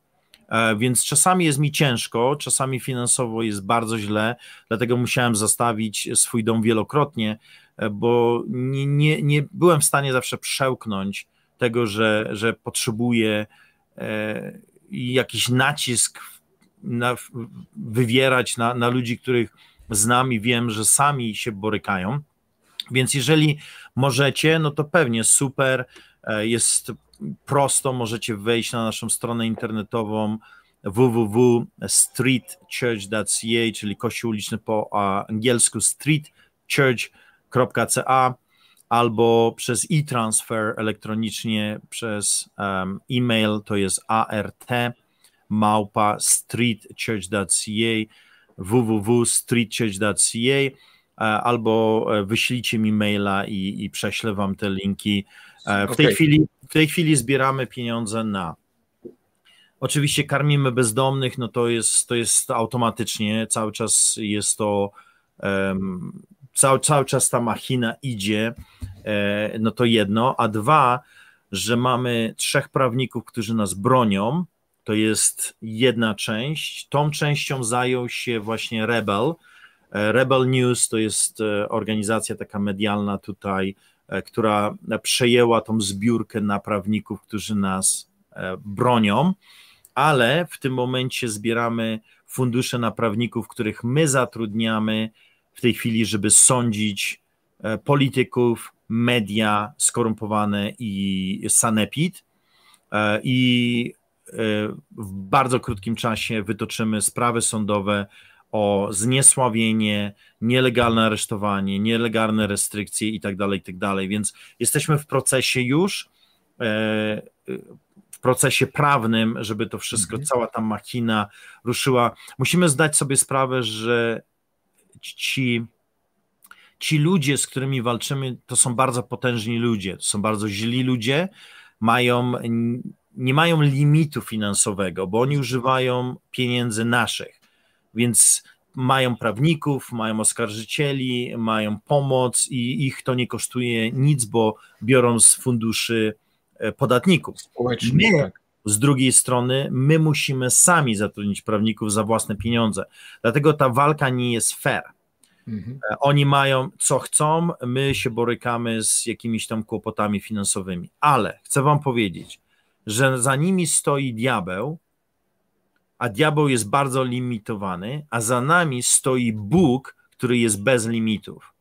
E, więc czasami jest mi ciężko, czasami finansowo jest bardzo źle, dlatego musiałem zastawić swój dom wielokrotnie, e, bo nie, nie, nie byłem w stanie zawsze przełknąć tego, że, że potrzebuję e, jakiś nacisk na, wywierać na, na ludzi, których znam i wiem, że sami się borykają. Więc jeżeli możecie, no to pewnie super. Jest prosto możecie wejść na naszą stronę internetową www.streetchurch.ca, czyli kościół uliczny po angielsku streetchurch.ca albo przez e-transfer elektronicznie przez um, e-mail, to jest art małpa streetchurch.ca www.streetchurch.ca e, albo wyślijcie mi maila i, i prześlę wam te linki. E, w tej chwili tej chwili zbieramy pieniądze na Oczywiście karmimy bezdomnych, no to jest, to jest automatycznie, cały czas jest to, um, cały, cały czas ta machina idzie, e, no to jedno, a dwa, że mamy trzech prawników, którzy nas bronią, to jest jedna część. Tą częścią zajął się właśnie Rebel. E, Rebel News to jest e, organizacja taka medialna tutaj E, która przejęła tą zbiórkę na prawników, którzy nas e, bronią, ale w tym momencie zbieramy fundusze na prawników, których my zatrudniamy w tej chwili, żeby sądzić e, polityków, media skorumpowane i sanepid. I w bardzo krótkim czasie wytoczymy sprawy sądowe o zniesławienie, nielegalne aresztowanie, nielegalne restrykcje itd., tak itd. Tak Więc jesteśmy w procesie już, e, w procesie prawnym, żeby to wszystko, mhm. cała ta machina ruszyła. Musimy zdać sobie sprawę, że ci ci ludzie, z którymi walczymy, to są bardzo potężni ludzie, to są bardzo źli ludzie, mają, nie mają limitu finansowego, bo oni używają pieniędzy naszych. Więc mają prawników, mają oskarżycieli, mają pomoc i ich to nie kosztuje nic, bo biorą z funduszy e, podatników. Społecznych, my, tak. Z drugiej strony, my musimy sami zatrudnić prawników za własne pieniądze. Dlatego ta walka nie jest fair. Mhm. E, oni mają co chcą, my się borykamy z jakimiś tam kłopotami finansowymi. Ale chcę Wam powiedzieć, że za nimi stoi diabeł, a diabeł jest bardzo limitowany, a za nami stoi Bóg, który jest bez limitów.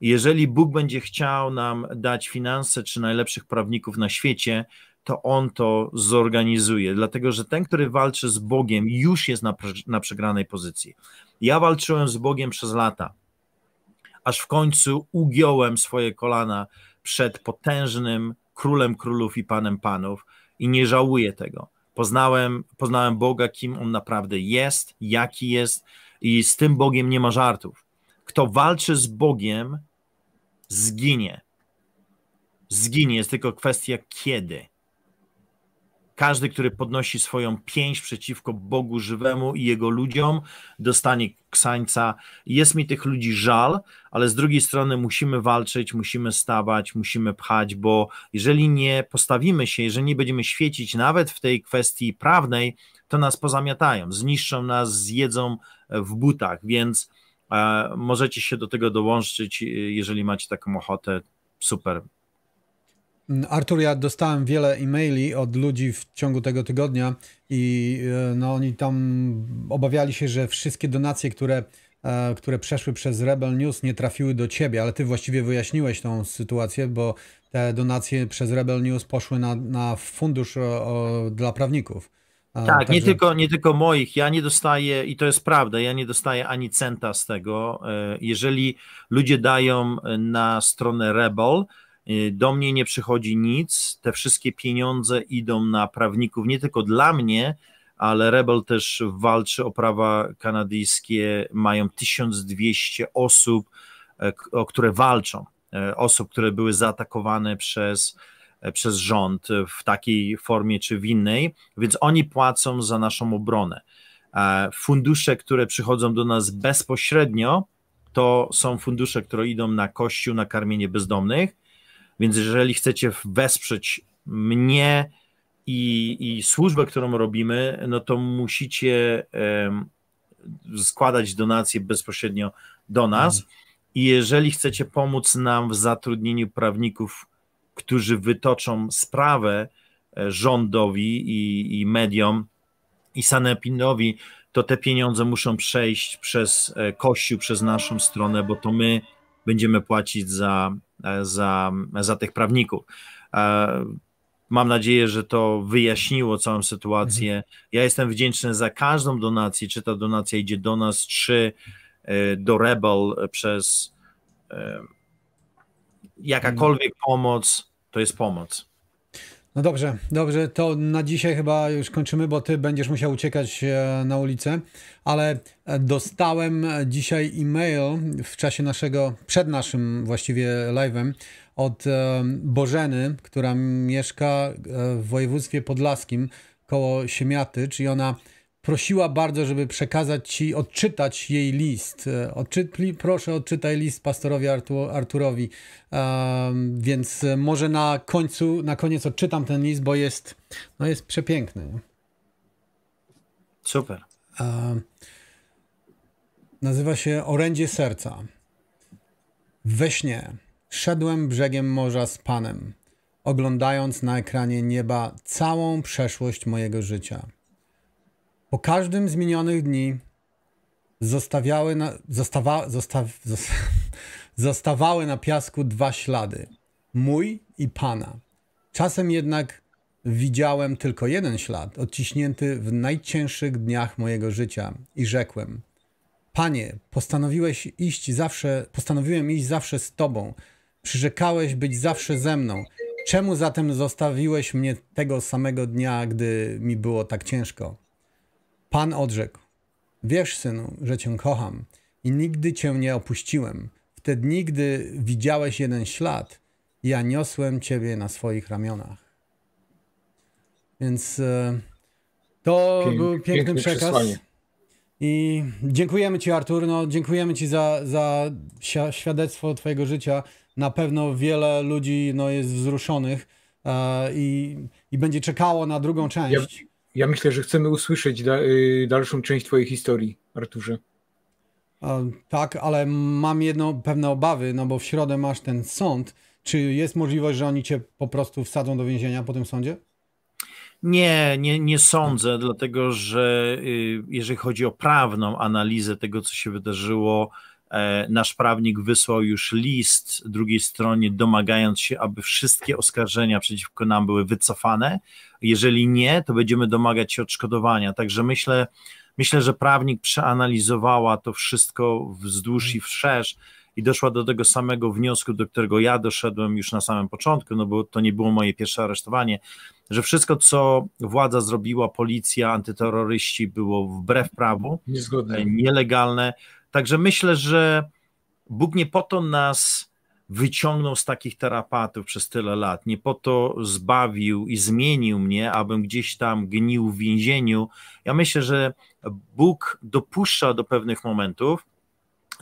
Jeżeli Bóg będzie chciał nam dać finanse czy najlepszych prawników na świecie, to on to zorganizuje, dlatego że ten, który walczy z Bogiem, już jest na, na przegranej pozycji. Ja walczyłem z Bogiem przez lata, aż w końcu ugiąłem swoje kolana przed potężnym królem królów i panem panów i nie żałuję tego Poznałem, poznałem Boga, kim on naprawdę jest, jaki jest, i z tym Bogiem nie ma żartów. Kto walczy z Bogiem, zginie. Zginie, jest tylko kwestia kiedy. Każdy, który podnosi swoją pięść przeciwko Bogu żywemu i jego ludziom, dostanie ksańca. Jest mi tych ludzi żal, ale z drugiej strony musimy walczyć, musimy stawać, musimy pchać, bo jeżeli nie postawimy się, jeżeli nie będziemy świecić nawet w tej kwestii prawnej, to nas pozamiatają, zniszczą nas, zjedzą w butach, więc e, możecie się do tego dołączyć, e, jeżeli macie taką ochotę. Super, Mm, Artur, ja dostałem wiele e-maili od ludzi w ciągu tego tygodnia i e, no, oni tam obawiali się, że wszystkie donacje, które, e, które przeszły przez Rebel News nie trafiły do ciebie, ale ty właściwie wyjaśniłeś tą sytuację, bo te donacje przez Rebel News poszły na, na fundusz o, o, dla prawników. E, tak, Także... nie, tylko, nie tylko moich. Ja nie dostaję, i to jest prawda, ja nie dostaję ani centa z tego. Jeżeli ludzie dają na stronę Rebel, Y, do mnie nie przychodzi nic, te wszystkie pieniądze idą na prawników, nie tylko dla mnie, ale Rebel też walczy o prawa kanadyjskie, mają 1200 osób, e, o które walczą, e, osób, które były zaatakowane przez, e, przez rząd w takiej formie czy w innej, więc oni płacą za naszą obronę. Fundusze, które przychodzą do nas bezpośrednio, to są fundusze, które idą na kościół, na karmienie bezdomnych, więc jeżeli chcecie wesprzeć mnie i, i służbę, którą robimy, no to musicie składać donacje bezpośrednio do nas. Mhm. I jeżeli chcecie pomóc nam w zatrudnieniu prawników, którzy wytoczą sprawę e, rządowi i, i mediom i sanepinowi, to te pieniądze muszą przejść przez e, Kościół, przez naszą stronę, bo to my będziemy płacić za E, za, za tych prawników. E, mam nadzieję, że to wyjaśniło całą sytuację. Mhm. Ja jestem wdzięczny za każdą donację, czy ta donacja idzie do nas, czy e, do Rebel przez jakakolwiek mhm. pomoc, to jest pomoc. No dobrze, dobrze, to na dzisiaj chyba już kończymy, bo ty będziesz musiał uciekać e, na ulicę, ale e, dostałem dzisiaj e-mail w czasie naszego, przed naszym właściwie live'em od e, Bożeny, która mieszka w województwie podlaskim koło Siemiaty, czyli ona prosiła bardzo, żeby przekazać ci, odczytać jej list. E, Odczyt, proszę, odczytaj list pastorowi Artu, Arturowi. Um, więc e, może na końcu, na koniec odczytam ten list, bo jest, no jest przepiękny. Super. Um, nazywa się Orędzie Serca. We śnie szedłem brzegiem morza z Panem, oglądając na ekranie nieba całą przeszłość mojego życia – po każdym z minionych dni zostawiały na, zostawa, zostaw, (laughs) zostawały na piasku dwa ślady. Mój i pana. Czasem jednak widziałem tylko jeden ślad, odciśnięty w najcięższych dniach mojego życia i rzekłem – Panie, postanowiłeś iść zawsze, postanowiłem iść zawsze z Tobą. Przyrzekałeś być zawsze ze mną. Czemu zatem zostawiłeś mnie tego samego dnia, gdy mi było tak ciężko? Pan odrzekł: Wiesz, synu, że cię kocham i nigdy cię nie opuściłem. Wtedy nigdy widziałeś jeden ślad, ja niosłem ciebie na swoich ramionach. Więc e, to Pięk, był piękny, piękny przekaz. I dziękujemy Ci, Artur. No, dziękujemy Ci za, za świadectwo Twojego życia. Na pewno wiele ludzi no, jest wzruszonych e, i, i będzie czekało na drugą część. Ja, ja myślę, że chcemy usłyszeć da, y, dalszą część Twojej historii, Arturze. E, tak, ale mam jedno, pewne obawy, no bo w środę masz ten sąd. Czy jest możliwość, że oni cię po prostu wsadzą do więzienia po tym sądzie? Nie, nie, nie sądzę, dlatego że y, jeżeli chodzi o prawną analizę tego, co się wydarzyło, E, nasz prawnik wysłał już list drugiej stronie, domagając się, aby wszystkie oskarżenia przeciwko nam były wycofane. Jeżeli nie, to będziemy domagać się odszkodowania. Także myślę, myślę że prawnik przeanalizowała to wszystko wzdłuż i wszerz i doszła do tego samego wniosku, do którego ja doszedłem już na samym początku, no bo to nie było moje pierwsze aresztowanie, że wszystko, co władza zrobiła, policja, antyterroryści, było wbrew prawu, Niezgodne. E, nielegalne. Także myślę, że Bóg nie po to nas wyciągnął z takich terapii przez tyle lat, nie po to zbawił i zmienił mnie, abym gdzieś tam gnił w więzieniu. Ja myślę, że Bóg dopuszcza do pewnych momentów,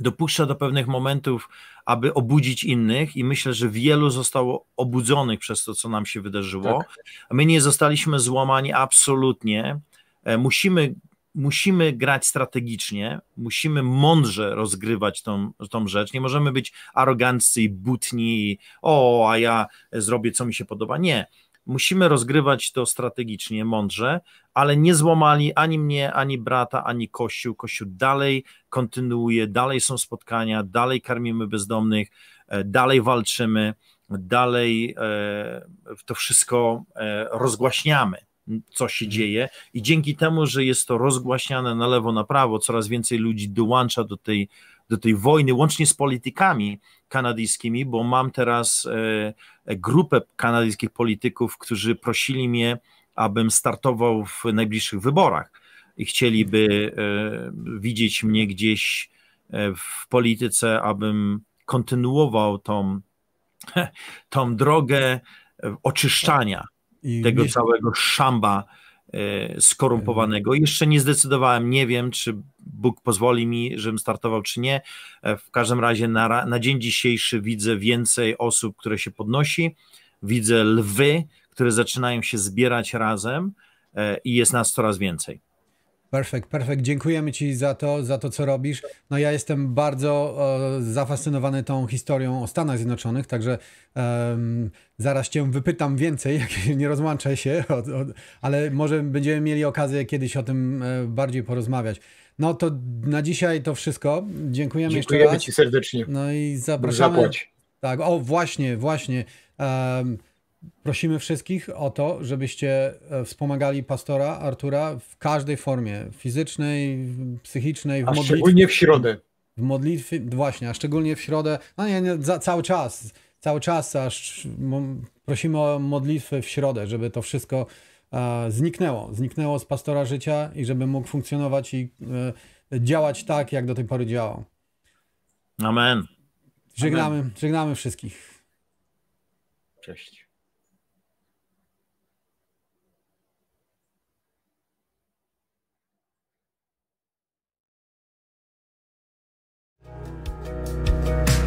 dopuszcza do pewnych momentów, aby obudzić innych, i myślę, że wielu zostało obudzonych przez to, co nam się wydarzyło. Tak. My nie zostaliśmy złamani absolutnie. E, musimy musimy grać strategicznie, musimy mądrze rozgrywać tą, tą rzecz. Nie możemy być aroganccy i butni, i, o, a ja zrobię co mi się podoba. Nie. Musimy rozgrywać to strategicznie, mądrze, ale nie złamali ani mnie, ani brata, ani Kościół. Kościół dalej kontynuuje, dalej są spotkania, dalej karmimy bezdomnych, e, dalej walczymy, dalej e, to wszystko e, rozgłaśniamy co się dzieje i dzięki temu, że jest to rozgłaśniane na lewo, na prawo, coraz więcej ludzi dołącza do tej, do tej wojny, łącznie z politykami kanadyjskimi, bo mam teraz e, e, grupę kanadyjskich polityków, którzy prosili mnie, abym startował w najbliższych wyborach i chcieliby e, widzieć mnie gdzieś w polityce, abym kontynuował tą, (laughs) tą drogę oczyszczania i tego nie... całego szamba e, skorumpowanego. Mhm. Jeszcze nie zdecydowałem, nie wiem, czy Bóg pozwoli mi, żebym startował, czy nie. E, w każdym razie na, na dzień dzisiejszy widzę więcej osób, które się podnosi, widzę lwy, które zaczynają się zbierać razem e, i jest nas coraz więcej. Perfekt, perfekt. Dziękujemy Ci za to, za to, co robisz. No ja jestem bardzo e, zafascynowany tą historią o Stanach Zjednoczonych, także e, zaraz Cię wypytam więcej, jak nie rozłączę się, (laughs) od, od, ale może będziemy mieli okazję kiedyś o tym e, bardziej porozmawiać. No to na dzisiaj to wszystko. Dziękujemy, Dziękujemy Ci serdecznie. No i zapraszamy. Zapłać. Tak, o właśnie, właśnie. Prosimy wszystkich o to, żebyście e, wspomagali pastora Artura w każdej formie fizycznej, psychicznej, w a modlitwie. Szczególnie w środę. W modlitwie, właśnie, a szczególnie w środę. No nie, nie za, cały czas, cały czas, aż prosimy o modlitwy w środę, żeby to wszystko e, zniknęło. Zniknęło z pastora życia i żeby mógł funkcjonować i e, działać tak, jak do tej pory działał. Amen. Żegnamy, Amen. żegnamy wszystkich. Cześć. you.